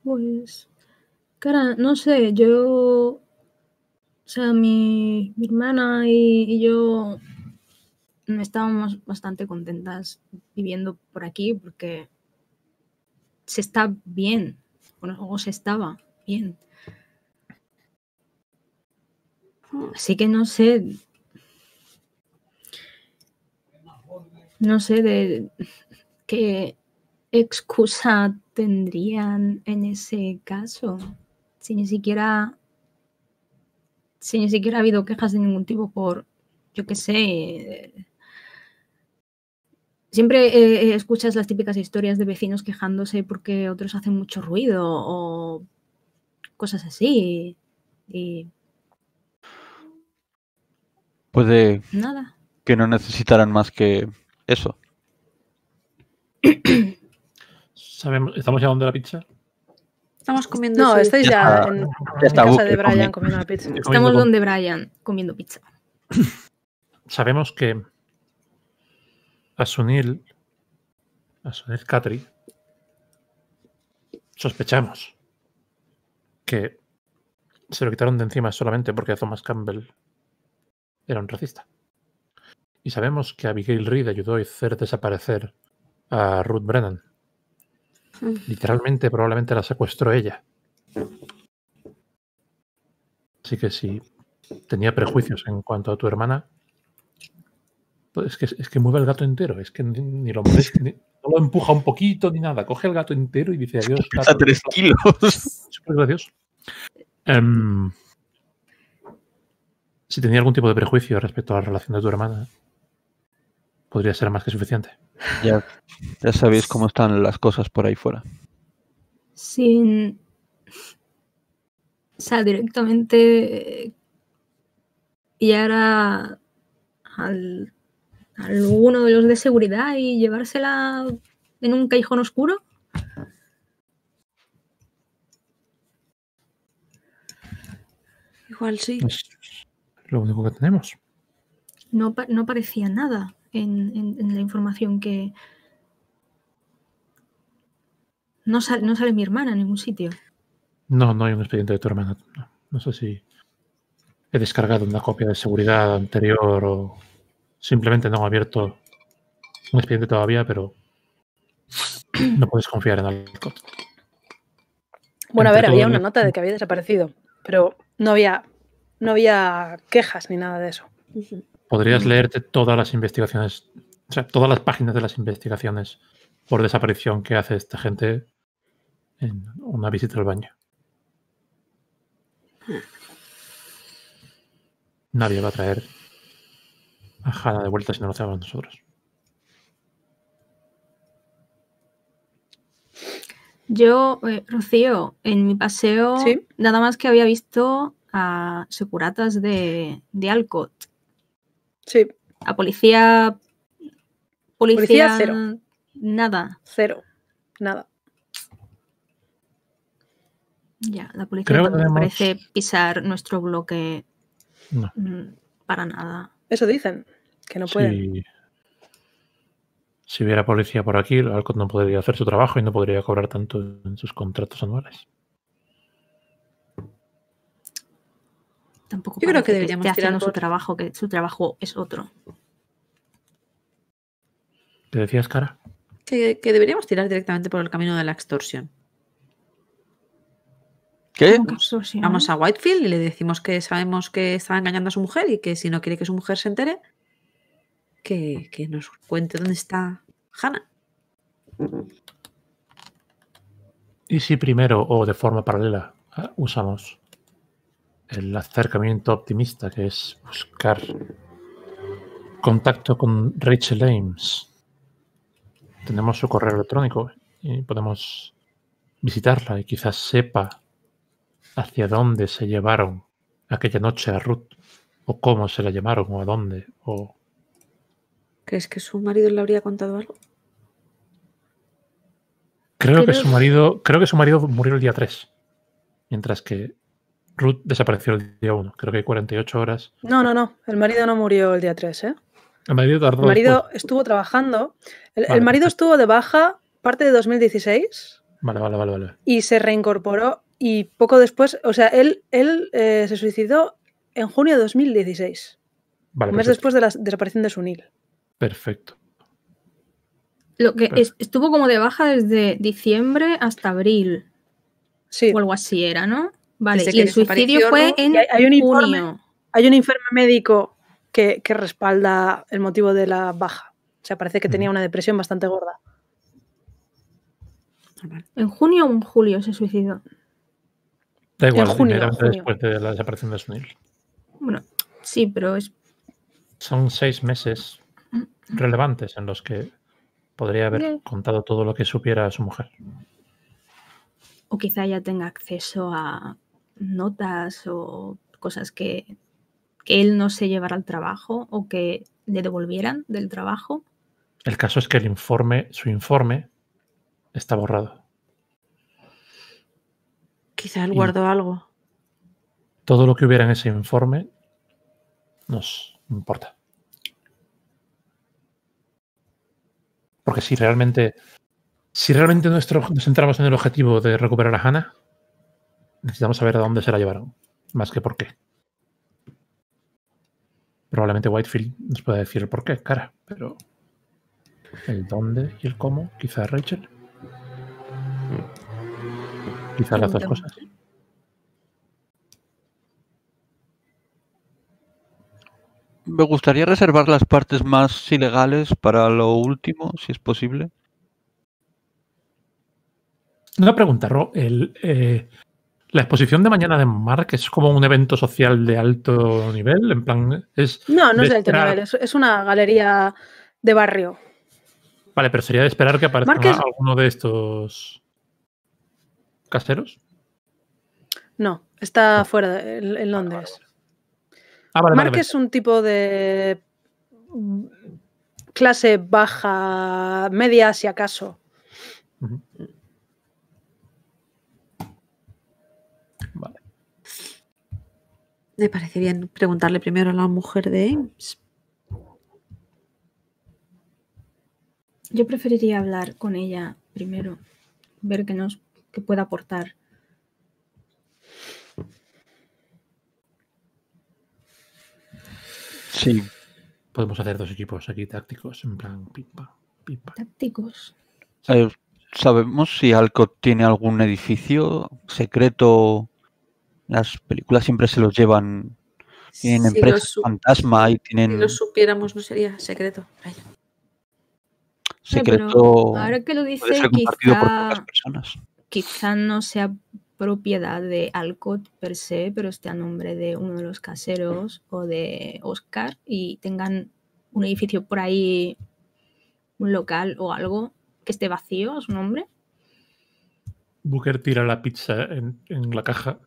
Pues, cara, no sé, yo, o sea, mi, hermana y yo estábamos bastante contentas viviendo por aquí porque se está bien, o se estaba bien. Así que no sé. No sé de qué excusa tendrían en ese caso. Si ni siquiera. Si ni siquiera ha habido quejas de ningún tipo por, yo qué sé, Siempre eh, eh, escuchas las típicas historias de vecinos quejándose porque otros hacen mucho ruido o cosas así. Y... Puede Nada. que no necesitaran más que eso. ¿Estamos ya donde la pizza? Estamos comiendo. No, estáis ya, en, casa de Brian comiendo la pizza. Estamos donde Brian comiendo pizza. Sabemos que a Sunil, a Sunil Katri, sospechamos que se lo quitaron de encima solamente porque Thomas Campbell era un racista. Y sabemos que Abigail Reed ayudó a hacer desaparecer a Ruth Brennan. Mm. Literalmente, probablemente la secuestró ella. Así que si tenía prejuicios en cuanto a tu hermana, pues es que, es mueve el gato entero, es que ni, lo no lo empuja un poquito ni nada. Coge el gato entero y dice adiós. tres kilos. Súper gracioso. Em, si tenía algún tipo de prejuicio respecto a la relación de tu hermana, podría ser más que suficiente. Ya, ya sabéis cómo están las cosas por ahí fuera. Sin. O sea, directamente. Y eh, ahora. Al alguno de los de seguridad y llevársela en un callejón oscuro? Igual sí. Es lo único que tenemos. No, no parecía nada en, la información que... No, no sale mi hermana en ningún sitio. No, no hay un expediente de tu hermana. no sé si he descargado una copia de seguridad anterior o Simplemente no ha abierto un expediente todavía, pero no puedes confiar en algo. Bueno, a ver, había una nota de que había desaparecido, pero no había, no había quejas ni nada de eso. Podrías leerte todas las investigaciones, o sea, todas las páginas de las investigaciones por desaparición que hace esta gente en una visita al baño. Nadie va a traer Ajá, de vuelta si no lo hacemos nosotros. Yo, eh, Rocío, en mi paseo, nada más que había visto a securatas de, de Alcott. Sí. A policía. Policía, cero. Nada. Cero. Nada. Ya, la policía no parece pisar nuestro bloque mm, para nada. Eso dicen, que no pueden. Si hubiera policía por aquí, Alcott no podría hacer su trabajo y no podría cobrar tanto en sus contratos anuales. Tampoco Yo creo que deberíamos que su trabajo, que su trabajo es otro. ¿Te decías, Cara? Que, que deberíamos tirar directamente por el camino de la extorsión. ¿Qué? Vamos a Whitefield y le decimos que sabemos que está engañando a su mujer y que si no quiere que su mujer se entere, que, que nos cuente dónde está Hannah. ¿Y si primero o de forma paralela ah, usamos el acercamiento optimista, que es buscar contacto con Rachel Ames? Tenemos su correo electrónico y podemos visitarla y quizás sepa hacia dónde se llevaron aquella noche a Ruth, o cómo se la llamaron, o a dónde, o... ¿Crees que su marido le habría contado algo? Creo, que su marido, creo que su marido murió el día 3, mientras que Ruth desapareció el día 1, creo que 48 horas. No, no, no, el marido no murió el día 3, ¿eh? El marido, tardó el marido estuvo trabajando. El, el marido estuvo de baja parte de 2016. Vale, vale, vale, vale. Y se reincorporó y poco después, o sea, él, eh, se suicidó en junio de 2016, un mes después de la desaparición de Sunil. Perfecto. Lo que estuvo como de baja desde diciembre hasta abril. Sí. O algo así era, ¿no? Vale, el suicidio fue en hay, un informe, Hay un médico que, que, respalda el motivo de la baja. O sea, parece que tenía una depresión bastante gorda. En junio o en julio se suicidó. Da igual, después de la desaparición de Sunil. Bueno, sí, pero es. Son seis meses mm. relevantes en los que podría haber contado todo lo que supiera su mujer. O quizá ya tenga acceso a notas o cosas que, que él no se llevara al trabajo o que le devolvieran del trabajo. El caso es que el informe, su informe, está borrado. Quizá él guardó algo. Todo lo que hubiera en ese informe nos importa. Porque si realmente, si realmente nos centramos en el objetivo de recuperar a Hannah, necesitamos saber a dónde se la llevaron, más que por qué. Probablemente Whitefield nos pueda decir el por qué, cara, pero el dónde y el cómo, quizás Rachel las cosas. Me gustaría reservar las partes más ilegales para lo último, si es posible. Una pregunta, Ro. Eh, la exposición de mañana de Mark es como un evento social de alto nivel, en plan es. No, no es de alto nivel, es, una galería de barrio. Vale, pero sería de esperar que aparezca alguno de estos caseros? No, está fuera, en, Londres. Ah, vale, es un tipo de clase baja, media, si acaso. Vale. Me parece bien preguntarle primero a la mujer de Ames. Yo preferiría hablar con ella primero, ver que nos que pueda aportar. Sí, podemos hacer dos equipos aquí tácticos, en plan pipa, pipa. Tácticos. ¿Sabemos si Alcott tiene algún edificio secreto? Las películas siempre se los llevan. en empresa empresas fantasma y tienen. Si lo supiéramos, no sería secreto. Secreto. ahora que lo dice, quizá... personas quizá no sea propiedad de Alcott per se, pero esté a nombre de uno de los caseros o de Oscar y tengan un edificio por ahí, un local o algo que esté vacío a su nombre. Booker tira la pizza en, la caja,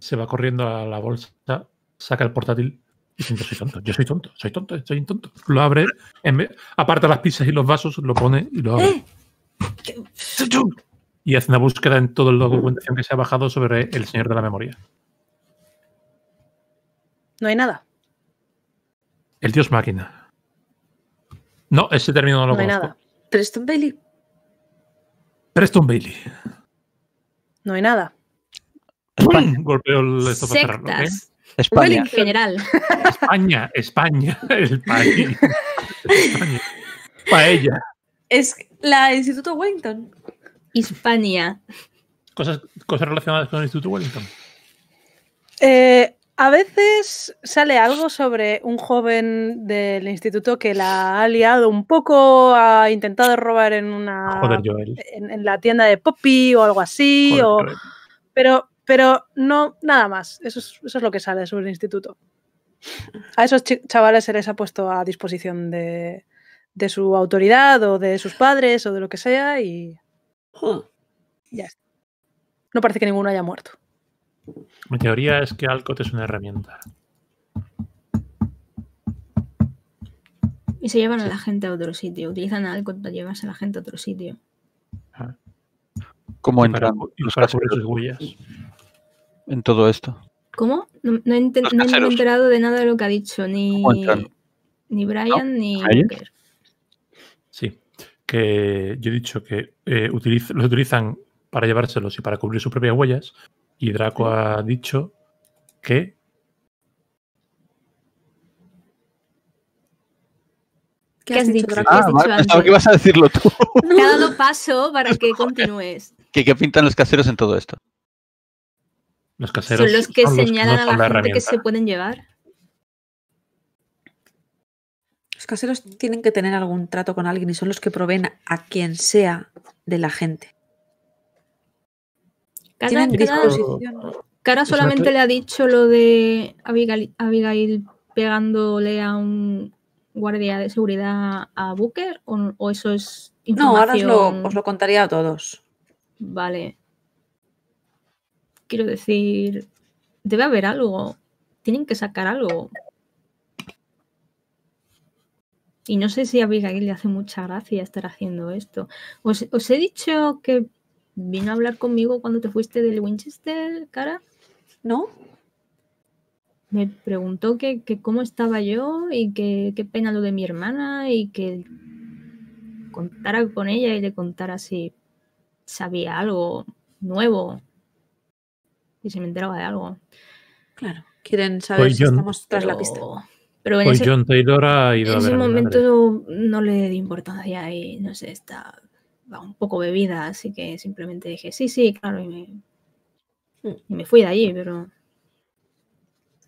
se va corriendo a la bolsa, saca el portátil y yo soy tonto, yo soy tonto, soy tonto, soy tonto. Lo abre, aparta las pizzas y los vasos, lo pone y lo abre. ¡Eh! y hace una búsqueda en toda la documentación que se ha bajado sobre el Señor de la Memoria. No hay nada. El dios máquina. No, ese término no lo No hay nada. Preston Bailey. Preston Bailey. No hay nada. Golpeo esto para cerrarlo, España. en general. España, España, el país. España. Paella. Es la Instituto Wellington. Hispania. Cosas, cosas relacionadas con el Instituto Wellington. Eh, a veces sale algo sobre un joven del instituto que la ha liado un poco, ha intentado robar en una en, la tienda de Poppy o algo así, pero pero no nada más. Eso es, eso lo que sale sobre el instituto. A esos chavales se les ha puesto a disposición de, de su autoridad o de sus padres o de lo que sea y ya No parece que ninguno haya muerto. Mi teoría es que Alcott es una herramienta. Y se llevan a la gente a otro sitio. Utilizan a Alcott para llevarse a la gente a otro sitio. Ah. ¿Cómo entran los En todo esto. ¿Cómo? No, no, he enterado de nada de lo que ha dicho ni, ni Brian ni que yo he dicho que eh, los utilizan para llevárselos y para cubrir sus propias huellas. Y Draco ha dicho que. ¿Qué has dicho, Draco? Ah, a decirlo tú. Te ha dado paso para que continúes. ¿Qué, pintan los caseros en todo esto? Los caseros son los que señalan que a la gente que se pueden llevar. caseros tienen que tener algún trato con alguien y son los que proveen a quien sea de la gente. Cara, cara pues solamente le ha dicho lo de Abigail, pegándole a un guardia de seguridad a Booker o, eso es No, ahora os lo contaría a todos. Vale. Quiero decir, debe haber algo. Tienen que sacar algo. Y no sé si a Abigail le hace mucha gracia estar haciendo esto. Os, he dicho que vino a hablar conmigo cuando te fuiste del Winchester, cara. ¿No? Me preguntó que, cómo estaba yo y que qué pena lo de mi hermana y que contara con ella y le contara si sabía algo nuevo y se me enteraba de algo. Claro, quieren saber pues si estamos tras la pista. Pero en ese, Taylor ha momento no le di importancia y no sé, está un poco bebida, así que simplemente dije, sí, sí, claro, y me, hmm. fui de allí, pero...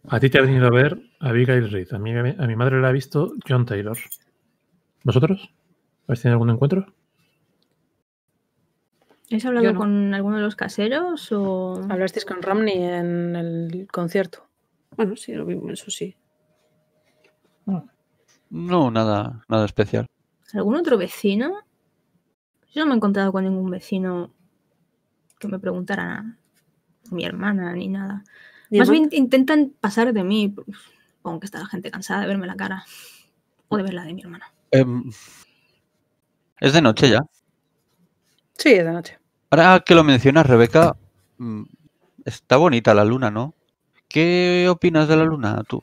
A ti te ha venido a ver Abigail Reed, a mi, a mi madre la ha visto John Taylor. ¿Vosotros? ¿Habéis tenido algún encuentro? ¿Has hablado con alguno de los caseros o...? Hablasteis con Romney en el concierto. Bueno, sí, lo vimos, eso sí. No, nada, nada especial. ¿Algún otro vecino? Yo no me he encontrado con ningún vecino que me preguntara nada. Mi hermana ni nada. Más bien intentan pasar de mí. Aunque que está la gente cansada de verme la cara. O de ver la de mi hermana. Em, ¿Es de noche ya? Sí, es de noche. Ahora que lo mencionas, Rebeca, mm, está bonita la luna, ¿no? ¿Qué opinas de la luna tú?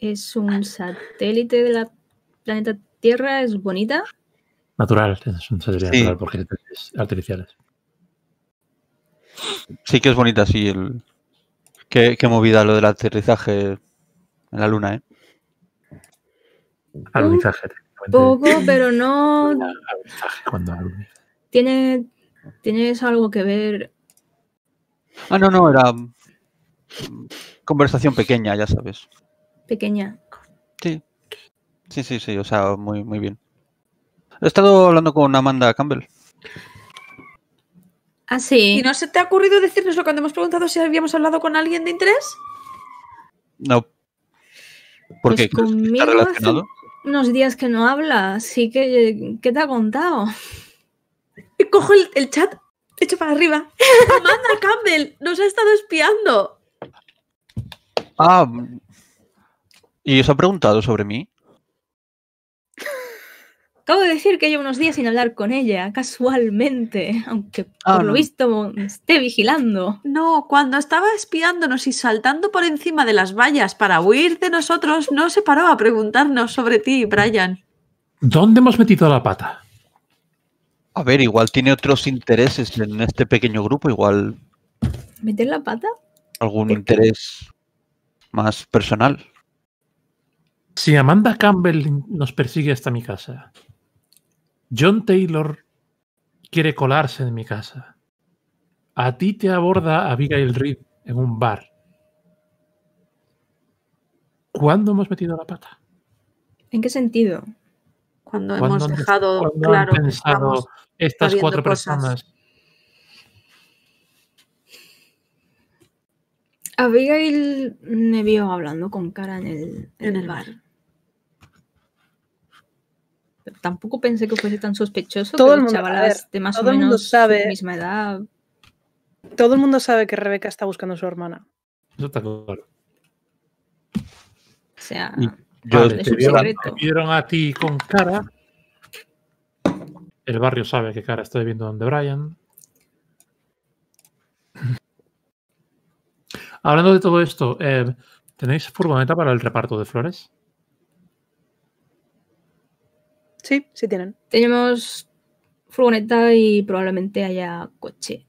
Es un satélite de la planeta Tierra, es bonita. Natural, es un satélite natural porque es artificiales. Sí que es bonita, sí. Qué, movida lo del aterrizaje en la luna, ¿eh? Alunizaje. Un poco, pero no. Cuando Tiene, ¿Tienes algo que ver? Ah, no, no, era mm, conversación pequeña, ya sabes pequeña. Sí. Sí, sí, sí, o sea, muy, muy bien. He estado hablando con Amanda Campbell. Ah, sí. ¿Y no se te ha ocurrido decirnos lo hemos preguntado si habíamos hablado con alguien de interés? No. ¿Por pues ¿Está relacionado? Hace unos días que no habla, así que ¿qué te ha contado? Cojo el, el chat hecho para arriba. Amanda Campbell nos ha estado espiando. Ah, ¿Y os ha preguntado sobre mí? Acabo de decir que llevo unos días sin hablar con ella, casualmente, aunque ah, por lo visto esté vigilando. No, cuando estaba espiándonos y saltando por encima de las vallas para huir de nosotros, no se paró a preguntarnos sobre ti, Brian. ¿Dónde hemos metido la pata? A ver, igual tiene otros intereses en este pequeño grupo, igual. ¿Meter la pata? ¿Algún interés más personal? Si Amanda Campbell nos persigue hasta mi casa, John Taylor quiere colarse en mi casa. A ti te aborda Abigail Reed en un bar. ¿Cuándo hemos metido la pata? ¿En qué sentido? Cuando hemos dejado claro estas cuatro personas. Abigail me vio hablando con cara en el bar tampoco pensé que fuese tan sospechoso. Todo el mundo, más o menos mundo sabe, misma edad. Todo el mundo sabe que Rebeca está buscando a su hermana. Eso está claro. O sea, yo a ti con cara. El barrio sabe que cara está viendo donde Brian. Hablando de todo esto, eh, ¿tenéis furgoneta para el reparto de flores? Sí, sí tienen. Tenemos furgoneta y probablemente haya coche.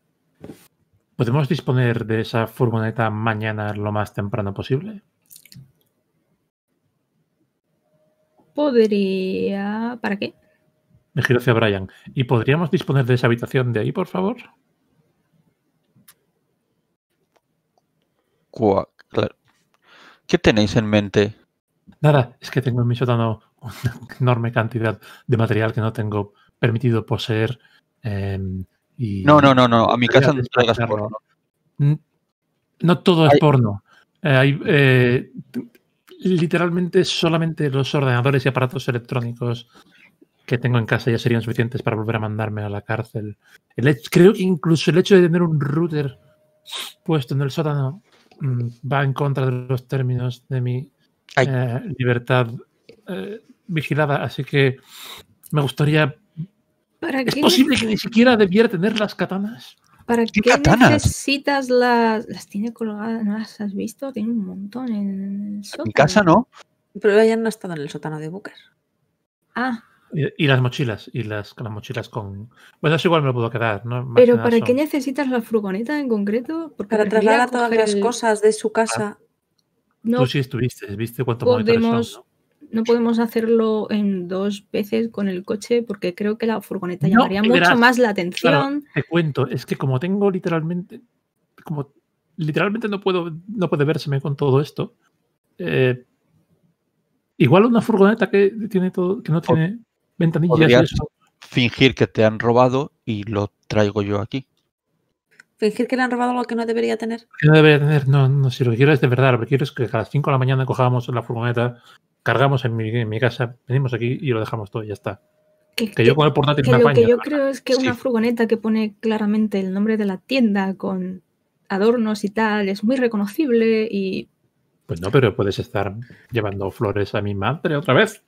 ¿Podemos disponer de esa furgoneta mañana lo más temprano posible? Podría. ¿Para qué? Me giro hacia Brian. ¿Y podríamos disponer de esa habitación de ahí, por favor? ¿Qué tenéis en mente? Nada, es que tengo en mi sótano una enorme cantidad de material que no tengo permitido poseer. Em, y no, no, no, no, a mi casa no traigas porno. No todo es porno. Eh, hay, eh, literalmente solamente los ordenadores y aparatos electrónicos que tengo en casa ya serían suficientes para volver a mandarme a la cárcel. creo que incluso el hecho de tener un router puesto en el sótano mm, va en contra de los términos de mi eh, libertad vigilada, así que me gustaría. ¿Para ¿Es posible que ni siquiera debiera tener las katanas? ¿Para qué, necesitas las. Las tiene colgadas, ¿no las has visto? Tiene un montón en el sótano. En casa no. Pero ella no ha estado en el sótano de Booker. Ah. Y, las mochilas, y las, las mochilas con. Bueno, eso igual me lo puedo quedar, ¿no? Pero ¿para qué necesitas la furgoneta en concreto? para trasladar todas las cosas de su casa. Tú sí estuviste, viste cuánto monitores son, no podemos hacerlo en dos veces con el coche porque creo que la furgoneta llamaría mucho más la atención. te cuento, es que como tengo literalmente, como literalmente no puedo, no puede verseme con todo esto. Eh, igual una furgoneta que tiene todo, que no tiene ventanillas. fingir que te han robado y lo traigo yo aquí. Fingir que le han robado algo que no debería tener. no debería tener, no, no, si lo que quiero es de verdad, lo que quiero es que a las 5 de la mañana cojamos la furgoneta, cargamos en mi, casa, venimos aquí y lo dejamos todo y ya está. Que, yo con el portátil que me Lo que yo creo es que una furgoneta que pone claramente el nombre de la tienda con adornos y tal es muy reconocible y. Pues no, pero puedes estar llevando flores a mi madre otra vez.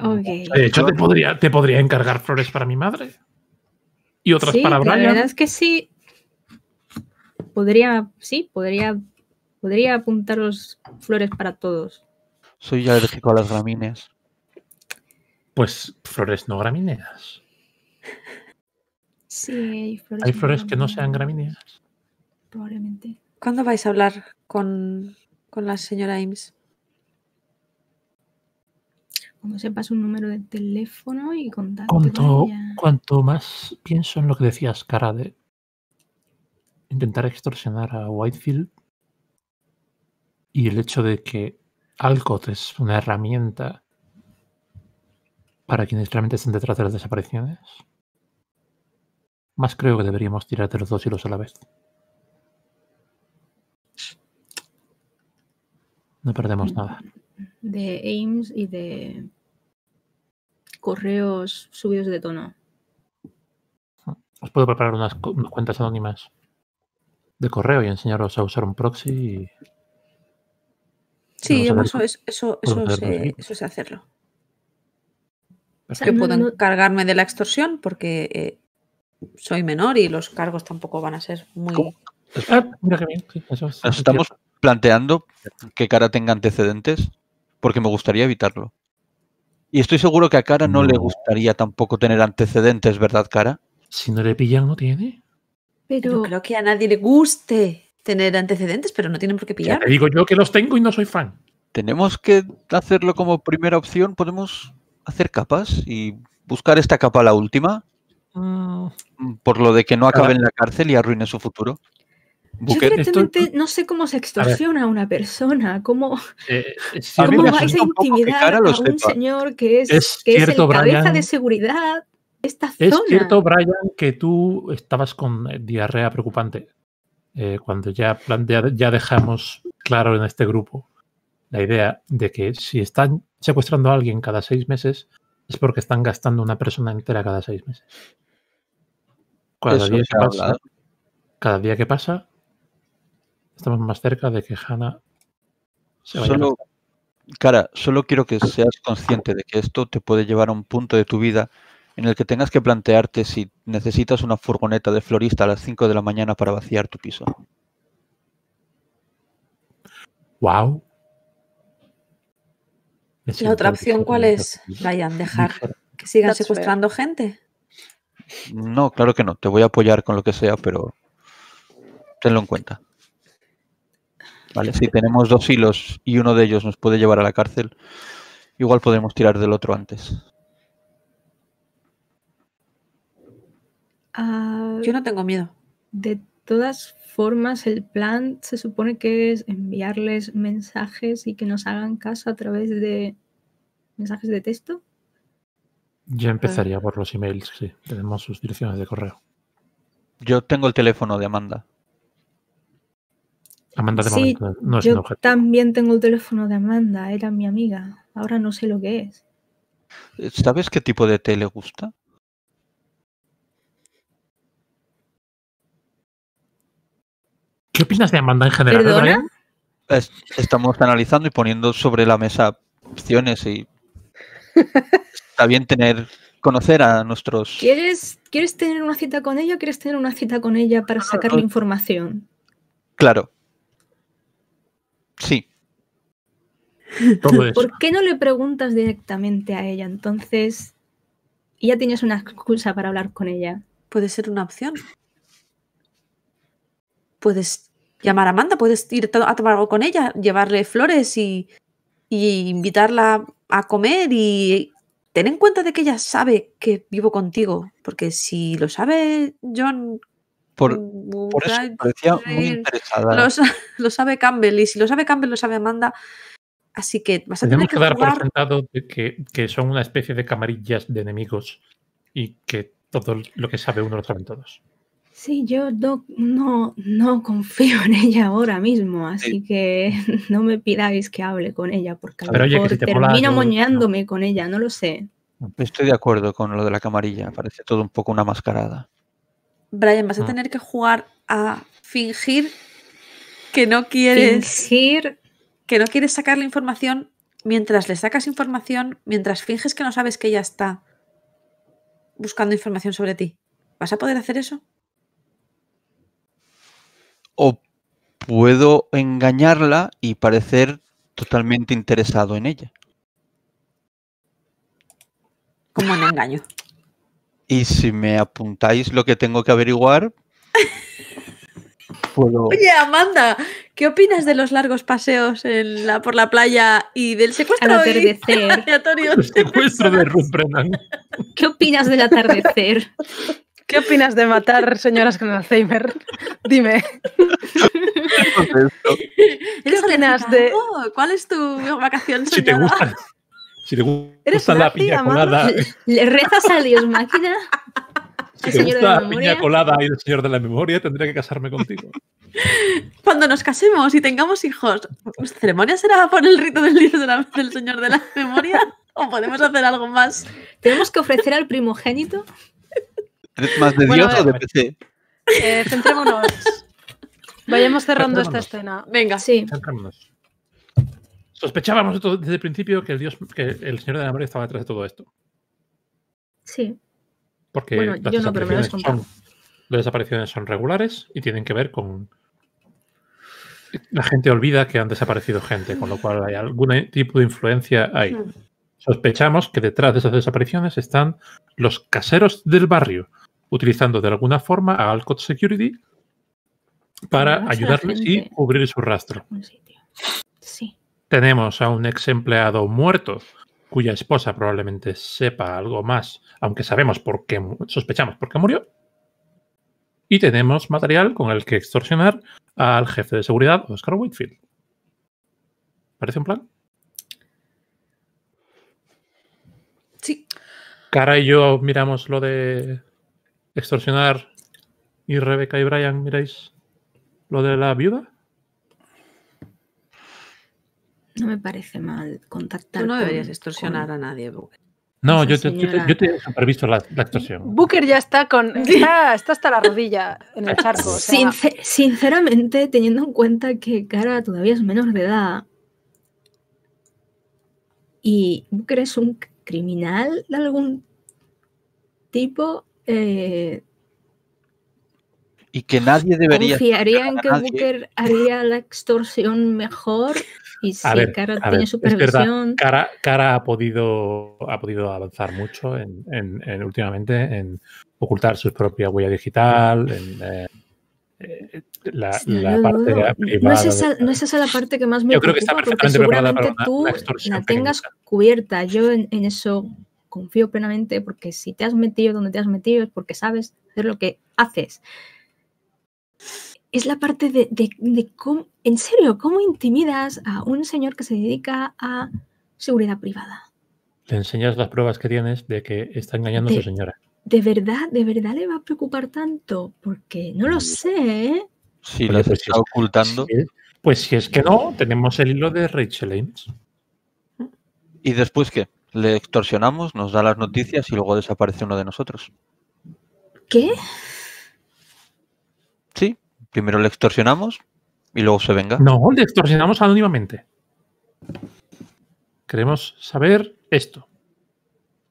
De hecho, te podría, te podría encargar flores para mi madre. Y otras sí, para La verdad es que sí. Podría, sí, podría, podría apuntar los flores para todos. Soy alérgico a las gramíneas. Pues flores no gramíneas. Sí, hay flores. Hay flores que no sean gramíneas. Probablemente. ¿Cuándo vais a hablar con, con la señora Ames? se sepas un número de teléfono y contacto. Cuanto, cuanto más pienso en lo que decías, cara, de intentar extorsionar a Whitefield y el hecho de que Alcott es una herramienta para quienes realmente están detrás de las desapariciones, más creo que deberíamos tirarte los dos hilos a la vez. No perdemos mm. nada de aims y de correos subidos de tono. Os puedo preparar unas, cuentas anónimas de correo y enseñaros a usar un proxy. Sí, eso, es hacerlo. que cargarme de la extorsión porque eh, soy menor y los cargos tampoco van a ser muy. Ah, Nos estamos planteando que cara tenga antecedentes porque me gustaría evitarlo. Y estoy seguro que a Cara no, le gustaría tampoco tener antecedentes, ¿verdad, Cara? Si no le pillan, no tiene. Pero yo creo que a nadie le guste tener antecedentes, pero no tienen por qué pillar. digo yo que los tengo y no soy fan. Tenemos que hacerlo como primera opción. Podemos hacer capas y buscar esta capa la última. Mm. Por lo de que no acabe en la cárcel y arruine su futuro. Yo no sé cómo se extorsiona a, una persona, cómo, eh, cómo vais a intimidar a un señor que es, que el cabeza de seguridad de esta zona. Es cierto, Brian, que tú estabas con eh, diarrea preocupante eh, cuando ya, plantea ya dejamos claro en este grupo la idea de que si están secuestrando a alguien cada seis meses es porque están gastando una persona entera cada seis meses. pasa, cada día que pasa estamos más cerca de que Hannah se vaya Cara, solo quiero que seas consciente de que esto te puede llevar a un punto de tu vida en el que tengas que plantearte si necesitas una furgoneta de florista a las 5 de la mañana para vaciar tu piso. Wow. ¿La otra opción cuál es, Ryan? ¿Dejar que sigan secuestrando gente? No, claro que no. Te voy a apoyar con lo que sea, pero tenlo en cuenta. Si tenemos dos hilos y uno de ellos nos puede llevar a la cárcel, igual podemos tirar del otro antes. Ah, Yo no tengo miedo. De todas formas, el plan se supone que es enviarles mensajes y que nos hagan caso a través de mensajes de texto. Yo empezaría por los emails, sí. Tenemos sus direcciones de correo. Yo tengo el teléfono de Amanda. Amanda sí, no es yo un También tengo el teléfono de Amanda, era mi amiga. Ahora no sé lo que es. ¿Sabes qué tipo de té le gusta? ¿Qué opinas de Amanda en general? estamos analizando y poniendo sobre la mesa opciones y está bien tener conocer a nuestros. ¿Quieres, ¿Quieres tener una cita con ella o quieres tener una cita con ella para sacar la información? Claro. Sí. ¿Por qué no le preguntas directamente a ella? Entonces, ya tienes una excusa para hablar con ella. Puede ser una opción. Puedes llamar a Amanda, puedes ir a tomar algo con ella, llevarle flores y, y invitarla a comer y ten en cuenta de que ella sabe que vivo contigo, porque si lo sabe John por, mm, eso parecía muy interesada. Lo, sabe Campbell y si lo sabe Campbell, lo sabe Amanda. Así que vas a Tenemos tener que, dar por sentado que, que, son una especie de camarillas de enemigos y que todo lo que sabe uno lo saben todos. Sí, yo no, no, confío en ella ahora mismo, así que no me pidáis que hable con ella, porque a termino moñándome con ella, no lo sé. Estoy de acuerdo con lo de la camarilla, parece todo un poco una mascarada. Brian, vas a tener que jugar a fingir que no quieres. Fingir. Que no quieres sacar la información mientras le sacas información, mientras finges que no sabes que ella está buscando información sobre ti. ¿Vas a poder hacer eso? O puedo engañarla y parecer totalmente interesado en ella. Como un engaño. Y si me apuntáis lo que tengo que averiguar, Oye, Amanda, ¿qué opinas de los largos paseos por la playa y del secuestro Al de Rumprena. ¿Qué opinas del atardecer? ¿Qué opinas de matar señoras con Alzheimer? Dime. ¿Qué opinas de... ¿Cuál es tu vacación, soñada? Si le la máquina, colada. ¿Le rezas a Dios, máquina? Si te gusta la piña colada y el señor de la memoria, tendría que casarme contigo. Cuando nos casemos y tengamos hijos, ¿pues ceremonia será por el rito del Dios del señor de la memoria? ¿O podemos hacer algo más? ¿Tenemos que ofrecer al primogénito? más de Dios o de PC? Eh, centrémonos. Vayamos cerrando esta escena. Venga. Sí. Centrémonos. Sospechábamos desde el principio que el, Dios, que el Señor de la Muerte estaba detrás de todo esto. Sí. Porque yo no, pero me son, las desapariciones son regulares y tienen que ver con. La gente olvida que han desaparecido gente, con lo cual hay algún tipo de influencia ahí. Hmm. Sospechamos que detrás de esas desapariciones están los caseros del barrio, utilizando de alguna forma a Alcott Security para ayudarles y cubrir su rastro. Tenemos a un ex empleado muerto, cuya esposa probablemente sepa algo más, aunque sabemos por qué, sospechamos por qué murió. Y tenemos material con el que extorsionar al jefe de seguridad, Oscar Whitefield. ¿Parece un plan? Sí. Cara y yo miramos lo de extorsionar y Rebeca y Brian miráis lo de la viuda. No me parece mal contactar. Tú no deberías extorsionar a nadie, Booker. No, yo te, he previsto la, extorsión. Booker ya está con. Está, hasta la rodilla en el charco. sinceramente, teniendo en cuenta que Cara todavía es menor de edad. Y Booker es un criminal de algún tipo. Eh, y que nadie debería. ¿Confiaría en que Booker haría la extorsión mejor y sí, Cara tiene supervisión. Cara, Cara ha, podido, ha podido avanzar mucho en, en, últimamente en ocultar su propia huella digital, en. Eh, la, parte no, es, esa, la parte que más me yo creo que está perfectamente preparada para tú la tengas cubierta. Yo en, en, eso confío plenamente porque si te has metido donde te has metido es porque sabes hacer lo que haces es la parte de, cómo, en serio, cómo intimidas a un señor que se dedica a seguridad privada. Le enseñas las pruebas que tienes de que está engañando a su señora. De verdad, de verdad le va a preocupar tanto, porque no lo sé. ¿eh? Si pues está ocultando. pues si es que no, tenemos el hilo de Rachel Ames. ¿Y después qué? Le extorsionamos, nos da las noticias y luego desaparece uno de nosotros. ¿Qué? Primero le extorsionamos y luego se venga. No, le extorsionamos anónimamente. Queremos saber esto,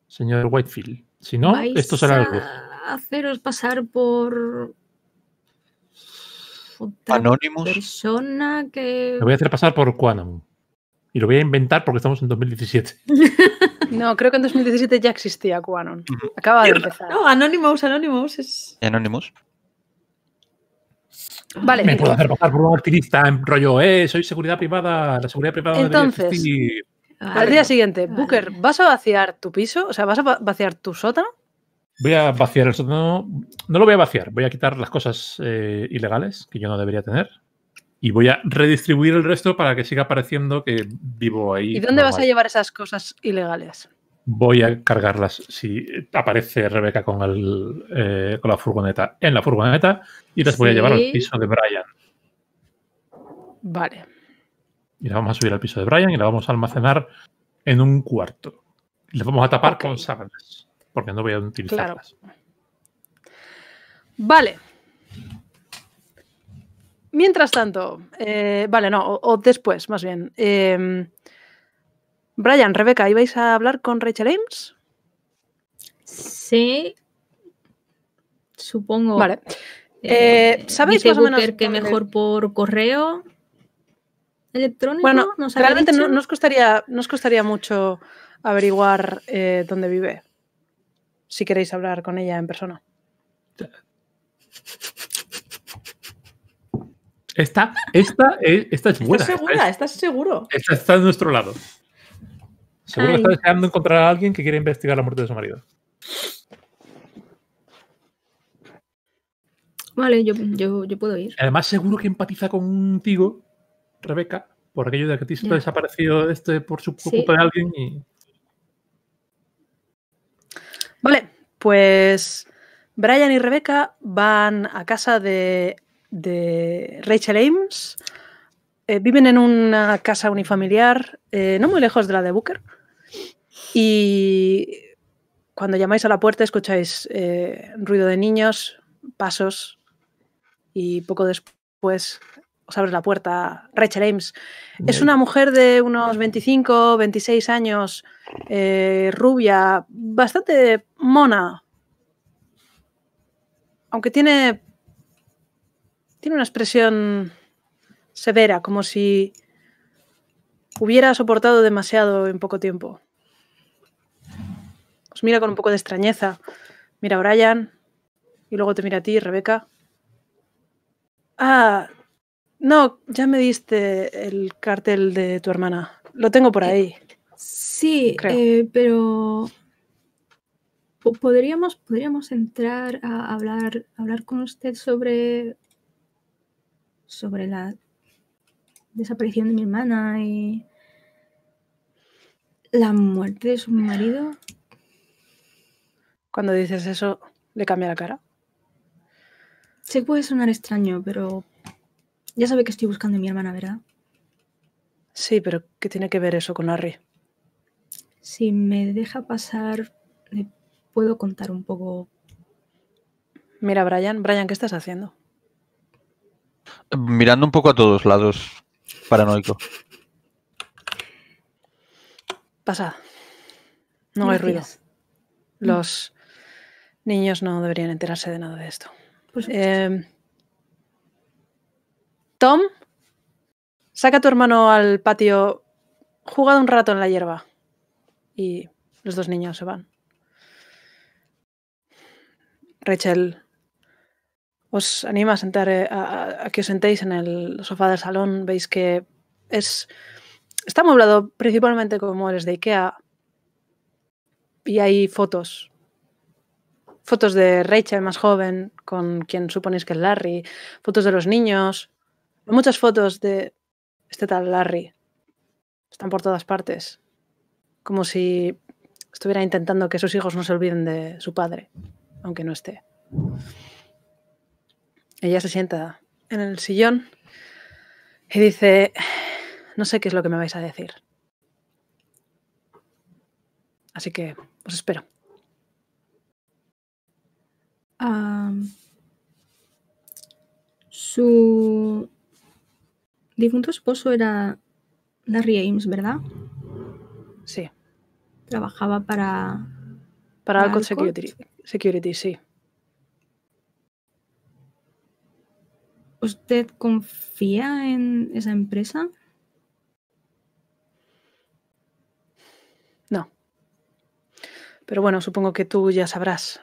señor Whitefield. Si no, esto será algo. A haceros pasar por Anónimos? persona Lo voy a hacer pasar por Quantum. Y lo voy a inventar porque estamos en 2017. no, creo que en 2017 ya existía Quanon. Acaba de empezar. No, Anonymous, Anonymous es. Anonymous. Vale. Me puedo hacer pasar por un activista en rollo, eh, soy seguridad privada, la seguridad privada Entonces, Al día siguiente, Booker, ¿vas a vaciar tu piso? O sea, ¿vas a vaciar tu sótano? Voy a vaciar el sótano. No lo voy a vaciar, voy a quitar las cosas eh, ilegales que yo no debería tener y voy a redistribuir el resto para que siga pareciendo que vivo ahí. ¿Y dónde vas a llevar esas cosas ilegales? voy a cargarlas si aparece Rebeca con, eh, con la furgoneta en la furgoneta y las voy a llevar al piso de Brian. Vale. Y la vamos a subir al piso de Brian y la vamos a almacenar en un cuarto. Y las vamos a tapar con sábanas porque no voy a utilizarlas. Vale. Mientras tanto, eh, vale, no, o, después, más bien. Em, Brian, Rebeca, ¿ibais a hablar con Rachel Ames? Sí. Supongo. Vale. Eh, eh, ¿Sabéis más o menos que mejor por correo electrónico? Bueno, realmente no, nos, costaría, nos costaría mucho averiguar eh, dónde vive. Si queréis hablar con ella en persona. Esta, esta, esta es buena. ¿Estás segura? ¿Estás seguro? Esta está de nuestro lado. Seguro que está deseando encontrar a alguien que quiera investigar la muerte de su marido. Vale, yo, puedo ir. Además, seguro que empatiza contigo, Rebeca, por aquello de que te ha desaparecido este por su culpa de alguien Vale, pues Brian y Rebeca van a casa de, Rachel Ames. Eh, viven en una casa unifamiliar, eh, no muy lejos de la de Booker. Y cuando llamáis a la puerta escucháis eh, ruido de niños, pasos y poco después os abre la puerta Rachel Ames. Es una mujer de unos 25, 26 años, eh, rubia, bastante mona, aunque tiene, tiene una expresión severa, como si hubiera soportado demasiado en poco tiempo mira con un poco de extrañeza. Mira a Brian y luego te mira a ti, Rebeca. Ah, no, ya me diste el cartel de tu hermana. Lo tengo por ahí. Sí, eh, pero podríamos, podríamos entrar a hablar, hablar con usted sobre, sobre la desaparición de mi hermana y la muerte de su marido cuando dices eso, le cambia la cara. Sí puede sonar extraño, pero ya sabe que estoy buscando a mi hermana, ¿verdad? Sí, pero ¿qué tiene que ver eso con Harry? Si me deja pasar, le puedo contar un poco. Mira, Brian, Brian, ¿qué estás haciendo? Mirando un poco a todos lados, paranoico. Pasa. No hay ruido. Los Niños no deberían enterarse de nada de esto. Em, Tom, saca a tu hermano al patio, jugad un rato en la hierba. Y los dos niños se van. Rachel, os anima a, sentar, eh, a, que os sentéis en el sofá del salón. Veis que es, está amoblado principalmente como muebles de Ikea. Y hay fotos fotos de Rachel más joven, con quien suponéis que es Larry, fotos de los niños, muchas fotos de este tal Larry. Están por todas partes. Como si estuviera intentando que sus hijos no se olviden de su padre, aunque no esté. Ella se sienta en el sillón y dice, no sé qué es lo que me vais a decir. Así que os espero su difunto esposo era Larry Ames, ¿verdad? Sí. Trabajaba para. Para, Security, Security, sí. ¿Usted confía en esa empresa? No. Pero bueno, supongo que tú ya sabrás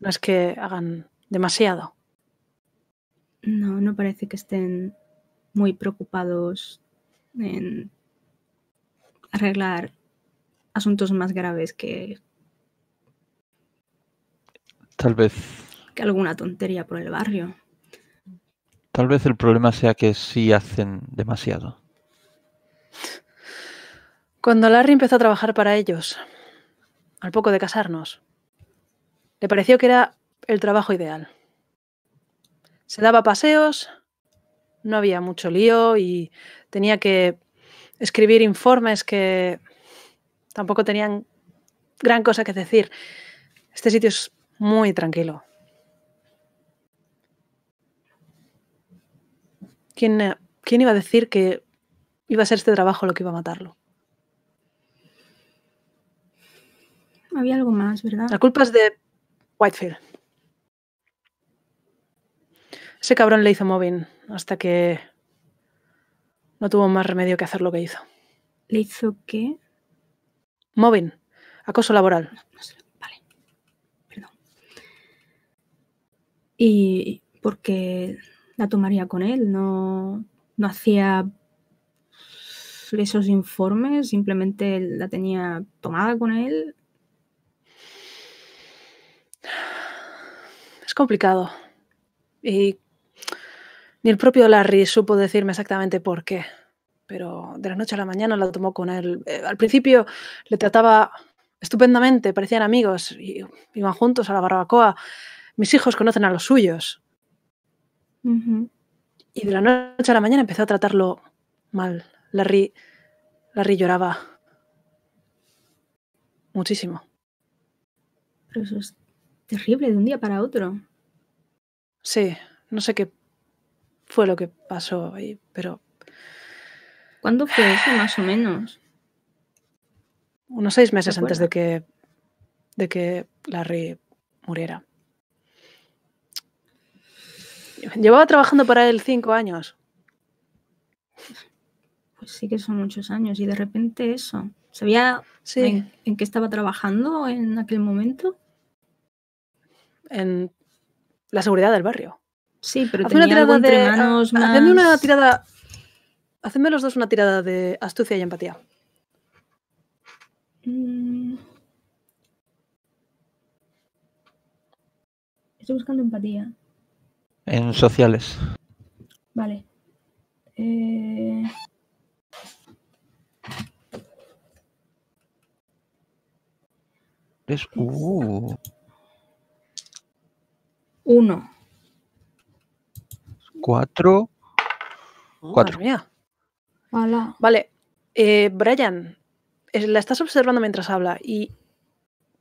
no es que hagan demasiado. No, no parece que estén muy preocupados en arreglar asuntos más graves que... Tal vez. Que alguna tontería por el barrio. Tal vez el problema sea que sí hacen demasiado. Cuando Larry empezó a trabajar para ellos, al poco de casarnos, le pareció que era el trabajo ideal. Se daba paseos, no había mucho lío y tenía que escribir informes que tampoco tenían gran cosa que decir. Este sitio es muy tranquilo. ¿Quién, eh, iba a decir que iba a ser este trabajo lo que iba a matarlo? Había algo más, ¿verdad? La culpa es de Whitefield. Ese cabrón le hizo Movin hasta que no tuvo más remedio que hacer lo que hizo. ¿Le hizo qué? Movin, acoso laboral. vale. Perdón. Y porque la tomaría con él, no, no hacía esos informes, simplemente la tenía tomada con él. complicado. Y ni el propio Larry supo decirme exactamente por qué. Pero de la noche a la mañana la tomó con él. Eh, al principio le trataba estupendamente, parecían amigos, y, iban juntos a la barbacoa. Mis hijos conocen a los suyos. Y de la noche a la mañana empezó a tratarlo mal. Larry, Larry lloraba muchísimo. Pero eso es terrible de un día para otro. Sí, no sé qué fue lo que pasó ahí, pero... ¿Cuándo fue eso, más o menos? Unos seis meses antes de que, de que Larry muriera. Llevaba trabajando para él cinco años. Pues sí que son muchos años y de repente eso. ¿Sabía en, en, qué estaba trabajando en aquel momento? En la seguridad del barrio. Sí, pero tenía ah, una tirada de, una tirada... Hacedme los dos una tirada de astucia y empatía. Mm. Estoy buscando empatía. En sociales. Vale. Eh. Es... Uh. Uno. Cuatro. Cuatro. Vale. Eh, Brian, eh, la estás observando mientras habla y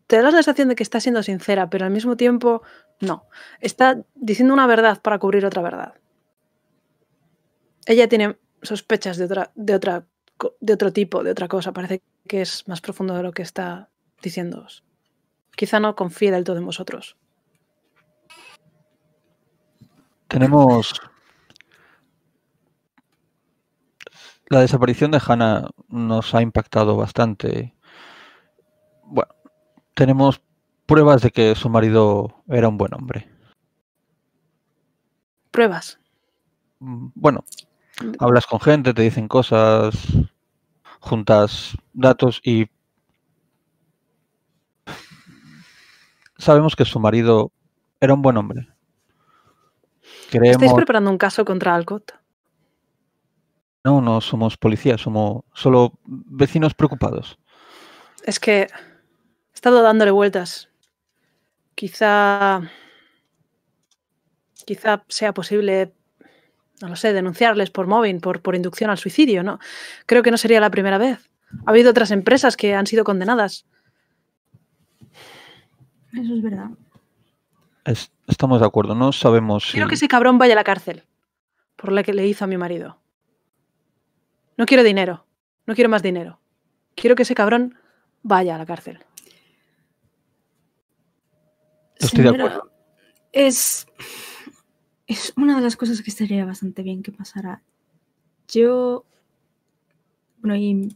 te das la sensación de que está siendo sincera, pero al mismo tiempo no. Está diciendo una verdad para cubrir otra verdad. Ella tiene sospechas de otra, de otra, de otro tipo, de otra cosa. Parece que es más profundo de lo que está diciéndoos. Quizá no confía del todo en vosotros. Tenemos la desaparición de Hannah nos ha impactado bastante. Bueno, tenemos pruebas de que su marido era un buen hombre. ¿Pruebas? Mm, bueno, hablas con gente, te dicen cosas, juntas datos y sabemos que su marido era un buen hombre. ¿Estáis preparando un caso contra Alcott? No, no somos policías, somos solo vecinos preocupados. Es que he estado dándole vueltas. Quizá. Quizá sea posible, no sé, denunciarles por móvil, por, por inducción al suicidio, ¿no? Creo que no sería la primera vez. Ha habido otras empresas que han sido condenadas. Eso es verdad estamos de acuerdo, no sabemos. Quiero que ese cabrón vaya a la cárcel por la que le hizo a mi marido. No quiero dinero, no quiero más dinero. Quiero que ese cabrón vaya a la cárcel. Estoy de acuerdo. Es, es una de las cosas que estaría bastante bien que pasara. Yo. Bueno, y,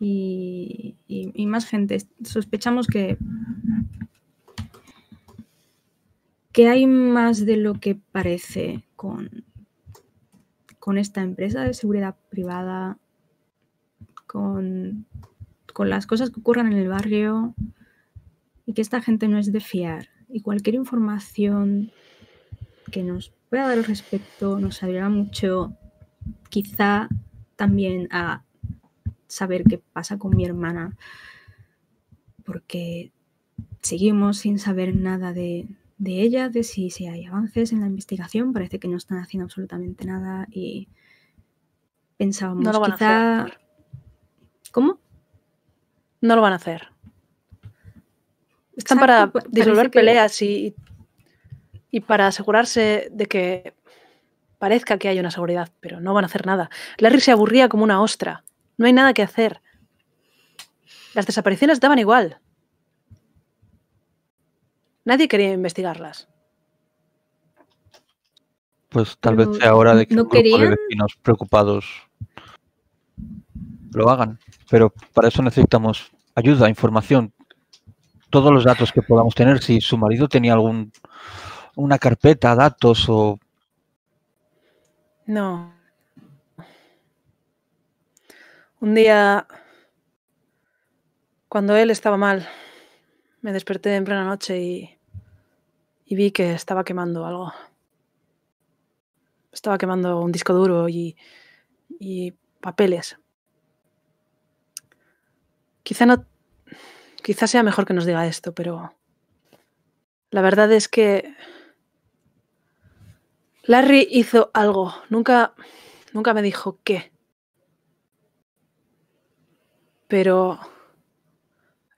y, y, más gente. Sospechamos que que hay más de lo que parece con, con esta empresa de seguridad privada, con, con las cosas que ocurran en el barrio y que esta gente no es de fiar. Y cualquier información que nos pueda dar al respecto nos ayudará mucho, quizá también a saber qué pasa con mi hermana, porque seguimos sin saber nada de, de ella, de si, si hay avances en la investigación. Parece que no están haciendo absolutamente nada y pensábamos no lo van A hacer. ¿Cómo? No lo van a hacer. Están para disolver peleas y, y para asegurarse de que parezca que hay una seguridad, pero no van a hacer nada. Larry se aburría como una ostra. No hay nada que hacer. Las desapariciones daban igual. Nadie quería investigarlas. Pues tal vez sea hora de que ¿no vecinos preocupados lo hagan. Pero para eso necesitamos ayuda, información, todos los datos que podamos tener. Si su marido tenía algún una carpeta, datos o. No. Un día, cuando él estaba mal, me desperté en plena noche y y vi que estaba quemando algo. Estaba quemando un disco duro y, y papeles. Quizá no. Quizá sea mejor que nos diga esto, pero. La verdad es que. Larry hizo algo. Nunca. Nunca me dijo qué. Pero.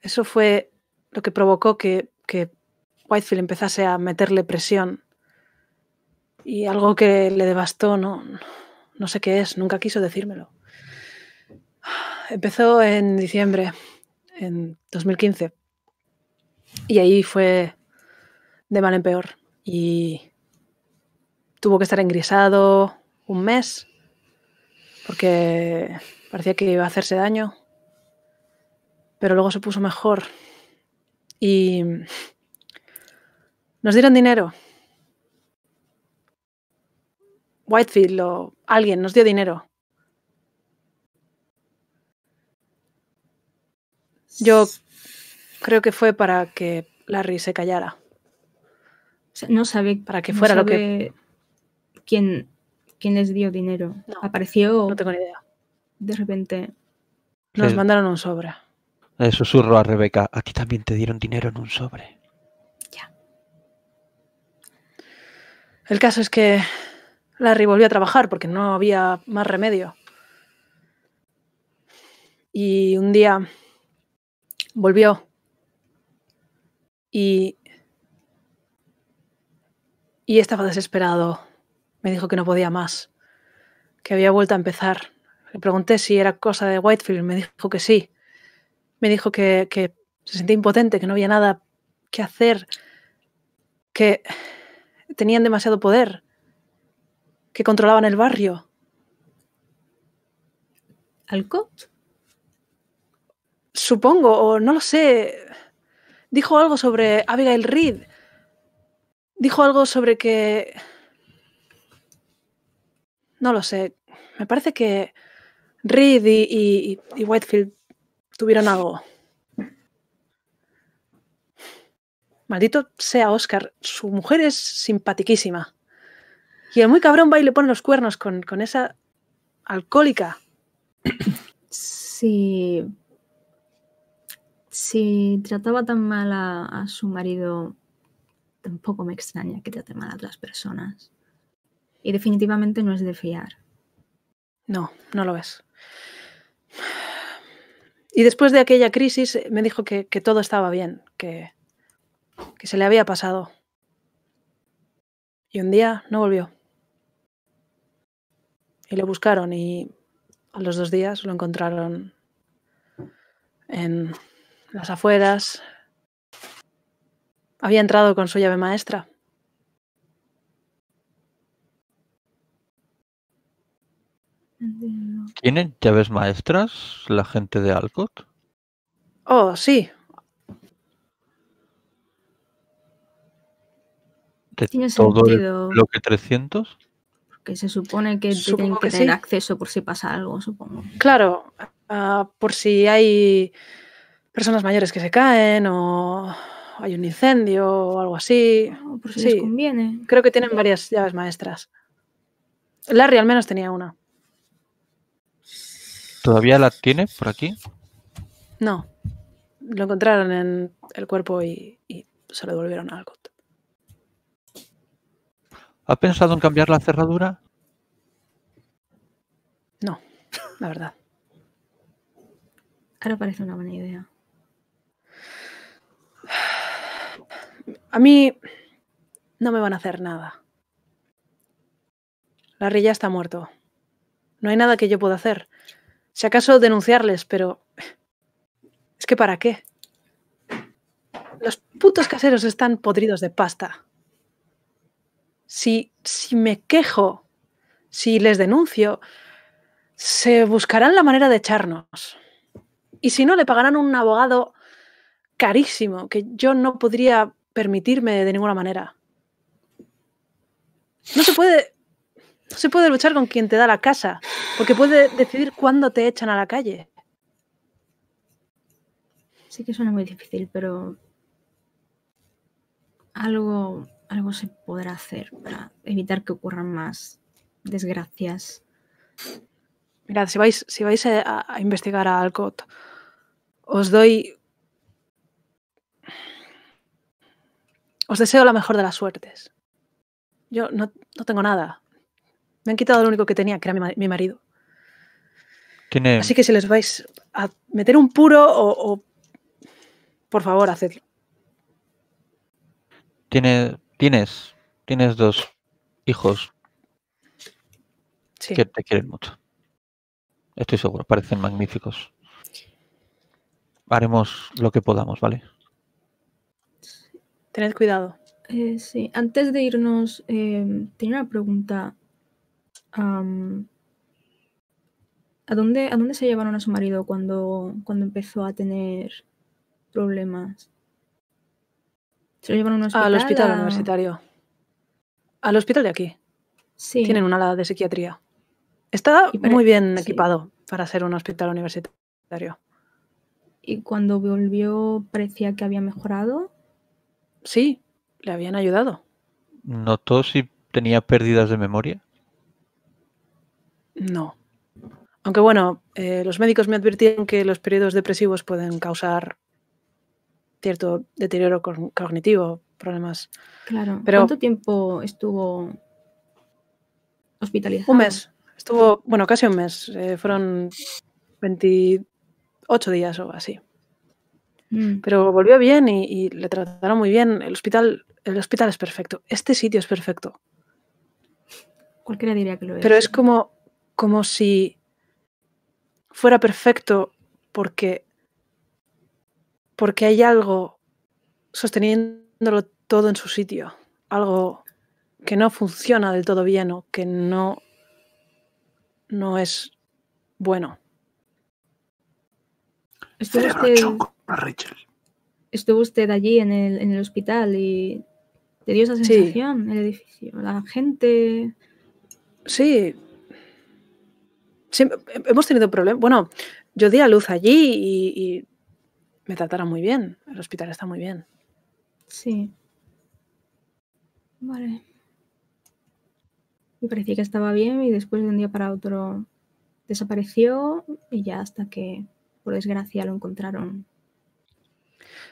Eso fue lo que provocó que, que Whitefield empezase a meterle presión y algo que le devastó, no, no sé qué es, nunca quiso decírmelo. Empezó en diciembre, en 2015, y ahí fue de mal en peor y tuvo que estar engrisado un mes porque parecía que iba a hacerse daño, pero luego se puso mejor y nos dieron dinero. Whitefield o alguien nos dio dinero. Yo creo que fue para que Larry se callara. No sabe. Para que fuera lo que. Quién, les dio dinero? Apareció. No tengo ni idea. De repente. Nos mandaron un sobre. Eh, susurro a Rebeca. A ti también te dieron dinero en un sobre. El caso es que Larry volvió a trabajar porque no había más remedio. Y un día volvió y, y estaba desesperado. Me dijo que no podía más, que había vuelto a empezar. Le pregunté si era cosa de Whitefield, me dijo que sí. Me dijo que, que se sentía impotente, que no había nada que hacer, que tenían demasiado poder, que controlaban el barrio. ¿Alcott? Supongo, o no lo sé. Dijo algo sobre Abigail Reed. Dijo algo sobre que... No lo sé. Me parece que Reed y, y Whitefield tuvieron algo. Maldito sea Oscar, su mujer es simpaticísima. Y el muy cabrón va y le pone los cuernos con, esa alcohólica. Si, si trataba tan mal a, su marido, tampoco me extraña que trate mal a otras personas. Y definitivamente no es de fiar. No, no lo es. Y después de aquella crisis eh, me dijo que todo estaba bien, que, que se le había pasado. Y un día no volvió. Y lo buscaron y a los dos días lo encontraron en las afueras. Había entrado con su llave maestra. ¿Tienen llaves maestras la gente de Alcott? Oh, sí. ¿Tiene todo sentido? el 300? Porque se supone que tienen que, tener acceso por si pasa algo, supongo. Claro, ah, por si hay personas mayores que se caen o hay un incendio o algo así. por si conviene. Creo que tienen varias llaves maestras. Larry al menos tenía una. ¿Todavía la tiene por aquí? No. Lo encontraron en el cuerpo y, se lo devolvieron a ¿Ha pensado en cambiar la cerradura? No, la verdad. Ahora parece una buena idea. A mí no me van a hacer nada. la ya está muerto. No hay nada que yo pueda hacer. Si acaso denunciarles, pero... Es que para qué. Los putos caseros están podridos de pasta si, me quejo, si les denuncio, se buscarán la manera de echarnos. Y si no, le pagarán un abogado carísimo que yo no podría permitirme de ninguna manera. No se puede, no se puede luchar con quien te da la casa, porque puede decidir cuándo te echan a la calle. Sí que suena muy difícil, pero algo algo se podrá hacer para evitar que ocurran más desgracias. Mirad, si vais, si vais a, investigar a Alcott, os doy. Os deseo la mejor de las suertes. Yo no, tengo nada. Me han quitado lo único que tenía, que era mi, marido. Así que si les vais a meter un puro o, o... por favor, hacedlo. Tiene Tienes, tienes dos hijos que te quieren mucho. Estoy seguro, parecen magníficos. Haremos lo que podamos, ¿vale? Tened cuidado. Eh, sí, antes de irnos, em, tenía una pregunta. ¿a, dónde, ¿A dónde se llevaron a su marido cuando, cuando empezó a tener problemas? Al hospital universitario. Al hospital de aquí. Sí. Tienen un ala de psiquiatría. Está muy bien equipado para ser un hospital universitario. ¿Y cuando volvió parecía que había mejorado? Sí, le habían ayudado. ¿Notó si tenía pérdidas de memoria? No. Aunque bueno, eh, los médicos me advirtieron que los periodos depresivos pueden causar cierto deterioro cognitivo, problemas. Claro. Pero, ¿Cuánto tiempo estuvo hospitalizado? Un mes. Estuvo, bueno, casi un mes. Eh, fueron 28 días o así. Mm. Pero volvió bien y, le trataron muy bien. El hospital, el hospital es perfecto. Este sitio es perfecto. Cualquiera diría que lo es. Pero es como, como si fuera perfecto porque porque hay algo sosteniéndolo todo en su sitio, algo que no funciona del todo bien o que no, no es bueno. Estuvo usted, allí en el, hospital y te dio esa sensación, el edificio, la gente. Sí. hemos tenido problemas. Bueno, yo di a luz allí y me trataron muy bien. El hospital está muy bien. Sí. Vale. Me parecía que estaba bien y después de un día para otro desapareció y ya hasta que, por desgracia, lo encontraron.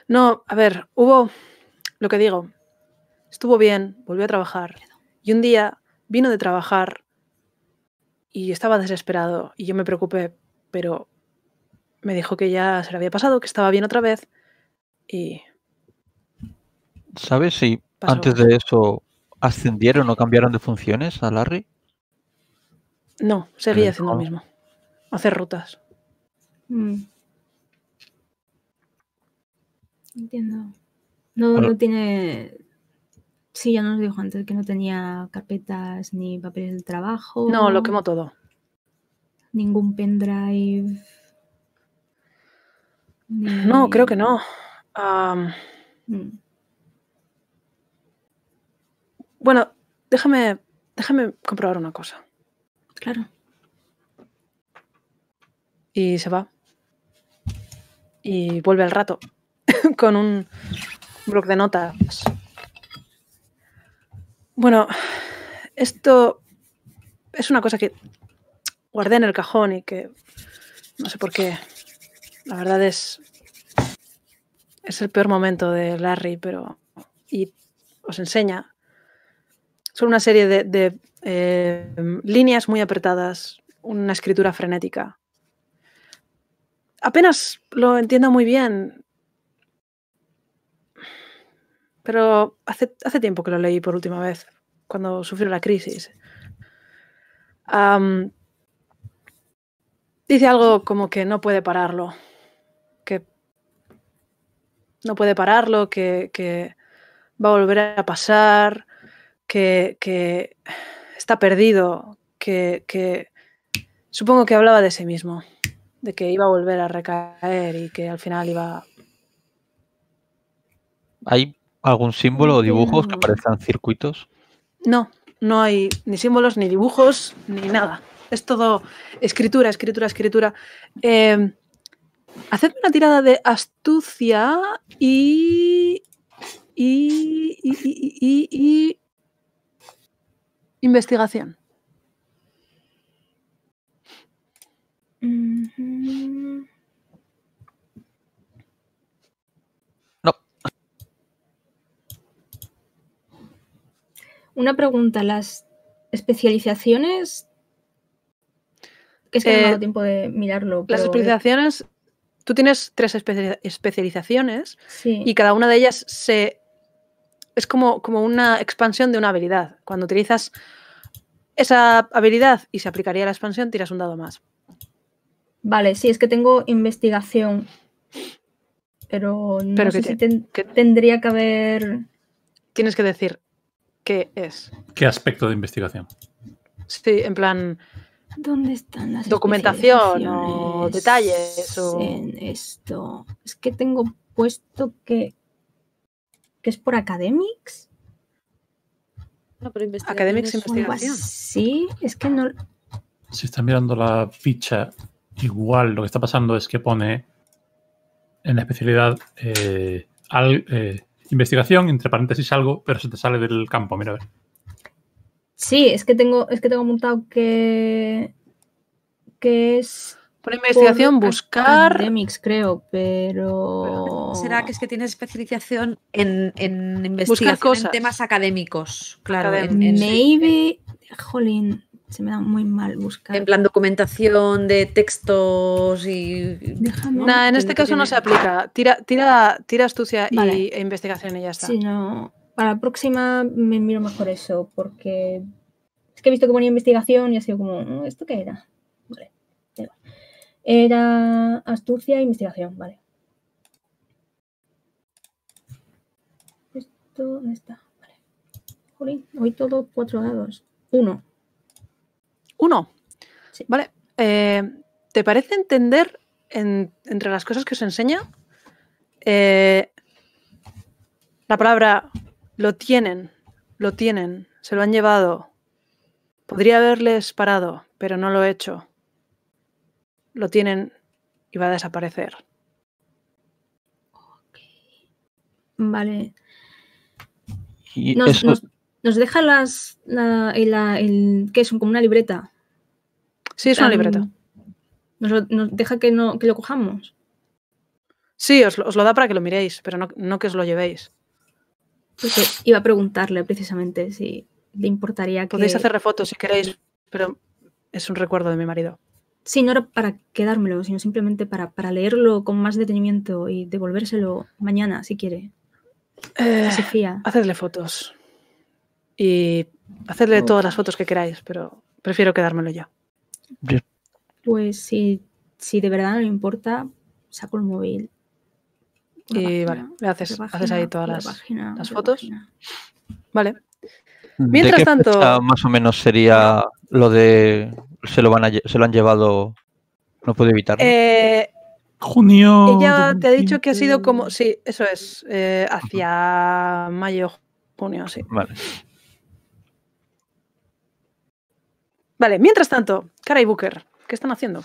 No, a ver, hubo, lo que digo, estuvo bien, volvió a trabajar y un día vino de trabajar y estaba desesperado y yo me preocupé, pero me dijo que ya se le había pasado, que estaba bien otra vez y... ¿Sabes si antes de eso ascendieron o cambiaron de funciones a Larry? No, seguía haciendo lo mismo. Hacer rutas. Mm. Entiendo. No, no tiene. Sí, ya nos dijo antes que no tenía carpetas ni papeles de trabajo. No, lo quemó todo. Ningún pendrive. No, creo que no. Mm. Bueno, déjame, déjame comprobar una cosa. Claro. Y se va. Y vuelve al rato con un bloc de notas. Bueno, esto es una cosa que guardé en el cajón y que no sé por qué la verdad es. Es el peor momento de Larry, pero. Y os enseña. Son una serie de, eh, líneas muy apretadas, una escritura frenética. Apenas lo entiendo muy bien. Pero hace, hace tiempo que lo leí por última vez, cuando sufrió la crisis. dice algo como que no puede pararlo no puede pararlo, que, va a volver a pasar, que, está perdido, que, supongo que hablaba de sí mismo, de que iba a volver a recaer y que al final iba... ¿Hay algún símbolo o dibujos que mm. parezcan circuitos? No, no hay ni símbolos, ni dibujos, ni nada. Es todo escritura, escritura, escritura. Eh, Hacer una tirada de astucia y. y. investigación. No. Una pregunta, las especializaciones es que eh, no tengo tiempo de mirarlo. Las especializaciones tú tienes tres especializaciones y cada una de ellas se, es como, una expansión de una habilidad. Cuando utilizas esa habilidad y se aplicaría la expansión, tiras un dado más. Vale, sí, es que tengo investigación. Pero no sé si tendría que haber. Tienes que decir qué es. ¿Qué aspecto de investigación? Sí, en plan. ¿Dónde están las documentación o detalles? O... En esto. Es que tengo puesto que, que es por academics. No, academics investigación. Sí, es que no. Si están mirando la ficha, igual lo que está pasando es que pone en la especialidad eh, eh, investigación, entre paréntesis algo, pero se te sale del campo. Mira, a ver. Sí, es que tengo, es que tengo montado que, que es por investigación, buscar. remix creo, pero. ¿Será que es que tienes especialización en, en investigación cosas. en temas académicos? Claro. Maybe. Jolín, se me da muy mal buscar. En plan, documentación de textos y. nada. en este caso no se aplica. Tira, tira, tira astucia e investigación y ya está. Si no para la próxima me miro mejor eso, porque es que he visto que ponía investigación y ha sido como, mm, ¿esto qué era? Vale, era, astucia e investigación, vale. Esto, ¿dónde está? Vale. Jolín, hoy todo cuatro dados. Uno. Uno. Vale. Eh, ¿Te parece entender entre las cosas que os enseña eh, la palabra lo tienen, lo tienen, se lo han llevado. Podría haberles parado, pero no lo he hecho. Lo tienen y va a desaparecer. Vale. nos, deja las. La, el, ¿Qué es? Como una libreta. Sí, es una libreta. Nos, deja que, no, que lo cojamos. Sí, os lo, da para que lo miréis, pero no, no que os lo llevéis. Pues iba a preguntarle precisamente si le importaría que... Podéis hacerle fotos si queréis, pero es un recuerdo de mi marido. Sí, no era para quedármelo, sino simplemente para, para leerlo con más detenimiento y devolvérselo mañana, si quiere. Eh, Sofía. Hacedle fotos. Y hacedle todas las fotos que queráis, pero prefiero quedármelo yo. Pues si, si de verdad no le importa, saco el móvil y eh, vale, haces, ahí todas las, las, fotos. vale. Mientras tanto. más o menos sería lo de. Se lo, van se lo han llevado. No puedo evitarlo. Eh, junio. Ella te ha dicho que ha sido como. Sí, eso es. Eh, hacia mayo, junio, sí. Vale. Vale, mientras tanto, Cara y Booker, ¿qué están haciendo?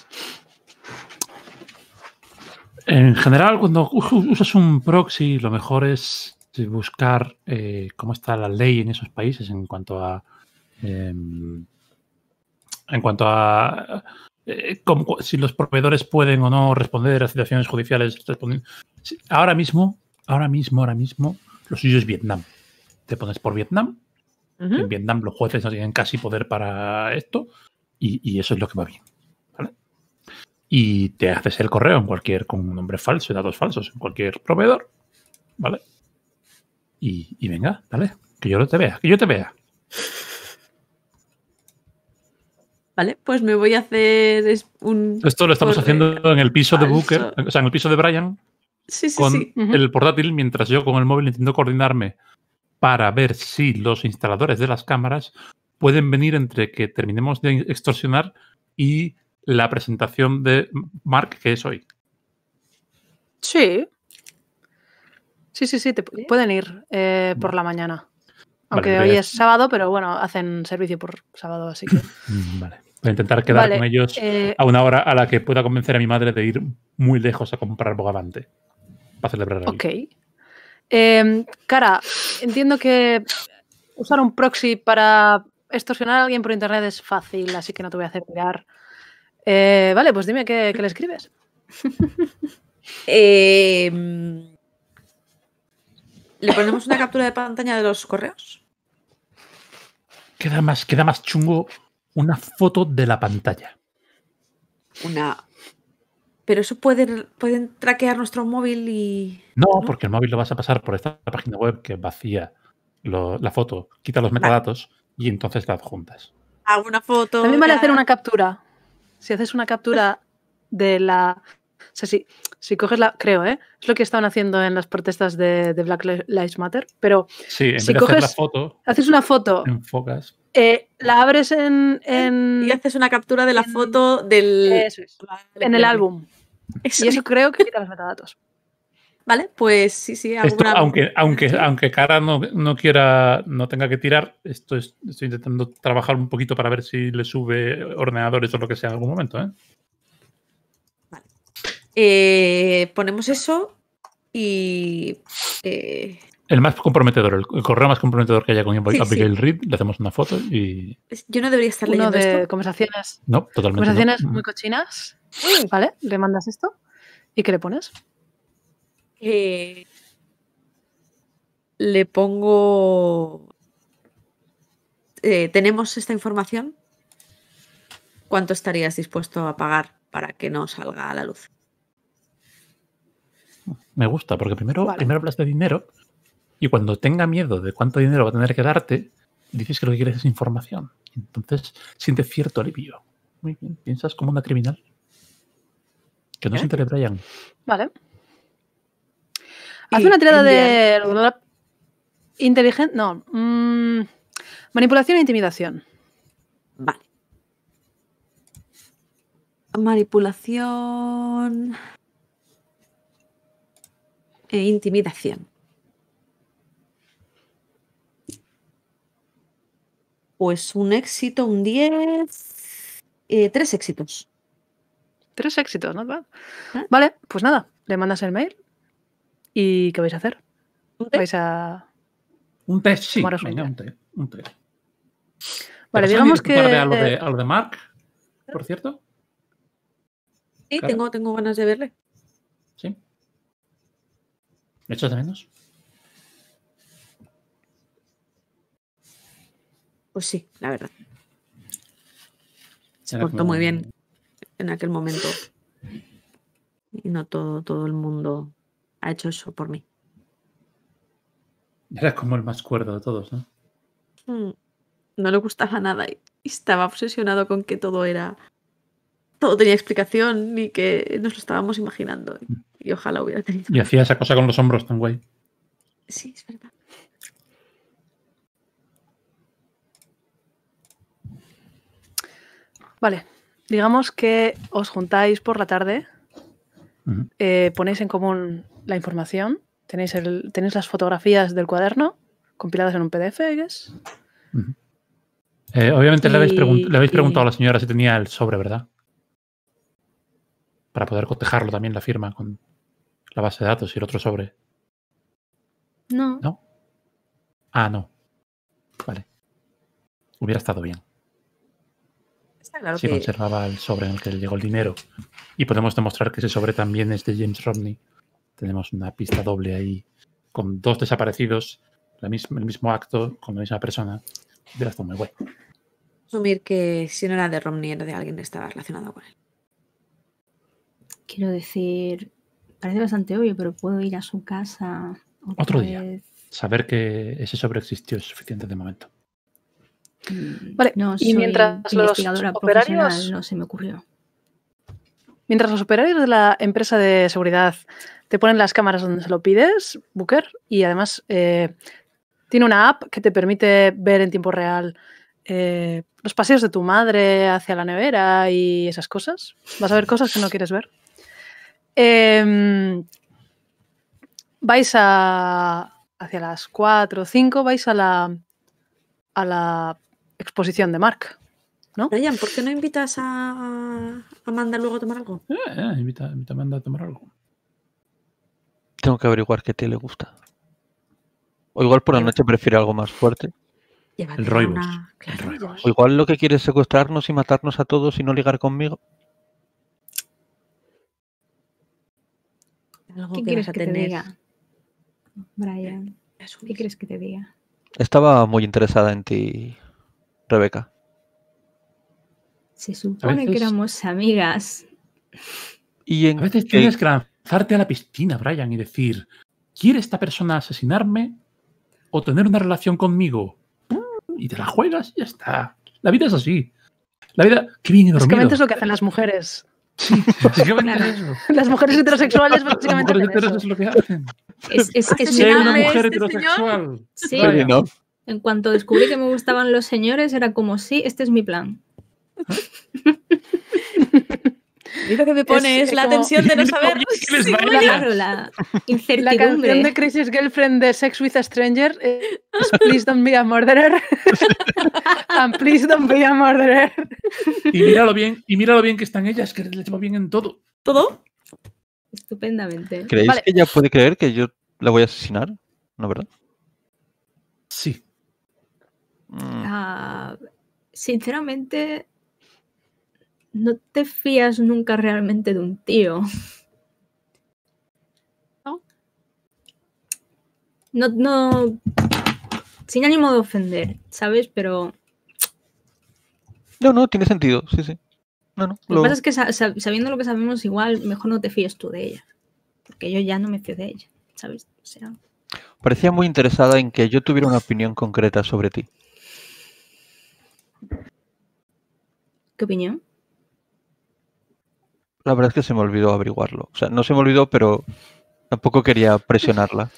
En general, cuando usas un proxy, lo mejor es buscar eh, cómo está la ley en esos países en cuanto a. Em, en cuanto a. Eh, si los proveedores pueden o no responder a situaciones judiciales. Ahora mismo, ahora mismo, ahora mismo, lo suyo es Vietnam. Te pones por Vietnam. En Vietnam los jueces no tienen casi poder para esto. y eso es lo que va bien y te haces el correo en cualquier, con un nombre falso y datos falsos, en cualquier proveedor, ¿vale? Y, venga, ¿vale? que yo te vea, que yo te vea. Vale, pues me voy a hacer un. Esto lo estamos haciendo en el piso de Booker, o sea, en el piso de Brian. Sí, sí, con sí. el portátil, mientras yo con el móvil intento coordinarme para ver si los instaladores de las cámaras pueden venir entre que terminemos de extorsionar y la presentación de Mark, que es hoy. Sí. Sí, sí, sí, te pueden ir eh, por la mañana. Aunque pues hoy es sábado, pero bueno, hacen servicio por sábado, así que. Mm, vale. Voy a intentar quedar con ellos eh, a una hora a la que pueda convencer a mi madre de ir muy lejos a comprar bogavante para celebrar. Ok. Em, cara, entiendo que usar un proxy para extorsionar a alguien por internet es fácil, así que no te voy a hacer mirar eh, vale, pues dime qué, le escribes. Em, ¿Le ponemos una captura de pantalla de los correos? Queda más, queda más chungo una foto de la pantalla. Una. Pero eso pueden, pueden traquear nuestro móvil y. No, porque el móvil lo vas a pasar por esta página web que vacía la foto, quita los metadatos y entonces la adjuntas. Hago ah, una foto. También vale hacer una captura si haces una captura de la... O sea, si, coges la... Creo, ¿eh? Es lo que estaban haciendo en las protestas de, Black Lives Matter, pero... si coges, la foto... Haces una foto... Enfocas. Eh, la abres en, Y haces una captura de la foto del... en el álbum. Y eso creo que quita los metadatos. ¿Vale? Pues sí, sí. aunque, aunque, aunque Cara no, quiera, no tenga que tirar, esto estoy intentando trabajar un poquito para ver si le sube ordenadores o lo que sea en algún momento. ¿eh? Vale. Eh, ponemos eso y. Eh, el más comprometedor, el, correo más comprometedor que haya con Abigail sí, le hacemos una foto y. Yo no debería estar leyendo de esto. conversaciones. No, totalmente. Conversaciones muy mm. cochinas. ¿Vale? Le mandas esto y ¿qué le pones? Eh, le pongo... Eh, ¿Tenemos esta información? ¿Cuánto estarías dispuesto a pagar para que no salga a la luz? Me gusta, porque primero, primero hablas de dinero y cuando tenga miedo de cuánto dinero va a tener que darte, dices que lo que quieres es información. Entonces siente cierto alivio. Muy bien, piensas como una criminal. Que no siente se entere Vale. Hace una tirada de. Inteligente. No. Mm, manipulación e intimidación. Vale. Manipulación. E intimidación. Pues un éxito, un 10. Eh, tres éxitos. Tres éxitos, ¿no? Ah. vale pues nada, le mandas el mail ¿Y qué vais a hacer? ¿Un té? ¿Vais a.? Un té, sí. un té. Un Vale, digamos que. A lo, de, a lo de Mark, por cierto. Sí, tengo, tengo ganas de verle. Sí. ¿Me echas de menos? Pues sí, la verdad. Se portó muy bien. bien en aquel momento. Y no todo, todo el mundo ha hecho eso por mí. Era como el más cuerdo de todos, ¿no? Mm, no le gustaba nada y estaba obsesionado con que todo era. Todo tenía explicación y que nos lo estábamos imaginando. Y, y ojalá hubiera tenido. Y hacía esa cosa con los hombros tan guay. Sí, es verdad. Vale, digamos que os juntáis por la tarde eh, ponéis en común la información, tenéis, el, tenéis las fotografías del cuaderno compiladas en un PDF, es? Eh, obviamente le habéis, preguntado a la señora si tenía el sobre, ¿verdad? Para poder cotejarlo también la firma con la base de datos y el otro sobre. No. ¿No? Ah, no. Vale. Hubiera estado bien si conservaba el sobre en el que le llegó el dinero. Y podemos demostrar que ese sobre también es de James Romney. Tenemos una pista doble ahí, con dos desaparecidos, el mismo acto, con la misma persona. De la muy web Asumir que si no era de Romney, era de alguien que estaba relacionado con él. Quiero decir, parece bastante obvio, pero puedo ir a su casa. Otro día. Saber que ese sobre existió es suficiente de momento. Vale, y mientras los operarios. No se me ocurrió. Mientras los operarios de la empresa de seguridad te ponen las cámaras donde se lo pides, Booker, y además eh, tiene una app que te permite ver en tiempo real eh, los paseos de tu madre hacia la nevera y esas cosas. Vas a ver cosas que no quieres ver. Em, vais a. hacia las 4 o 5, vais a la. a la exposición de Mark. ¿No? Brian, ¿por qué no invitas a Amanda luego a tomar algo? Eh, eh, invita, invita a Amanda a tomar algo. Tengo que averiguar qué te le gusta. O igual por la noche prefiere algo más fuerte. el roibos. o igual lo que quiere es secuestrarnos y matarnos a todos y no ligar conmigo. Algo quieres te Brian, ¿qué quieres que te diga? Estaba muy interesada en ti, Rebeca? Se supone que éramos amigas. A veces tienes que lanzarte a la piscina, Brian, y decir, ¿quiere esta persona asesinarme o tener una relación conmigo? Y te la juegas y ya está. La vida es así. La vida, qué viene Básicamente es lo que hacen las mujeres. Sí, Las mujeres heterosexuales básicamente es lo que hacen. Es, una, mujer este heterosexual. Señor? Sí. En cuanto descubrí que me gustaban los señores, era como, sí, este es mi plan. Y lo que me pone es, la tensión de no saber. No, la La canción de Crisis Girlfriend de Sex with a Stranger es Please Don't Be a Murderer. And Please Don't Be a Murderer. Y míralo bien, y míralo bien que están ellas, que les va bien en todo. ¿Todo? Estupendamente. ¿Creéis que ella puede creer que yo la voy a asesinar? ¿No, verdad? Sí. Mm. Ah, sinceramente, no te fías nunca realmente de un tío. ¿No? No, Sin ánimo de ofender, ¿sabes? Pero. No, no, tiene sentido, sí, sí. lo... que pasa es que sabiendo lo que sabemos, igual mejor no te fíes tú de ella. Porque yo ya no me fío de ella, ¿sabes? Parecía muy interesada en que yo tuviera una opinión concreta sobre ti. opinión? La verdad es que se me olvidó averiguarlo. O sea, no se me olvidó, pero tampoco quería presionarla.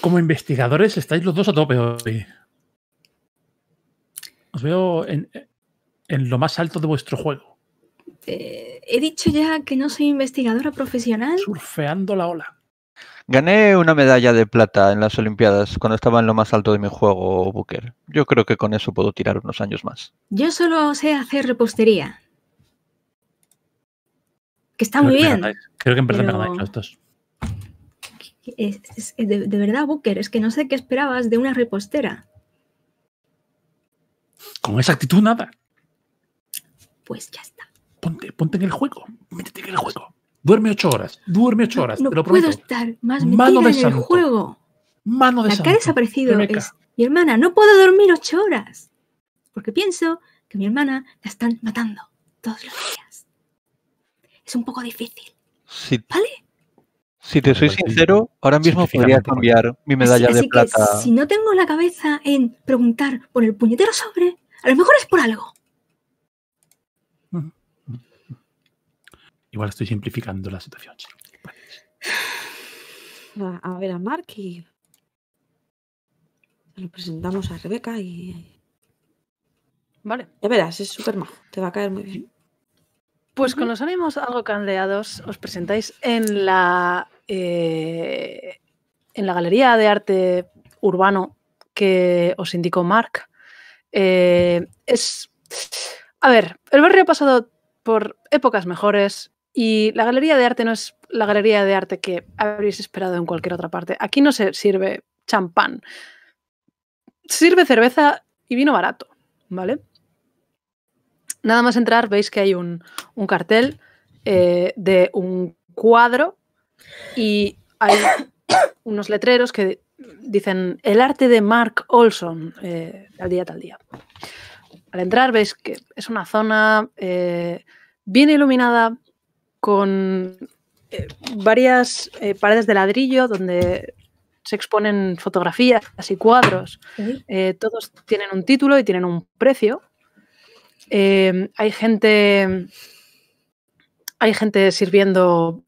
Como investigadores estáis los dos a tope hoy. Os veo en, lo más alto de vuestro juego. Eh, he dicho ya que no soy investigadora profesional. Surfeando la ola. Gané una medalla de plata en las Olimpiadas cuando estaba en lo más alto de mi juego, Booker. Yo creo que con eso puedo tirar unos años más. Yo solo sé hacer repostería. Que está muy bien. Creo que en verdad los dos. de, verdad, Booker, es que no sé qué esperabas de una repostera. Con esa actitud, nada. Pues ya está. Ponte, ponte en el juego. Métete en el juego. Duerme ocho horas, duerme ocho horas, no, lo prometo. puedo estar más Mano en el juego. Mano de que santo. desaparecido es mi hermana, no puedo dormir ocho horas. Porque pienso que mi hermana la están matando todos los días. Es un poco difícil. ¿Vale? Si te soy pues sincero, ahora mismo podría cambiar mi medalla de plata. si no tengo la cabeza en preguntar por el puñetero sobre, a lo mejor es por algo. Igual estoy simplificando la situación. A, ver a Mark y lo presentamos a Rebeca y... Vale. Ya verás, es súper majo, te va a caer muy bien. Pues con los ánimos algo candeados os presentáis en la, eh, en la Galería de Arte Urbano que os indicó Mark. Eh, es, a ver, el barrio ha pasado por épocas mejores, y la galería de arte no es la galería de arte que habréis esperado en cualquier otra parte. Aquí no se sirve champán. sirve cerveza y vino barato, ¿vale? Nada más entrar, veis que hay un, cartel eh, de un cuadro y hay unos letreros que dicen el arte de Mark Olson, eh, al día tal día. Al entrar veis que es una zona eh, bien iluminada, con eh, varias eh, paredes de ladrillo donde se exponen fotografías y cuadros. Eh, todos tienen un título y tienen un precio. hay gente. Hay gente sirviendo.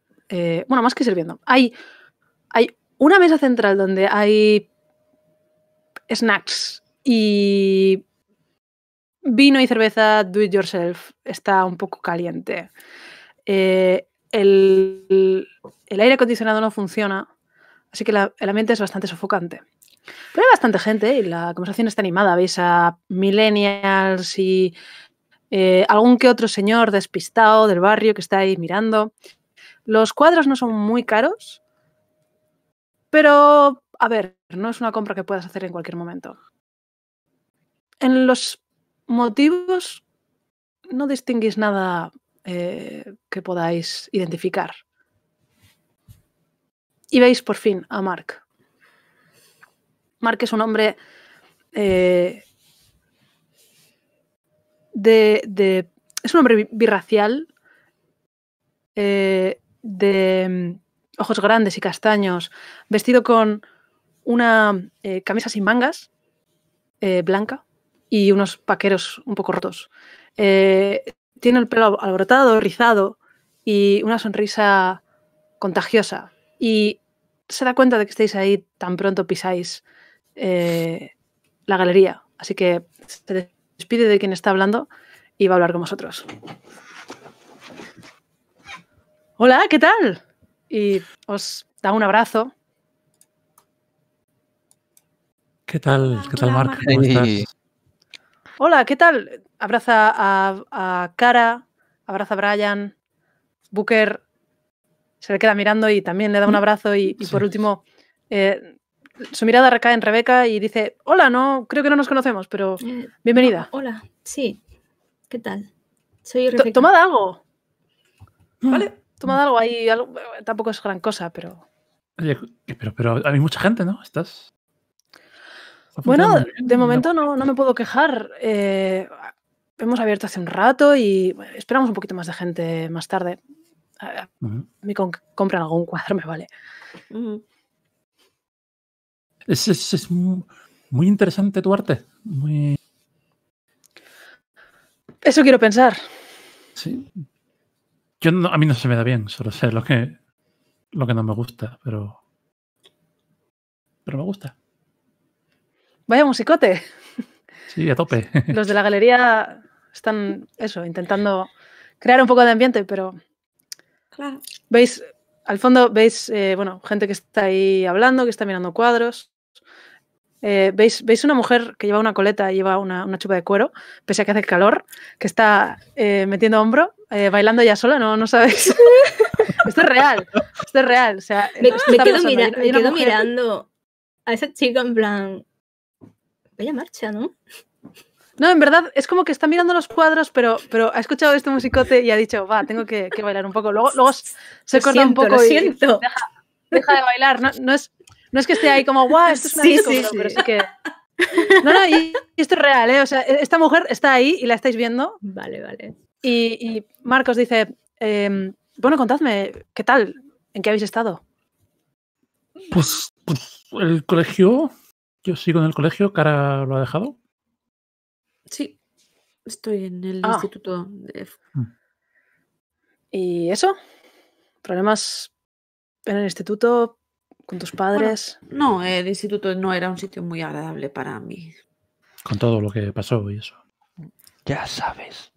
bueno, más que sirviendo. Hay, hay una mesa central donde hay snacks y vino y cerveza do it yourself. Está un poco caliente. Eh, el, aire acondicionado no funciona, así que el ambiente es bastante sofocante. Pero hay bastante gente y la conversación está animada. Veis a millennials y eh, algún que otro señor despistado del barrio que está ahí mirando. Los cuadros no son muy caros, pero a ver, no es una compra que puedas hacer en cualquier momento. En los motivos no distinguís nada eh, que podáis identificar. Y veis por fin a Mark. Mark es un hombre eh, de, Es un hombre birracial. Eh, de mm, ojos grandes y castaños, vestido con una camisa sin mangas, blanca, y unos paqueros un poco rotos tiene el pelo alborotado, rizado y una sonrisa contagiosa. Y se da cuenta de que estáis ahí tan pronto pisáis eh, la galería. Así que se despide de quien está hablando y va a hablar con vosotros. Hola, ¿qué tal? Y os da un abrazo. ¿Qué tal? ¿Qué tal, Marc? Hola, ¿qué tal? abraza a, Cara, abraza a Brian, Booker se le queda mirando y también le da un mm. abrazo y, por último eh, su mirada recae en Rebeca y dice, hola, no, creo que no nos conocemos, pero eh, bienvenida. Oh, hola, sí, ¿qué tal? Soy Rebeca. Tomad algo. Mm. ¿Vale? Tomad algo ahí, tampoco es gran cosa, pero... pero, hay mucha gente, ¿no? Estás... Bueno, de momento no, no me puedo quejar. Eh, hemos abierto hace un rato y esperamos un poquito más de gente más tarde. A mí compran algún cuadro me vale. Es, muy interesante tu arte. Eso quiero pensar. Sí. Yo a mí no se me da bien, solo sé lo que, lo que no me gusta, pero. Pero me gusta. Vaya musicote. Sí, a tope. Los de la galería están, eso, intentando crear un poco de ambiente, pero... Claro. Veis, al fondo veis, eh, bueno, gente que está ahí hablando, que está mirando cuadros. Eh, veis, veis una mujer que lleva una coleta y lleva una, chupa de cuero, pese a que hace calor, que está eh, metiendo hombro, bailando ya sola, no, no sabéis. esto es real, esto es real. O me, quedo, mirando a esa chica en plan, Vaya marcha, ¿no? No, en verdad es como que está mirando los cuadros, pero, pero ha escuchado este musicote y ha dicho, va, tengo que, bailar un poco. Luego, se un poco lo y siento. Deja, de bailar. No, es, que esté ahí como, guau, esto es una pero, sí. que... No, no, y, esto es real, ¿eh? O sea, e-, esta mujer está ahí y la estáis viendo. Vale, vale. Y, Marcos dice, em, bueno, contadme, ¿qué tal? ¿En qué habéis estado? Pues, pues el colegio yo sigo en el colegio, Cara lo ha dejado. Sí, estoy en el ah. instituto mm. ¿Y eso? ¿Problemas en el instituto con tus padres? no, el instituto no era un sitio muy agradable para mí. Con todo lo que pasó y eso. Ya sabes.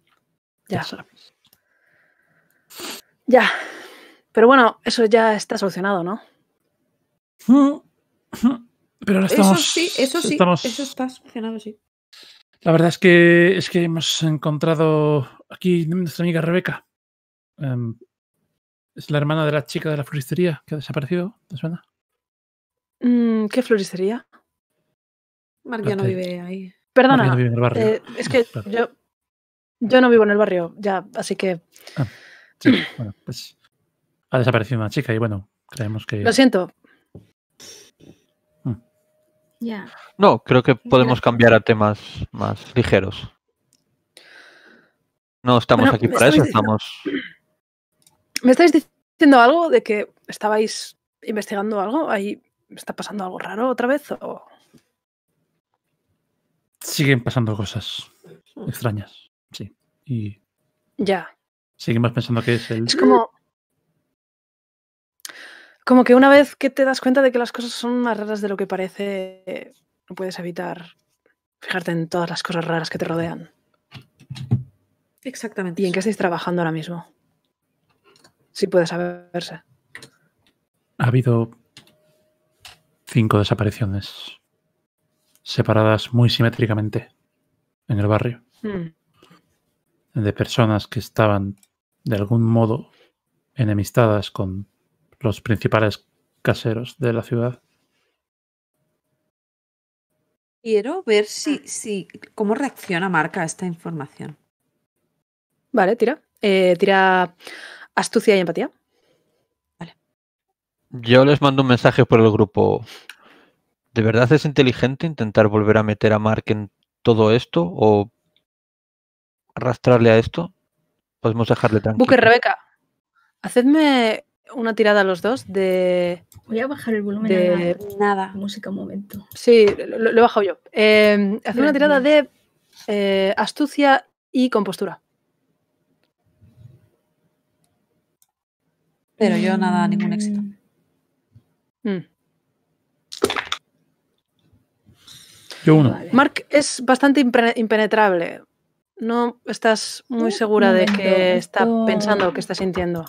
Ya, ya sabes. Ya. Pero bueno, eso ya está solucionado, ¿no? Mm, mm. Pero ahora estamos, eso sí, eso sí, eso está funcionando, sí. La verdad es que, es que hemos encontrado aquí nuestra amiga Rebeca. Em, es la hermana de la chica de la floristería que ha desaparecido, ¿te suena? Mm, ¿Qué floristería? Marc no vive ahí. Perdona, eh, es que ah, yo, no vivo en el barrio, ya, así que... Ah, sí, bueno, pues ha desaparecido una chica y bueno, creemos que... Lo siento, no, creo que podemos cambiar a temas más ligeros. No estamos aquí para eso, estamos. ¿Me estáis diciendo algo de que estabais investigando algo? ¿Ahí está pasando algo raro otra vez? Siguen pasando cosas mm. extrañas, sí. Y. Ya. Seguimos pensando que es el. Es como como que una vez que te das cuenta de que las cosas son más raras de lo que parece, no puedes evitar fijarte en todas las cosas raras que te rodean. Exactamente. ¿Y en qué estáis trabajando ahora mismo? Si sí puede saberse. Ha habido cinco desapariciones separadas muy simétricamente en el barrio. Hmm. De personas que estaban de algún modo enemistadas con los principales caseros de la ciudad. Quiero ver si, ah. cómo reacciona Marca a esta información. Vale, tira. Eh, tira astucia y empatía. Vale. Yo les mando un mensaje por el grupo. ¿De verdad es inteligente intentar volver a meter a Mark en todo esto o arrastrarle a esto? Podemos dejarle tranquilo. Buque, Rebeca, hacedme una tirada a los dos de. Voy a bajar el volumen de nada. música un momento. Sí, lo, he bajado yo. Eh, hacer una tirada de eh, astucia y compostura. Pero yo nada, ningún mm. éxito. Mm. Yo uno. Mark es bastante impenetrable. No estás muy segura de que está pensando o que está sintiendo.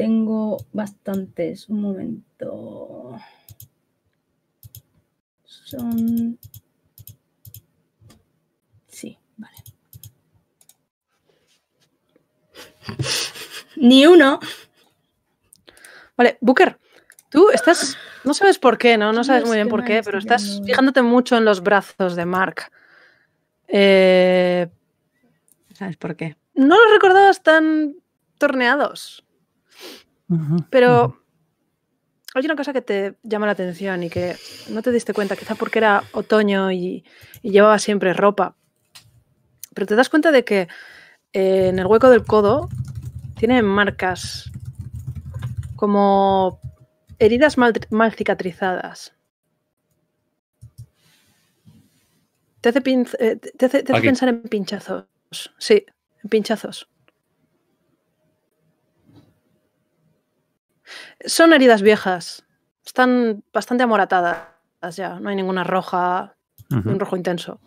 Tengo bastantes. Un momento. Son... Sí, vale. Ni uno. Vale, Booker, tú estás, no sabes por qué, ¿no? No sabes muy bien por qué, pero estás fijándote mucho en los brazos de Mark. Eh, ¿Sabes por qué? No los recordabas tan torneados. Pero hay una cosa que te llama la atención y que no te diste cuenta, quizá porque era otoño y, llevaba siempre ropa. Pero te das cuenta de que eh, en el hueco del codo tiene marcas como heridas mal, cicatrizadas. Eh, te hace, te hace pensar en pinchazos. Sí, en pinchazos. Son heridas viejas. Están bastante amoratadas ya. No hay ninguna roja, un rojo intenso.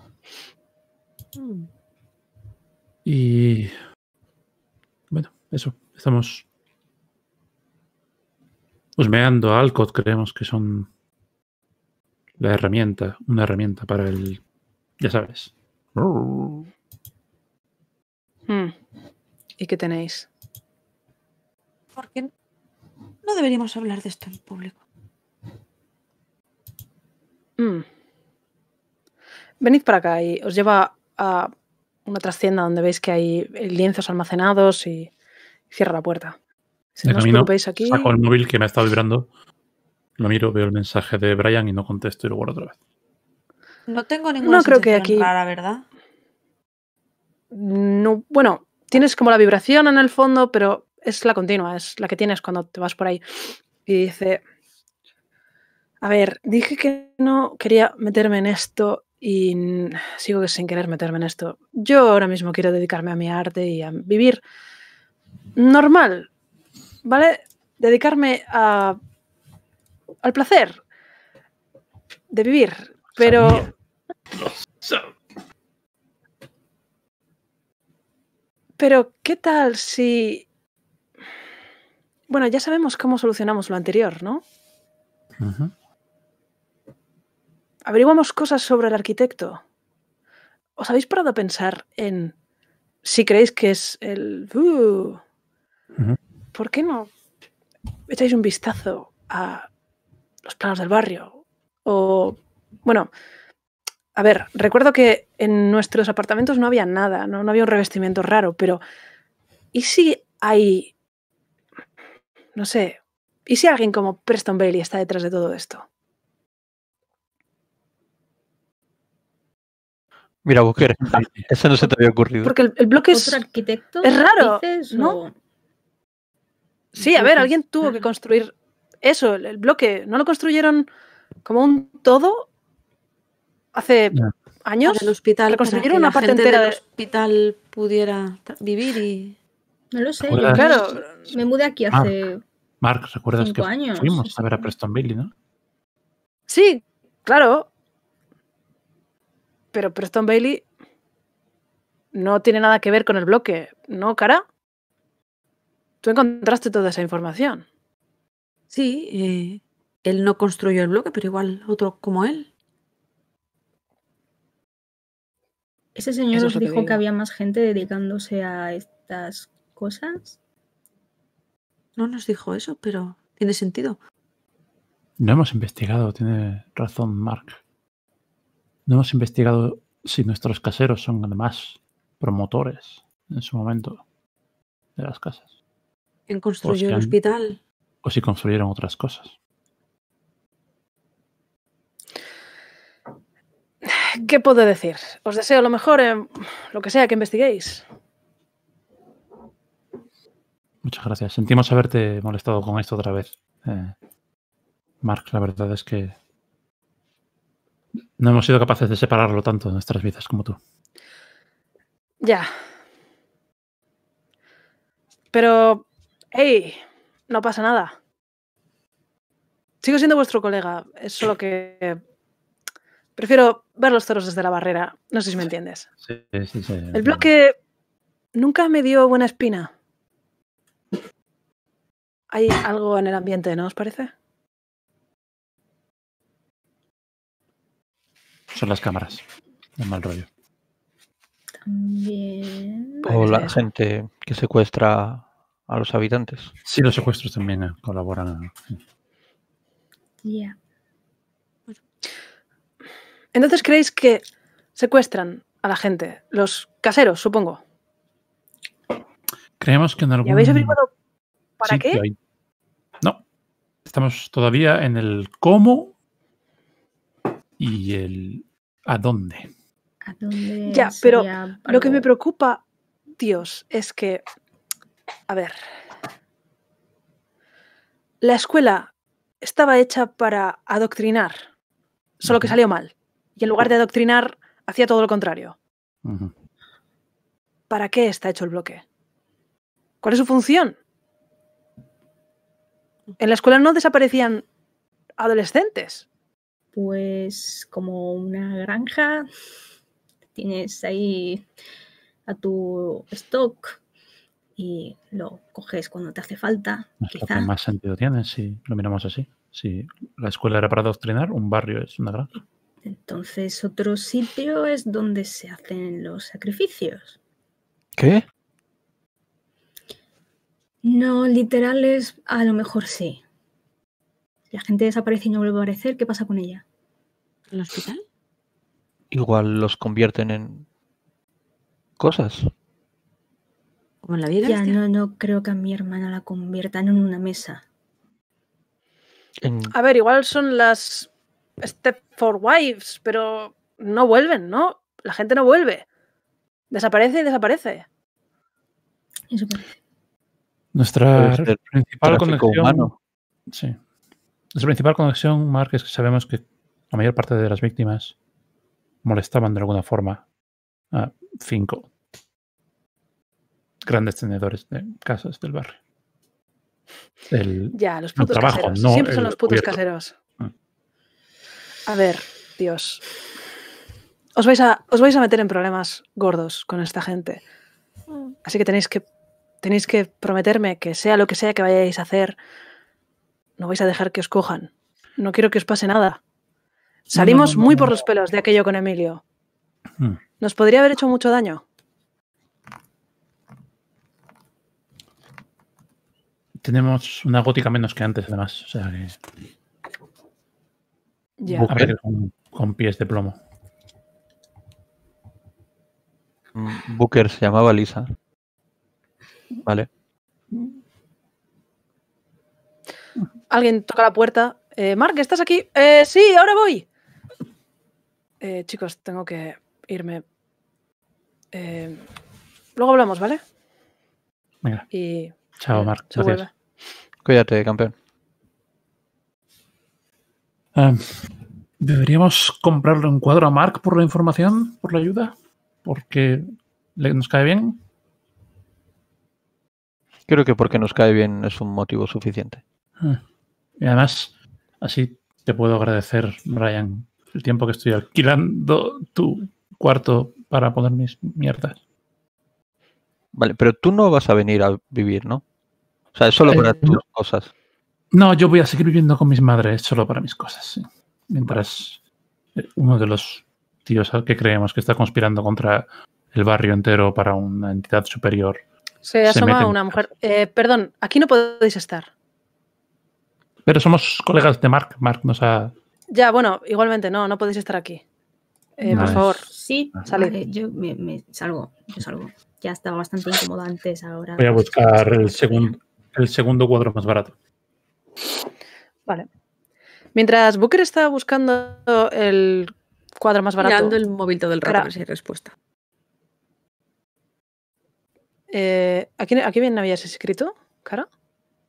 Y. Bueno, eso. Estamos. Husmeando a Alcott, creemos que son la herramienta, una herramienta para el. Ya sabes. Hmm. ¿Y qué tenéis? ¿Por qué no deberíamos hablar de esto en público. Mm. Venid para acá y os lleva a una trascienda donde veis que hay lienzos almacenados y cierra la puerta. Si no aquí. Saco el móvil que me ha estado vibrando, lo miro, veo el mensaje de Brian y no contesto y lo guardo otra vez. No tengo ninguna no creo que aquí... ¿verdad? No, bueno, tienes como la vibración en el fondo, pero es la continua, es la que tienes cuando te vas por ahí. Y dice, a ver, dije que no quería meterme en esto y sigo sin querer meterme en esto. Yo ahora mismo quiero dedicarme a mi arte y a vivir normal, ¿vale? Dedicarme a, al placer de vivir, pero... pero, ¿qué tal si bueno, ya sabemos cómo solucionamos lo anterior, ¿no? Averiguamos cosas sobre el arquitecto. ¿Os habéis parado a pensar en si creéis que es el... Uh, ¿Por qué no echáis un vistazo a los planos del barrio? O, bueno, a ver, recuerdo que en nuestros apartamentos no había nada, no había un revestimiento raro, pero ¿y si hay no sé. ¿Y si alguien como Preston Bailey está detrás de todo esto? Mira, Booker, eso no se te había ocurrido. Porque el, bloque es. arquitecto? Es raro. ¿no? Sí, a ver, alguien tuvo que construir eso, el, bloque. ¿No lo construyeron como un todo hace años? el hospital. construyeron una parte entera del hospital pudiera vivir y no lo sé. Yo claro, me mudé aquí hace. Mark, ¿recuerdas que años? fuimos a ver a Preston Bailey, no? Sí, claro. Pero Preston Bailey no tiene nada que ver con el bloque, ¿no, cara? Tú encontraste toda esa información. Sí, eh, él no construyó el bloque, pero igual otro como él. Ese señor os dijo que, que había más gente dedicándose a estas cosas? No nos dijo eso, pero tiene sentido. No hemos investigado, tiene razón Mark. No hemos investigado si nuestros caseros son además promotores en su momento de las casas. ¿En construyó el hospital? O si construyeron otras cosas. ¿Qué puedo decir? Os deseo lo mejor, en lo que sea que investiguéis. Muchas gracias. Sentimos haberte molestado con esto otra vez. Eh, Mark, la verdad es que no hemos sido capaces de separarlo tanto de nuestras vidas como tú. Ya. Pero, hey, no pasa nada. Sigo siendo vuestro colega, es solo que prefiero ver los toros desde la barrera. No sé si me entiendes. Sí, sí, sí, El bloque nunca me dio buena espina. Hay algo en el ambiente, ¿no os parece? Son las cámaras. El mal rollo. También. O la gente que secuestra a los habitantes. Sí, los secuestros también eh, colaboran. Ya. Entonces creéis que secuestran a la gente, los caseros, supongo. Creemos que en algún. ¿Y habéis averiguado para qué? estamos todavía en el cómo y el a dónde. ya, pero lo que me preocupa, Dios, es que, a ver, la escuela estaba hecha para adoctrinar, solo que salió mal. Y en lugar de adoctrinar, hacía todo lo contrario. ¿Para qué está hecho el bloque? ¿Cuál es su función? En la escuela no desaparecían adolescentes. Pues como una granja, tienes ahí a tu stock y lo coges cuando te hace falta. Quizá. más sentido tiene si lo miramos así. Si la escuela era para adoctrinar, un barrio es una granja. Entonces, otro sitio es donde se hacen los sacrificios. ¿Qué? No, literales a lo mejor sí. La gente desaparece y no vuelve a aparecer, ¿qué pasa con ella? ¿El hospital? Igual los convierten en cosas. Como en la vida. Ya, no, creo que a mi hermana la conviertan en una mesa. A ver, igual son las Step for Wives, pero no vuelven, ¿no? La gente no vuelve. Desaparece y desaparece. Nuestra principal conexión. Sí. principal conexión, Mark, es que sabemos que la mayor parte de las víctimas molestaban de alguna forma a cinco grandes tenedores de casas del barrio. ya, los putos caseros. No Siempre son los putos caseros. Ah. A ver, Dios. Os vais os vais a meter en problemas gordos con esta gente. Mm. Así que tenéis que tenéis que prometerme que sea lo que sea que vayáis a hacer, no vais a dejar que os cojan. No quiero que os pase nada. Salimos muy por los pelos de aquello con Emilio. Hmm. Nos podría haber hecho mucho daño. Tenemos una gótica menos que antes, además. O sea que... con pies de plomo. Booker se llamaba Lisa. Vale. Alguien toca la puerta. Eh, Mark, ¿estás aquí? Eh, sí, ahora voy. Eh, chicos, tengo que irme. luego hablamos, ¿vale? Venga. Y... Chao, Mark. Gracias. Cuídate, campeón. Em, ¿Deberíamos comprarle un cuadro a Mark por la información, por la ayuda? Porque le, nos cae bien. Creo que porque nos cae bien es un motivo suficiente. Ah. Y además, así te puedo agradecer, Ryan, el tiempo que estoy alquilando tu cuarto para poner mis mierdas. Vale, pero tú no vas a venir a vivir, ¿no? O sea, es solo eh, para tus cosas. No, yo voy a seguir viviendo con mis madres solo para mis cosas. Mientras eh, uno de los tíos que creemos que está conspirando contra el barrio entero para una entidad superior se asoma una mujer. Eh, perdón, aquí no podéis estar. Pero somos colegas de Mark. Mark nos ha. Ya, bueno, igualmente, no, no podéis estar aquí. Eh, por favor. Sí, yo me, salgo, yo salgo. Ya estaba bastante incómodo antes, ahora. Voy a buscar el, segundo cuadro más barato. Vale. Mientras Booker estaba buscando el cuadro más barato. el móvil todo el rato, sin respuesta. Eh, ¿a, quién, habías escrito, Cara?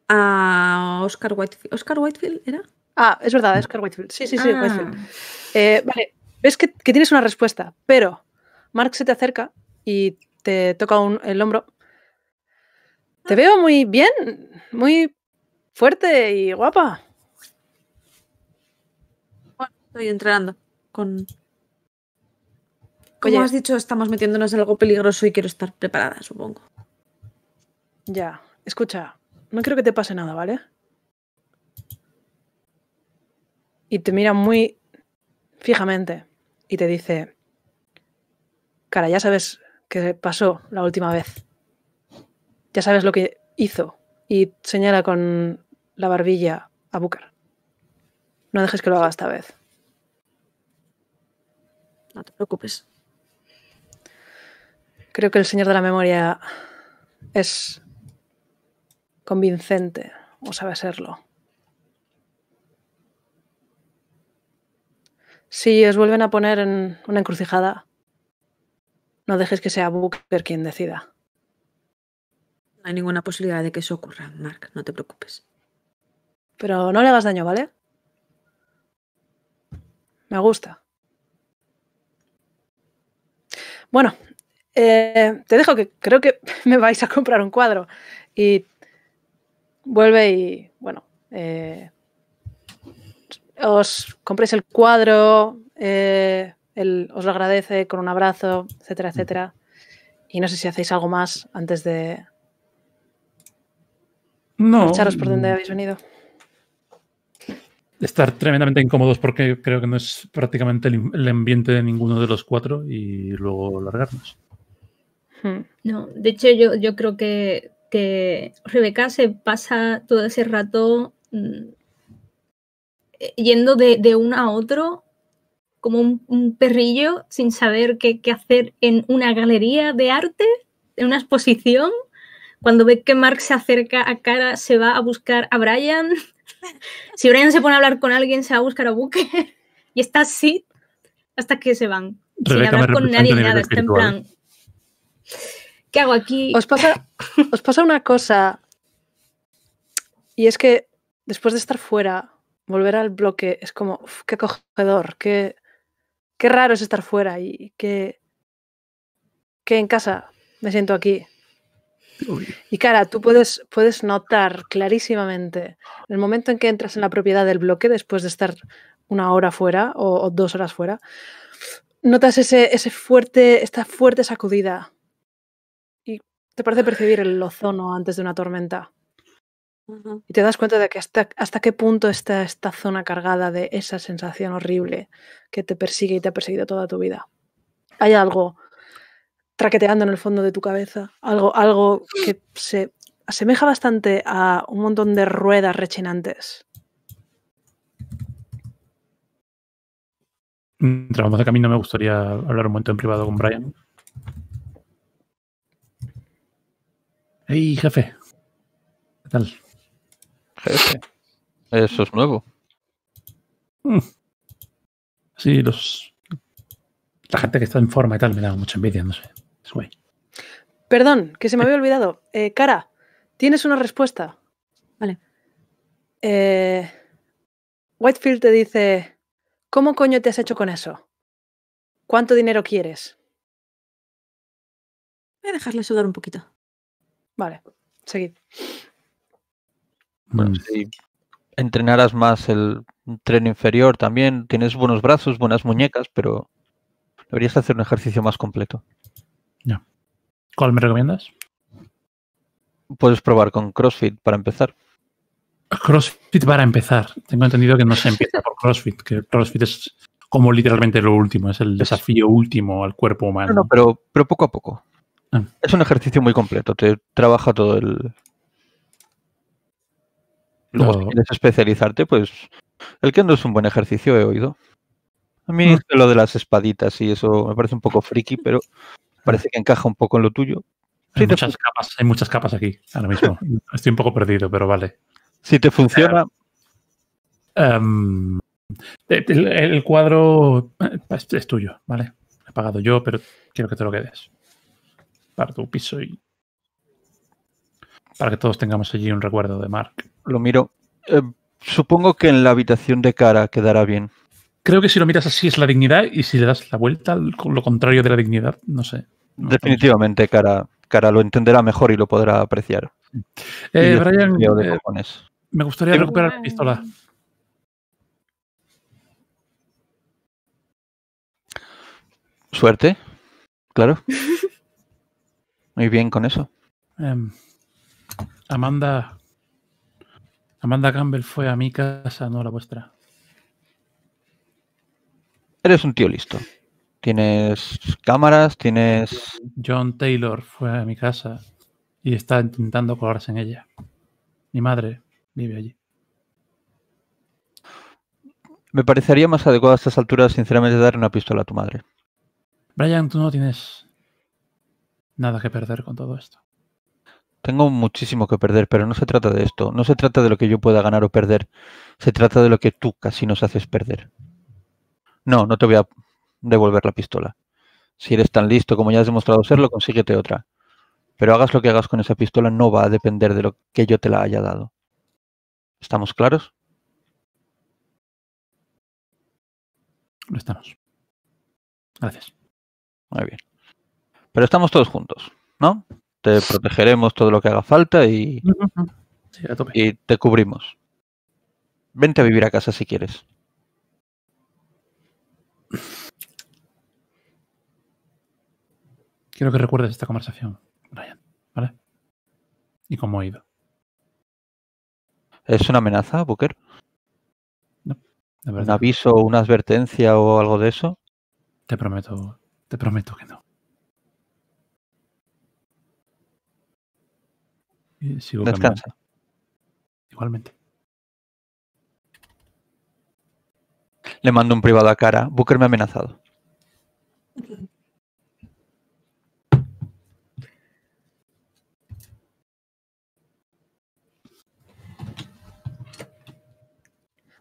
A Oscar Whitefield. ¿Oscar Whitefield era? Ah, es verdad, Oscar Whitefield. Sí, sí, sí, ah. eh, vale, ves que, tienes una respuesta, pero Mark se te acerca y te toca el hombro. Te ah. veo muy bien, muy fuerte y guapa. Bueno, estoy entrenando con... Como has dicho, estamos metiéndonos en algo peligroso y quiero estar preparada, supongo. Ya, escucha, no quiero que te pase nada, ¿vale? Y te mira muy fijamente y te dice, cara, ya sabes qué pasó la última vez. Ya sabes lo que hizo. Y señala con la barbilla a Búcar. No dejes que lo haga esta vez. No te preocupes. Creo que el señor de la memoria es convincente, o sabe serlo. Si os vuelven a poner en una encrucijada, no dejes que sea Booker quien decida. No hay ninguna posibilidad de que eso ocurra, Mark, no te preocupes. Pero no le hagas daño, ¿vale? Me gusta. Bueno, eh, te dejo que creo que me vais a comprar un cuadro y vuelve y, bueno, eh, os compréis el cuadro, eh, os lo agradece con un abrazo, etcétera, etcétera. Y no sé si hacéis algo más antes de... No. Echaros por donde habéis venido. Estar tremendamente incómodos porque creo que no es prácticamente el, ambiente de ninguno de los cuatro y luego largarnos. Hmm. No, de hecho yo, yo creo que que Rebeca se pasa todo ese rato mm, yendo de, uno a otro como un, perrillo sin saber qué, hacer en una galería de arte, en una exposición. Cuando ve que Mark se acerca a Cara, se va a buscar a Brian. Si Brian se pone a hablar con alguien, se va a buscar a buque Y está así hasta que se van. sin hablar con nadie, Está en plan, ¿Qué hago aquí? Os pasa, os pasa una cosa, y es que después de estar fuera, volver al bloque es como, qué cogedor, qué, qué raro es estar fuera y qué, en casa me siento aquí. Y cara, tú puedes, puedes notar clarísimamente el momento en que entras en la propiedad del bloque después de estar una hora fuera o, dos horas fuera, notas ese, ese fuerte, esta fuerte sacudida te parece percibir el ozono antes de una tormenta. Y te das cuenta de que hasta, hasta qué punto está esta zona cargada de esa sensación horrible que te persigue y te ha perseguido toda tu vida. Hay algo traqueteando en el fondo de tu cabeza, algo, algo que se asemeja bastante a un montón de ruedas rechinantes. Mientras vamos de camino, me gustaría hablar un momento en privado con Brian. Sí, jefe. ¿Qué tal? Jefe. Eso es nuevo. Mm. Sí, los. La gente que está en forma y tal me da mucha envidia, no sé. Es Perdón, que se me había olvidado. Eh, cara, tienes una respuesta. Vale. Eh, Whitefield te dice: ¿Cómo coño te has hecho con eso? ¿Cuánto dinero quieres? Voy a dejarle sudar un poquito. Vale, seguid. Mm. entrenarás más el tren inferior también, tienes buenos brazos, buenas muñecas, pero deberías hacer un ejercicio más completo. ¿Cuál me recomiendas? Puedes probar con CrossFit para empezar. CrossFit para empezar. Tengo entendido que no se empieza por CrossFit, que CrossFit es como literalmente lo último, es el desafío último al cuerpo humano. no pero, pero poco a poco. Es un ejercicio muy completo, te trabaja todo el... Luego, no. especializarte, pues el kendo es un buen ejercicio, he oído. A mí mm. lo de las espaditas y eso me parece un poco friki, pero parece que encaja un poco en lo tuyo. Hay, muchas, capas, hay muchas capas aquí ahora mismo. Estoy un poco perdido, pero vale. Si te funciona... Em, eh, el, cuadro eh, es, es tuyo, ¿vale? He pagado yo, pero quiero que te lo quedes para tu piso y para que todos tengamos allí un recuerdo de Mark. Lo miro. Eh, supongo que en la habitación de cara quedará bien. Creo que si lo miras así es la dignidad y si le das la vuelta, lo contrario de la dignidad, no sé. Definitivamente, cara, cara lo entenderá mejor y lo podrá apreciar. Eh, Brian, eh, me gustaría recuperar mi pistola. Suerte, claro. muy bien con eso. Em, Amanda. Amanda Campbell fue a mi casa, no a la vuestra. Eres un tío listo. Tienes cámaras, tienes. John Taylor fue a mi casa y está intentando colarse en ella. Mi madre vive allí. Me parecería más adecuado a estas alturas, sinceramente, dar una pistola a tu madre. Brian, tú no tienes nada que perder con todo esto. Tengo muchísimo que perder, pero no se trata de esto. No se trata de lo que yo pueda ganar o perder. Se trata de lo que tú casi nos haces perder. No, no te voy a devolver la pistola. Si eres tan listo como ya has demostrado serlo, consíguete otra. Pero hagas lo que hagas con esa pistola, no va a depender de lo que yo te la haya dado. ¿Estamos claros? Lo estamos. Gracias. Muy bien. Pero estamos todos juntos, ¿no? Te protegeremos todo lo que haga falta y, te cubrimos. Vente a vivir a casa si quieres. Quiero que recuerdes esta conversación, Brian. ¿vale? Y cómo ha ido. ¿Es una amenaza, Booker? No, ¿Un aviso, una advertencia o algo de eso? Te prometo, te prometo que no. Eh, Descansa. Igualmente. Le mando un privado a cara. Booker me ha amenazado.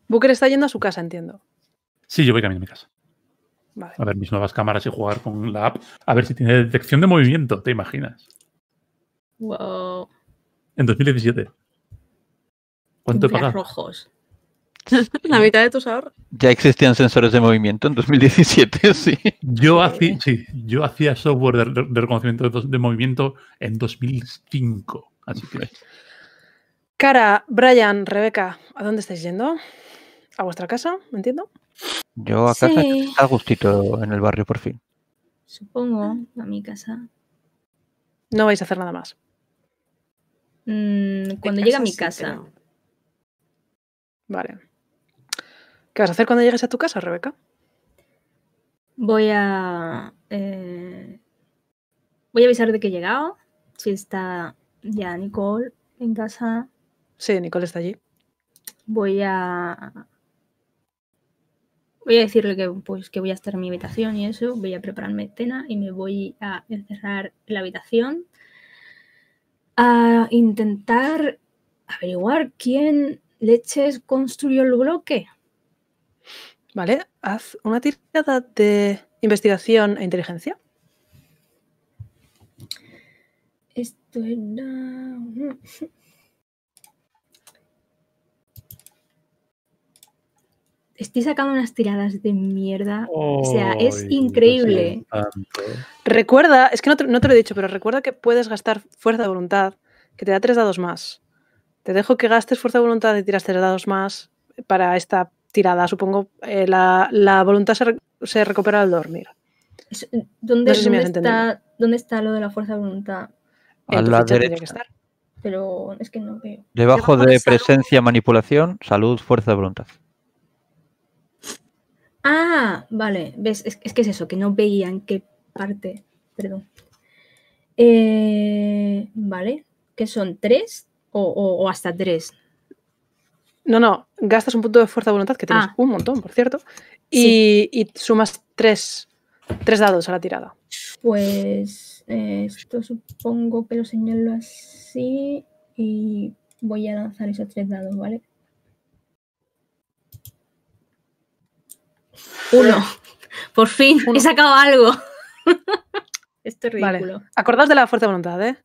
Booker está yendo a su casa, entiendo. Sí, yo voy camino a mi casa. A ver mis nuevas cámaras y jugar con la app. A ver si tiene detección de movimiento, ¿te imaginas? Wow. En 2017. ¿Cuánto he rojos. La mitad de tus ahorros. Ya existían sensores de movimiento en 2017, sí. Yo hacía, sí, yo hacía software de, reconocimiento de, movimiento en 2005. Así que... Cara, Brian, Rebeca, ¿a dónde estáis yendo? ¿A vuestra casa? ¿Me entiendo? Yo a casa, Al gustito en el barrio por fin. Supongo, a mi casa. No vais a hacer nada más. Mm, cuando llegue a mi casa. Vale. ¿Qué vas a hacer cuando llegues a tu casa, Rebeca? Voy a. Eh, voy a avisar de que he llegado. Si está ya Nicole en casa. Sí, Nicole está allí. Voy a. Voy a decirle que, pues, que voy a estar en mi habitación y eso. Voy a prepararme cena y me voy a encerrar en la habitación a intentar averiguar quién leches construyó el bloque. Vale, haz una tirada de investigación e inteligencia. Esto estoy sacando unas tiradas de mierda. o sea, es increíble. Recuerda, es que no te, lo he dicho, pero recuerda que puedes gastar fuerza de voluntad, que te da tres dados más. Te dejo que gastes fuerza de voluntad y tiras tres dados más para esta tirada. Supongo eh, la, voluntad se, recupera al dormir. ¿Dónde, está, lo de la fuerza de voluntad? Pero es que no veo. Debajo de presencia, manipulación, salud, fuerza de voluntad. Ah, vale. ¿Ves? Es, que es eso, que no veían qué parte. Perdón. Eh, vale. que son? ¿Tres? O, hasta tres. No, no. Gastas un punto de fuerza de voluntad, que tienes ah. un montón, por cierto. Y, sumas tres, tres, dados a la tirada. Pues eh, esto supongo que lo señalo así. Y voy a lanzar esos tres dados, ¿vale? Uno. Por fin, he sacado algo. Esto es ridículo. Vale. Acordad de la fuerza de voluntad, ¿eh?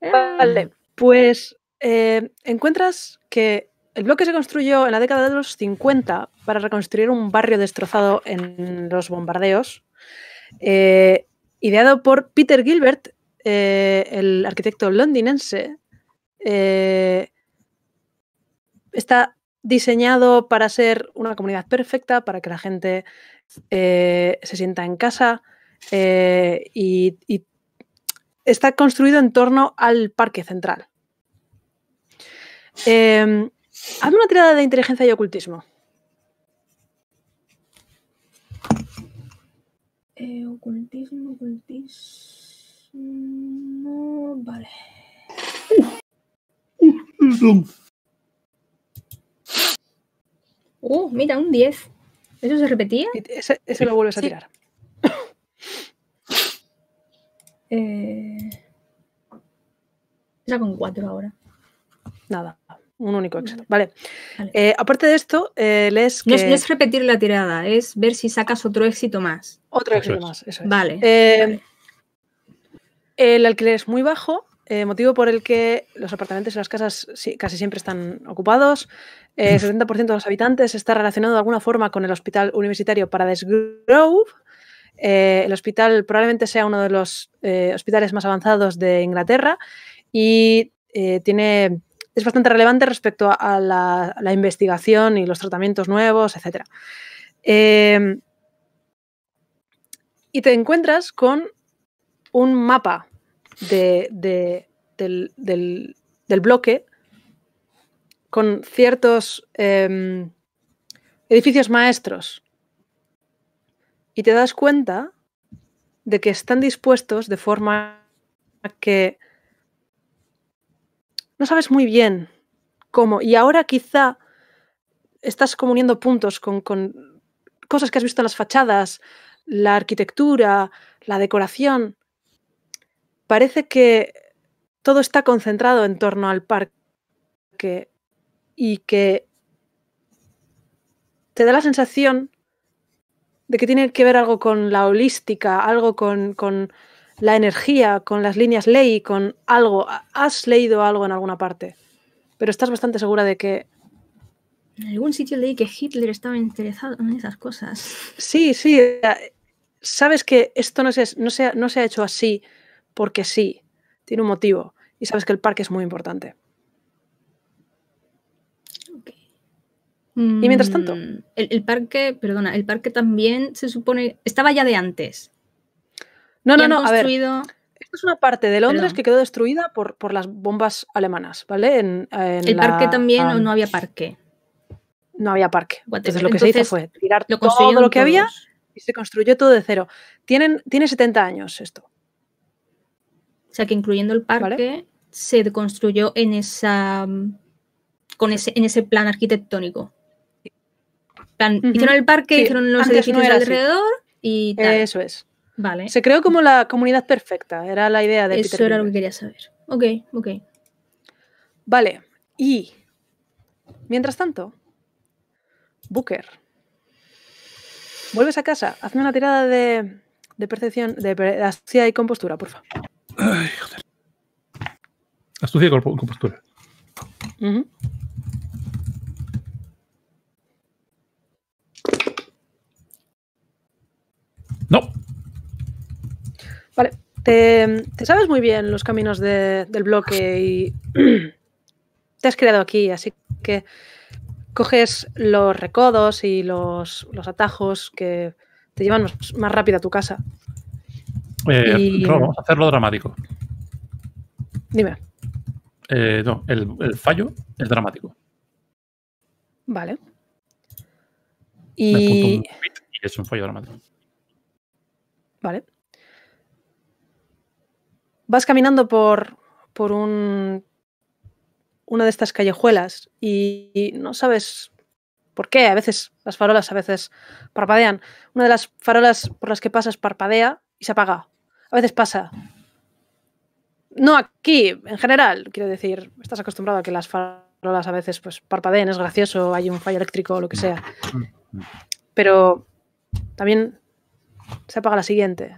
Vale, pues eh, encuentras que el bloque se construyó en la década de los 50 para reconstruir un barrio destrozado en los bombardeos, eh, ideado por Peter Gilbert, eh, el arquitecto londinense. está diseñado para ser una comunidad perfecta, para que la gente eh, se sienta en casa eh, y, está construido en torno al parque central. Em, hazme una tirada de inteligencia y ocultismo. Eh, ocultismo, ocultismo. Vale. Uh, uh, Uh, mira, un 10. ¿Eso se repetía? Ese, lo vuelves a tirar. Está eh, con 4 ahora. Nada, un único éxito. Vale. Eh, aparte de esto, eh, les... no, es, repetir la tirada, es ver si sacas otro éxito más. Otro éxito más, eso es. vale. El alquiler es muy bajo eh, motivo por el que los apartamentos y las casas casi siempre están ocupados. Eh, el 70% de los habitantes está relacionado de alguna forma con el hospital universitario Paradise Grove. Eh, el hospital probablemente sea uno de los hospitales más avanzados de Inglaterra y tiene, es bastante relevante respecto a a la, investigación y los tratamientos nuevos, etc. y te encuentras con un mapa del, bloque con ciertos em, edificios maestros. Y te das cuenta de que están dispuestos de forma que no sabes muy bien cómo. Y ahora quizá estás comuniendo puntos con cosas que has visto en las fachadas, la arquitectura, la decoración, parece que todo está concentrado en torno al parque y que te da la sensación de que tiene que ver algo con la holística, algo con, la energía, con las líneas ley, con algo. Has leído algo en alguna parte, pero estás bastante segura de que... En algún sitio leí que Hitler estaba interesado en esas cosas. Sí, sí. Eh, sabes que esto no no se ha hecho así porque sí, tiene un motivo y sabes que el parque es muy importante. Y mientras tanto. Mm, el, parque, perdona, el parque también se supone. Estaba ya de antes. No, no, no. A esto es una parte de Londres que quedó destruida por, por, las bombas alemanas, ¿vale? el parque también no había parque. No había parque. Entonces lo que se hizo fue tirar todo lo que había y se construyó todo de cero. Tienen, tiene 70 años esto que incluyendo el parque se construyó en esa mm, con ese, en ese plan arquitectónico. Hicieron el parque, hicieron los edificios alrededor y tal. Eso es. Vale. Se creó como la comunidad perfecta, era la idea de Eso era lo que quería saber. Ok, ok. Vale, y mientras tanto, Booker, vuelves a casa, hazme una tirada de, percepción, de, de, y compostura, por favor. Ay, joder. Astucia y compostura. No. Vale. Te, sabes muy bien los caminos del bloque y te has creado aquí, así que coges los recodos y los, atajos que te llevan más rápido a tu casa. Eh, vamos a hacerlo dramático. Dime. Eh, no, el, fallo el dramático. Vale. Y... es un fallo dramático. Vale. Vas caminando por, por un, una de estas callejuelas y, y no sabes por qué. A veces las farolas, a veces parpadean. Una de las farolas por las que pasas parpadea y se apaga. A veces pasa. No aquí, en general, quiero decir, estás acostumbrado a que las farolas a veces pues parpadeen, es gracioso, hay un fallo eléctrico o lo que sea. Pero también se apaga la siguiente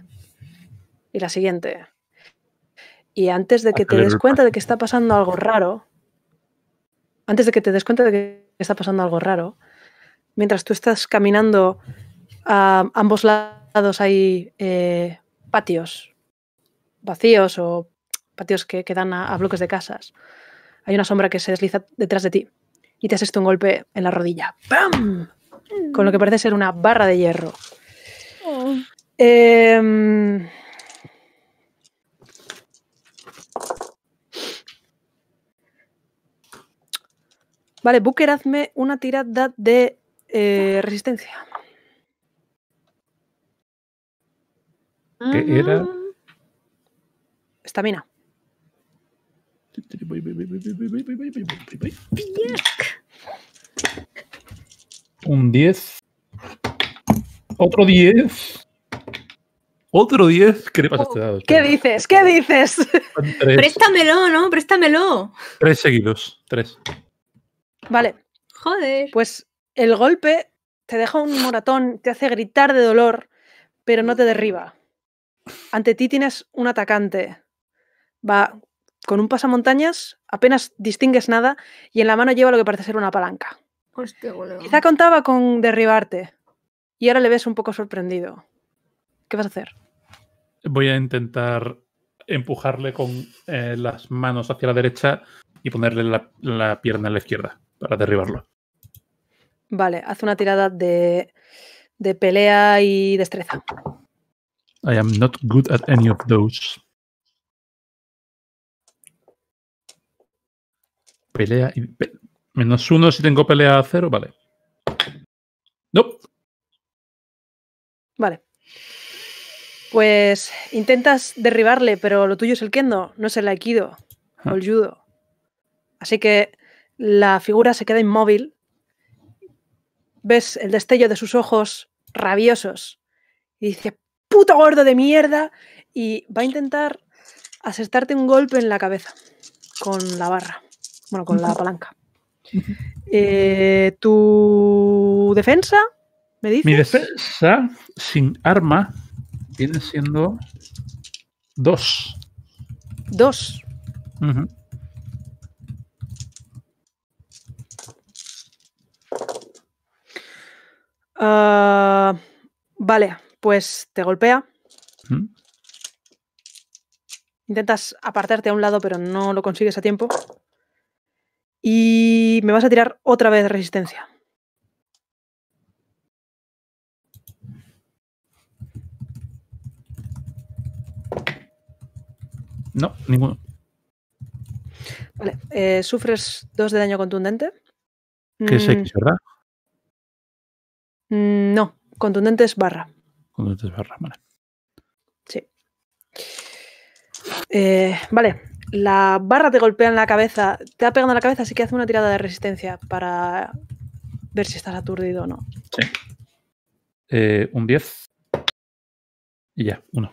y la siguiente. Y antes de que te des cuenta de que está pasando algo raro, antes de que te des cuenta de que está pasando algo raro, mientras tú estás caminando a ambos lados hay eh, patios vacíos o patios que, quedan dan a, bloques de casas. Hay una sombra que se desliza detrás de ti y te haces un golpe en la rodilla. ¡Pam! Con lo que parece ser una barra de hierro. Oh. Em, vale, Booker, hazme una tirada de eh, resistencia. ¿Qué era? Estamina. Un 10. Otro 10. Otro 10. ¿Qué le oh, este ¿Qué dices? ¿Qué dices? Préstamelo, ¿no? Préstamelo. Tres seguidos. Tres. Vale. Joder. Pues el golpe te deja un moratón, te hace gritar de dolor, pero no te derriba ante ti tienes un atacante. Va con un pasamontañas, apenas distingues nada y en la mano lleva lo que parece ser una palanca. Quizá contaba con derribarte y ahora le ves un poco sorprendido. ¿Qué vas a hacer? Voy a intentar empujarle con eh, las manos hacia la derecha y ponerle la, la pierna a la izquierda para derribarlo. Vale, haz una tirada de, de pelea y destreza. I am not good at any of those. Pelea menos uno si tengo pelea a cero, vale. No. Vale. Pues intentas derribarle, pero lo tuyo es el kendo, no es el aikido ah. o el judo. Así que la figura se queda inmóvil. Ves el destello de sus ojos rabiosos y dice, puto gordo de mierda y va a intentar acertarte un golpe en la cabeza con la barra, bueno, con la palanca. Eh, ¿Tu defensa? ¿Me dices? Mi defensa sin arma viene siendo dos. Dos. Ah, vale, pues te golpea. ¿Mm? Intentas apartarte a un lado, pero no lo consigues a tiempo. Y me vas a tirar otra vez resistencia. No, ninguno. Vale, eh, sufres dos de daño contundente. ¿Qué es X, mm. verdad? Mm, no, contundente es barra cuando desbarras, vale. Sí. Eh, vale, la barra te golpea en la cabeza, te ha pegado en la cabeza, así que hace una tirada de resistencia para ver si estás aturdido o no. Sí. Eh, un 10. Y ya, uno.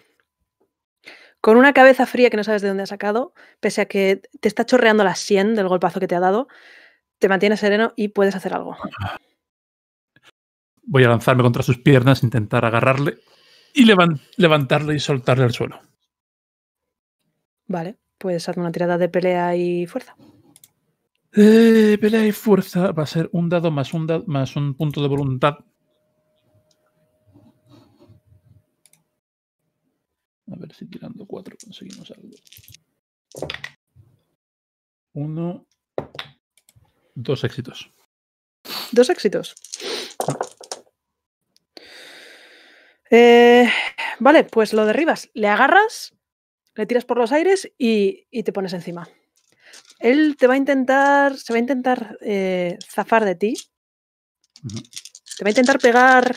Con una cabeza fría que no sabes de dónde ha sacado, pese a que te está chorreando la 100 del golpazo que te ha dado, te mantienes sereno y puedes hacer algo. Ah voy a lanzarme contra sus piernas, intentar agarrarle y levantarle y soltarle al suelo. Vale, Puedes hacer una tirada de pelea y fuerza. Eh, pelea y fuerza va a ser un dado más un, dado, más un punto de voluntad. A ver si tirando cuatro conseguimos algo. Uno, dos éxitos. Dos éxitos. Eh, vale, pues lo derribas. Le agarras, le tiras por los aires y, te pones encima. Él te va a intentar, se va a intentar eh, zafar de ti. Te va a intentar pegar.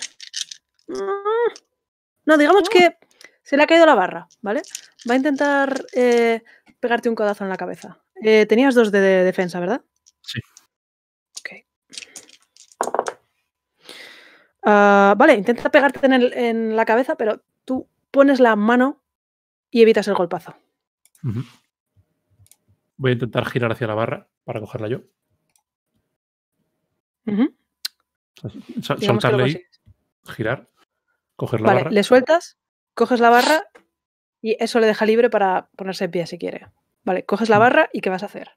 No, digamos ah. que se le ha caído la barra, ¿vale? Va a intentar eh, pegarte un codazo en la cabeza. tenías dos de, defensa, ¿verdad? Ah, vale, intenta pegarte en, la cabeza, pero tú pones la mano y evitas el golpazo. Voy a intentar girar hacia la barra para cogerla yo. Uh ahí, girar, coger la vale, barra. Le sueltas, coges la barra y eso le deja libre para ponerse en pie si quiere. Vale, coges la barra y ¿qué vas a hacer?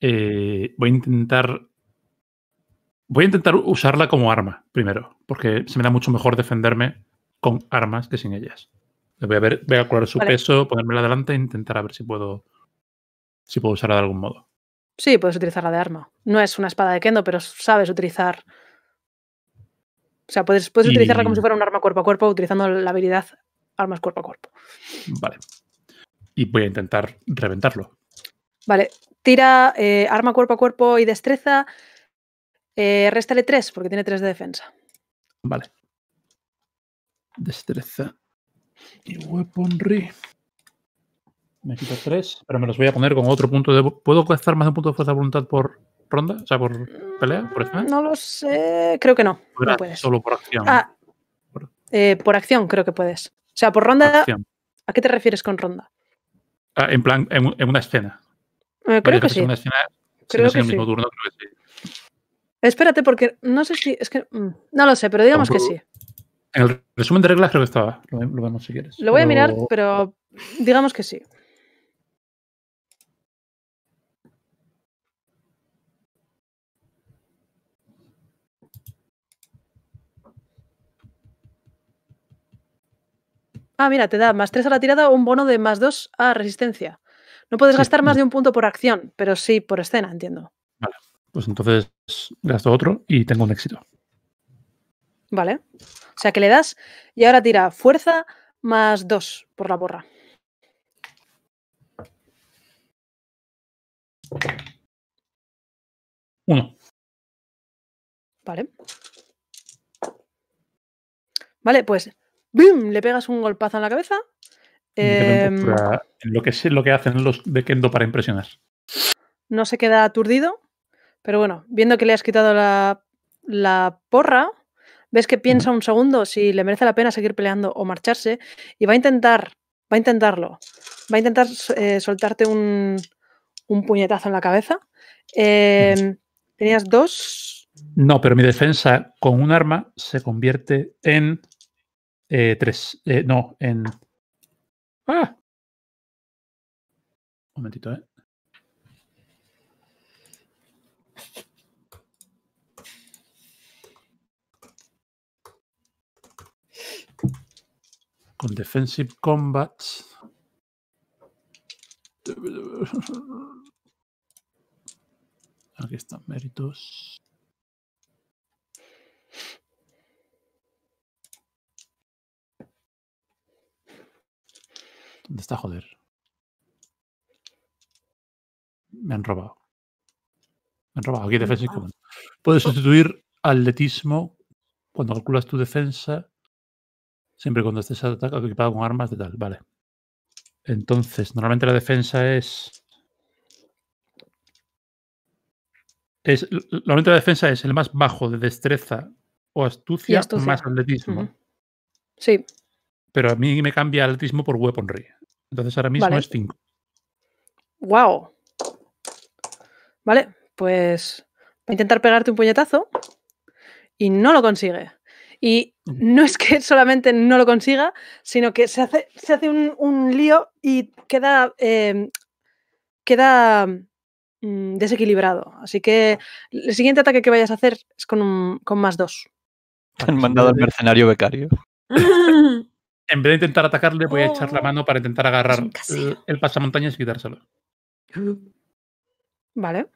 Eh, voy a intentar Voy a intentar usarla como arma primero, porque se me da mucho mejor defenderme con armas que sin ellas. Voy a ver, voy a calcular su peso, ponérmela delante e intentar a ver si puedo, si puedo usarla de algún modo. Sí, puedes utilizarla de arma. No es una espada de kendo, pero sabes utilizar. O sea, puedes, puedes utilizarla como si fuera un arma cuerpo a cuerpo, utilizando la habilidad armas cuerpo a cuerpo. Vale. Y voy a intentar reventarlo. Vale. Tira eh, arma cuerpo a cuerpo y destreza. Eh, réstale 3 porque tiene 3 de defensa. Vale. Destreza y weaponry. Me quito 3, pero me los voy a poner con otro punto de. ¿Puedo gastar más de un punto de fuerza de voluntad por ronda? O sea, por mm, pelea, por ejemplo. No lo sé. Creo que no. Solo por acción. Ah, eh, por acción creo que puedes. O sea, por ronda. ¿A qué te refieres con ronda? Ah, en plan, en, una escena. Eh, una escena creo que sí. creo que sí. Espérate, porque no sé si. Es que. Mm, no lo sé, pero digamos que sí. En el resumen de reglas creo que estaba. Lo, si quieres. Lo voy a mirar, pero digamos que sí. Ah, mira, te da más 3 a la tirada, un bono de más 2 a resistencia. No puedes gastar más de un punto por acción, pero sí por escena, entiendo. Vale pues entonces gasto otro y tengo un éxito. Vale. O sea que le das y ahora tira fuerza más dos por la borra. Uno. Vale. Vale, pues ¡bim! le pegas un golpazo en la cabeza. Em, lo, que, lo que hacen los de Kendo para impresionar. No se queda aturdido, pero bueno, viendo que le has quitado la, porra, ves que piensa un segundo si le merece la pena seguir peleando o marcharse y va a intentar, va a intentarlo. Va a intentar eh, soltarte un, un, puñetazo en la cabeza. Em, tenías dos. No, pero mi defensa con un arma se convierte en eh, tres. Eh, no, en. ¡Ah! Un momentito, ¿eh? con Defensive combat. Aquí están méritos. ¿Dónde está joder? Me han robado. Me han robado. Aquí defensive ah. combat. Puedes sustituir atletismo cuando calculas tu defensa Siempre cuando estés equipado con armas de tal, vale. Entonces, normalmente la defensa es. es normalmente la defensa es el más bajo de destreza o astucia, más atletismo. Sí. Pero a mí me cambia atletismo por weaponry. Entonces ahora mismo es 5. ¡Wow! Vale, pues va a intentar pegarte un puñetazo y no lo consigue. Y no es que solamente no lo consiga, sino que se hace, se hace un, lío y queda, em, queda mm, desequilibrado. Así que el siguiente ataque que vayas a hacer es con, con más dos. han pues mandado al mercenario becario. en vez de intentar atacarle, voy a echar la oh. mano para intentar agarrar el, pasamontañas y quitárselo. Vale.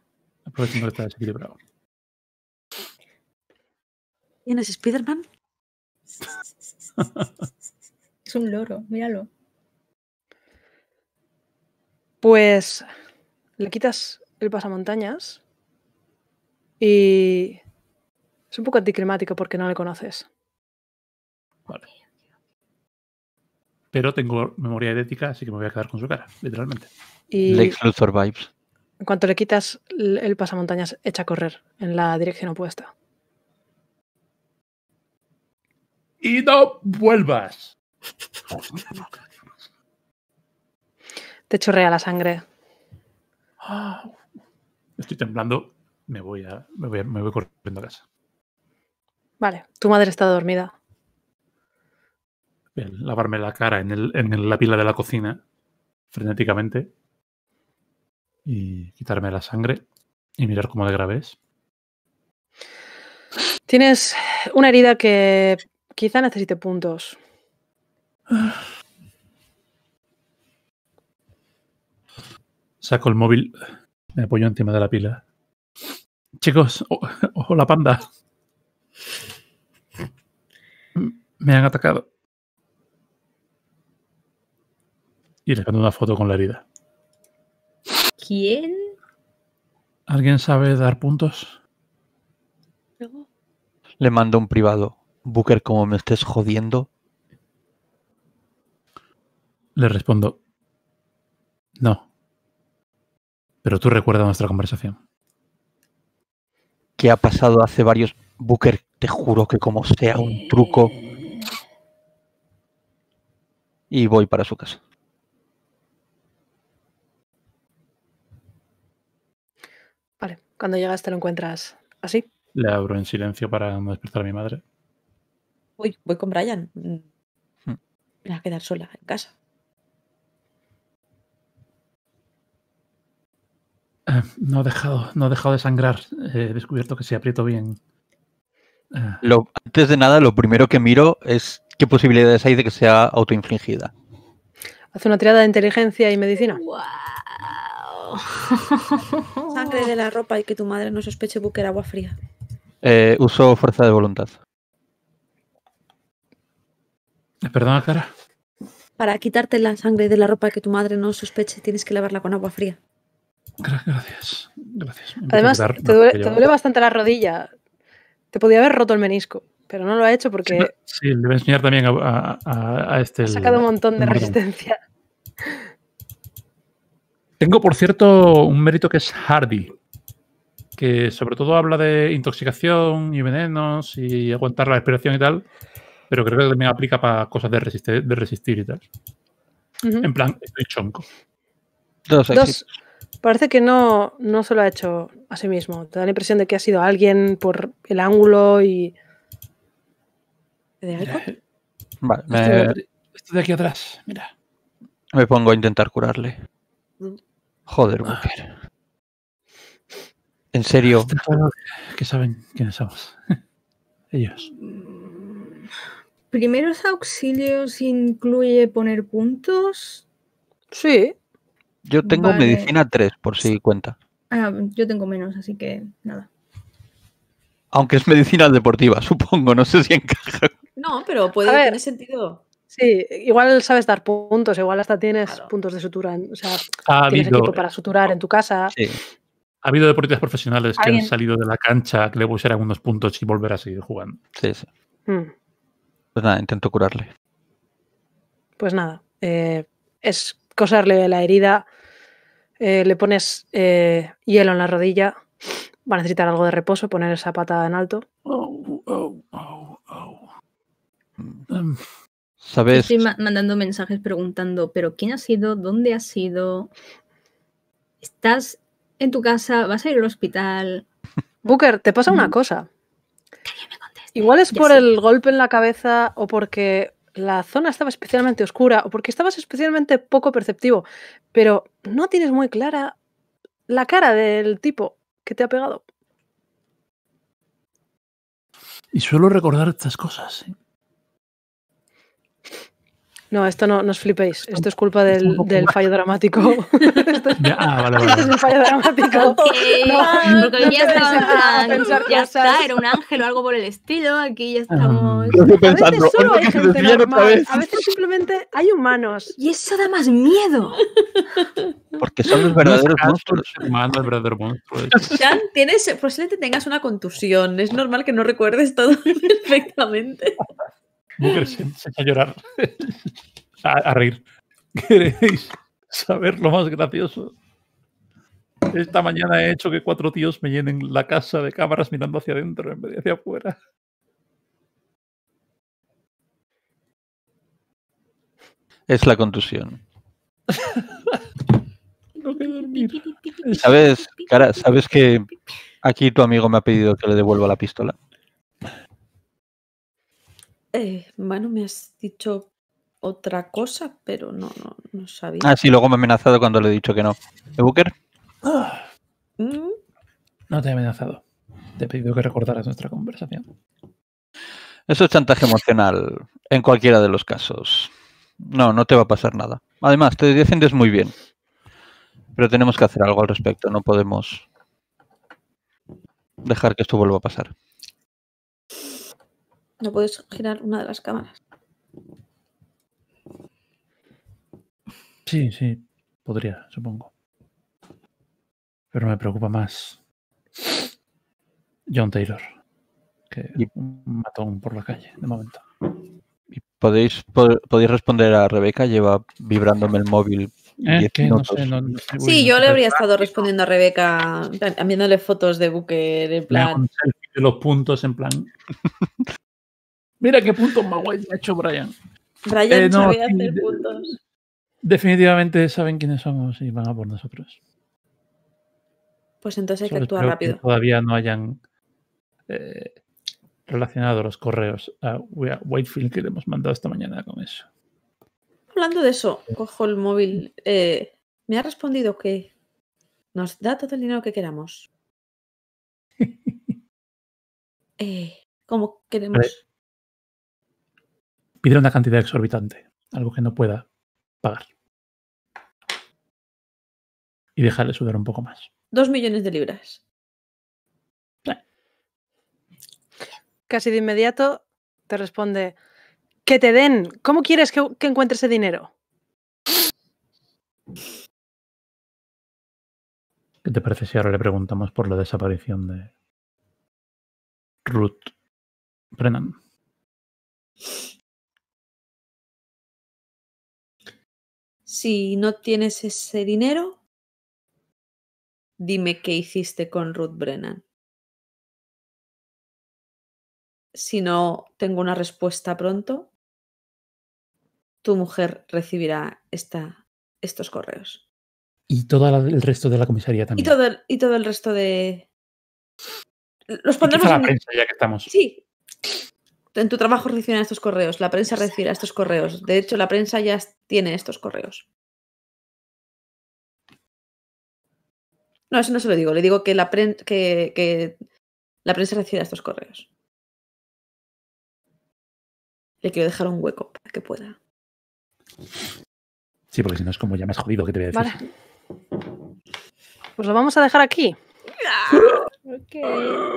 Aprovechando que está desequilibrado. ¿Tienes Spider-Man? es un loro, míralo. Pues le quitas el pasamontañas y es un poco anticlimático porque no le conoces. Vale. Pero tengo memoria idética, así que me voy a quedar con su cara, literalmente. Y vibes. En cuanto le quitas el pasamontañas, echa a correr en la dirección opuesta. y no vuelvas. Te chorrea la sangre. Ah, estoy temblando. Me voy, a, me, voy corriendo a casa. Vale, tu madre está dormida. lavarme la cara en, en la pila de la cocina frenéticamente y quitarme la sangre y mirar cómo de grave es. Tienes una herida que Quizá necesite puntos. Saco el móvil, me apoyo encima de la pila. Chicos, ojo la panda. Me han atacado. Y le mando una foto con la herida. ¿Quién? ¿Alguien sabe dar puntos? Le mando un privado. Booker, como me estés jodiendo. Le respondo, no. Pero tú recuerdas nuestra conversación. ¿Qué ha pasado hace varios... Booker, te juro que como sea un truco... Y voy para su casa. Vale, cuando llegas te lo encuentras así. Le abro en silencio para no despertar a mi madre voy, voy con Brian. Mm. Hmm. Me voy a quedar sola en casa. Eh, no, ha dejado, no ha dejado de sangrar. he descubierto que se aprieto bien. Eh, lo, antes de nada, lo primero que miro es qué posibilidades hay de que sea autoinfligida. Hace una tirada de inteligencia y medicina. Sangre de la ropa y que tu madre no sospeche buque agua fría. Eh, uso fuerza de voluntad. Perdona, Cara. Para quitarte la sangre de la ropa que tu madre no sospeche, tienes que lavarla con agua fría. Gracias, gracias. Además, te, duele, bastante la rodilla. Te podía haber roto el menisco, pero no lo ha hecho porque. Sí, le voy a enseñar también a, a, este. Ha sacado un montón de resistencia. Tengo, por cierto, un mérito que es Hardy, que sobre todo habla de intoxicación y venenos y aguantar la respiración y tal. Pero creo que también aplica para cosas de resistir, de resistir y tal. En plan, estoy chonco. Dos, Parece que no, no se lo ha hecho a sí mismo. Te da la impresión de que ha sido alguien por el ángulo y. ¿De algo? Eh, vale, estoy, de aquí atrás, mira. Me pongo a intentar curarle. Mm. Joder, ah. En serio. Que saben quiénes somos. Ellos. Mm primeros auxilios incluye poner puntos? Sí. Yo tengo medicina 3, por si cuenta. Ah, yo tengo menos, así que nada. Aunque es medicina deportiva, supongo, no sé si encaja. No, pero puede tener sentido. Sí, igual sabes dar puntos, igual hasta tienes puntos de sutura, o sea, tienes equipo para suturar en tu casa. Ha habido deportistas profesionales que han salido de la cancha que le pusieran algunos puntos y volver a seguir jugando. Sí, sí. Mm. Pues nada, intento curarle. Pues nada, eh, es cosarle la herida, eh, le pones eh, hielo en la rodilla, va a necesitar algo de reposo, poner esa patada en alto. ¿Sabes? Estoy mandando mensajes preguntando, pero ¿quién ha sido? ¿Dónde ha sido? ¿Estás en tu casa? ¿Vas a ir al hospital? Booker, te pasa una mm. cosa. Igual es por el golpe en la cabeza o porque la zona estaba especialmente oscura o porque estabas especialmente poco perceptivo, pero no tienes muy clara la cara del tipo que te ha pegado. Y suelo recordar estas cosas. ¿eh? No, esto no, no os flipéis. Esto es culpa del, del fallo dramático. ah, vale, vale. es un fallo dramático. porque no ya estaba en era un ángel o algo por el estilo. Aquí ya ah, estamos. a veces solo hay gente normal. A veces simplemente hay humanos. Y eso da más miedo. Porque son los verdaderos monstruos. Humanos, los verdaderos monstruos. Sean, tienes, posiblemente tengas una contusión. Es normal que no recuerdes todo perfectamente a llorar, a, reír. ¿Queréis saber lo más gracioso? Esta mañana he hecho que cuatro tíos me llenen la casa de cámaras mirando hacia adentro en vez de hacia afuera. Es la contusión. dormir. ¿Sabes, cara, sabes que aquí tu amigo me ha pedido que le devuelva la pistola? Eh, bueno, me has dicho otra cosa, pero no, no, no sabía. Ah, sí, luego me ha amenazado cuando le he dicho que no. ¿Ebooker? ¿Eh, mm. No te he amenazado. Te he pedido que recordaras nuestra conversación. Eso es chantaje emocional en cualquiera de los casos. No, no te va a pasar nada. Además, te defendes muy bien. Pero tenemos que hacer algo al respecto. No podemos dejar que esto vuelva a pasar. No puedes girar una de las cámaras. Sí, sí, podría, supongo. Pero me preocupa más John Taylor, que un matón por la calle, de momento. podéis, podéis responder a Rebeca? Lleva vibrándome el móvil. ¿Eh? minutos. sí, yo le habría estado respondiendo a Rebeca, enviándole fotos de Booker en plan. los puntos en plan. Mira qué punto más guay ha hecho Brian. Brian eh, no, sabía hacer puntos. Definitivamente saben quiénes somos y van a por nosotros. Pues entonces hay que actuar rápido. todavía no hayan eh, relacionado los correos a Whitefield que le hemos mandado esta mañana con eso. Hablando de eso, cojo el móvil. Eh, me ha respondido que nos da todo el dinero que queramos. Eh, como queremos de una cantidad exorbitante, algo que no pueda pagar. Y dejarle sudar un poco más. Dos millones de libras. Casi de inmediato te responde, que te den, ¿cómo quieres que, que encuentre ese dinero? ¿Qué te parece si ahora le preguntamos por la desaparición de Ruth Brennan? Si no tienes ese dinero, dime qué hiciste con Ruth Brennan. Si no tengo una respuesta pronto, tu mujer recibirá estos correos. Y todo el resto de la comisaría también. Y todo el, resto de... Los pondremos en... la prensa ya que estamos. Sí, en tu trabajo reciben estos correos, la prensa recibe estos correos. De hecho, la prensa ya tiene estos correos. No, eso no se lo digo, le digo que la, prensa reciba estos correos. Le quiero dejar un hueco para que pueda. Sí, porque si no es como ya me has jodido que te voy a decir. Pues lo vamos a dejar aquí. Ah.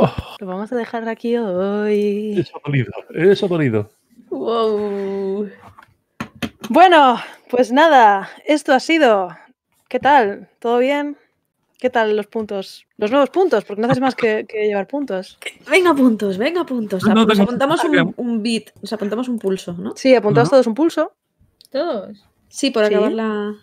Oh. Lo vamos a dejar aquí hoy. Eso ha eso ha Wow. Bueno, pues nada, esto ha sido. ¿Qué tal? ¿Todo bien? ¿Qué tal los puntos? Los nuevos puntos, porque no haces más que, llevar puntos. Venga, puntos, venga, puntos. nos apuntamos un, un bit, nos apuntamos un pulso, ¿no? Sí, apuntamos todos un pulso. ¿Todos? Sí, por acabar la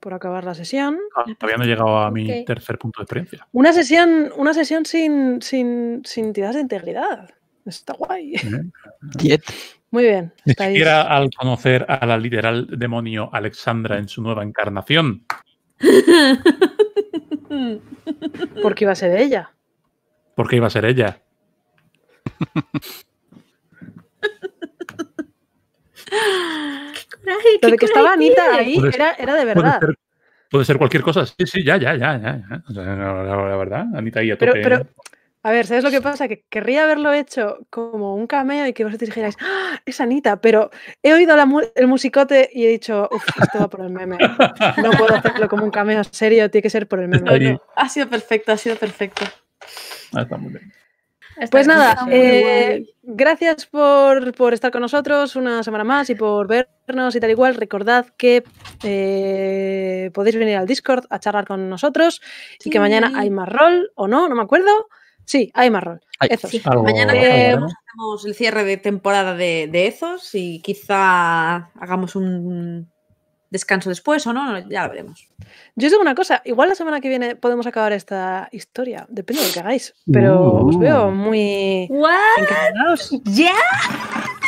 por acabar la sesión. Ah, todavía no he llegado a mi tercer punto de experiencia. Una sesión, una sesión sin, sin, sin entidades de integridad. Está guay. Muy bien. Ni al conocer a la literal demonio Alexandra en su nueva encarnación. Porque iba a ser ella. Porque iba a ser ella. Lo de que estaba Anita ahí era, de verdad. Puede ser, cualquier cosa. Sí, sí, ya, ya, ya. ya. la, verdad, Anita ahí a tope. Pero, ¿eh? a ver, ¿sabes lo que pasa? Que querría haberlo hecho como un cameo y que vosotros dijerais, ¡Ah, es Anita, pero he oído el musicote y he dicho, uff, esto va por el meme. No puedo hacerlo como un cameo serio, tiene que ser por el meme. Bueno, Ha sido perfecto, ha sido perfecto. Ah, está muy bien pues nada, eh, gracias por, estar con nosotros una semana más y por vernos y tal igual. Recordad que eh, podéis venir al Discord a charlar con nosotros y que mañana hay más rol o no, no me acuerdo. Sí, hay más rol. mañana hacemos el cierre de temporada de, de y quizá hagamos un descanso después o no, ya lo veremos. Yo os digo una cosa, igual la semana que viene podemos acabar esta historia, depende de lo que hagáis, uh, pero uh. os veo muy encargados. ¡Ya!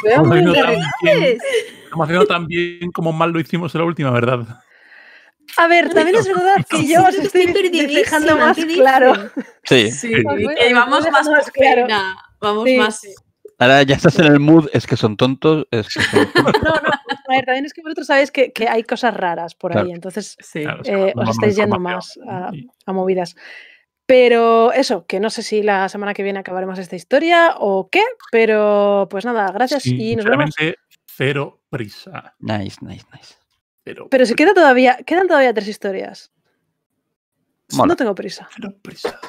Veo muy Estamos haciendo tan bien como mal lo hicimos en la última, ¿verdad? A ver, también es verdad que yo os estoy dejando más claro. Sí. sí. Eh, vamos más, más claro. Vamos más... Ahora ya estás en el mood, es que son tontos, es que son No, no, también es que vosotros sabéis que, hay cosas raras por ahí, entonces eh, os estáis yendo más a, movidas. Pero eso, que no sé si la semana que viene acabaremos esta historia o qué, pero pues nada, gracias y nos vemos. Cero prisa. Nice, nice, nice. Pero, pero si queda todavía, quedan todavía tres historias. No tengo prisa. prisa.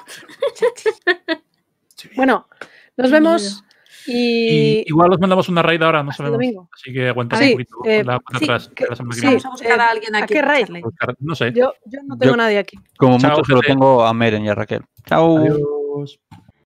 bueno, nos vemos. Y, igual os mandamos una raid ahora, no sabemos. Así que aguantad un poquito eh, la cuenta sí, atrás. Que, vamos a buscar a eh, alguien aquí. ¿A qué raid? No sé. Yo, yo no tengo nadie aquí. Como Chao, mucho se lo tengo a Meren y a Raquel. Chao.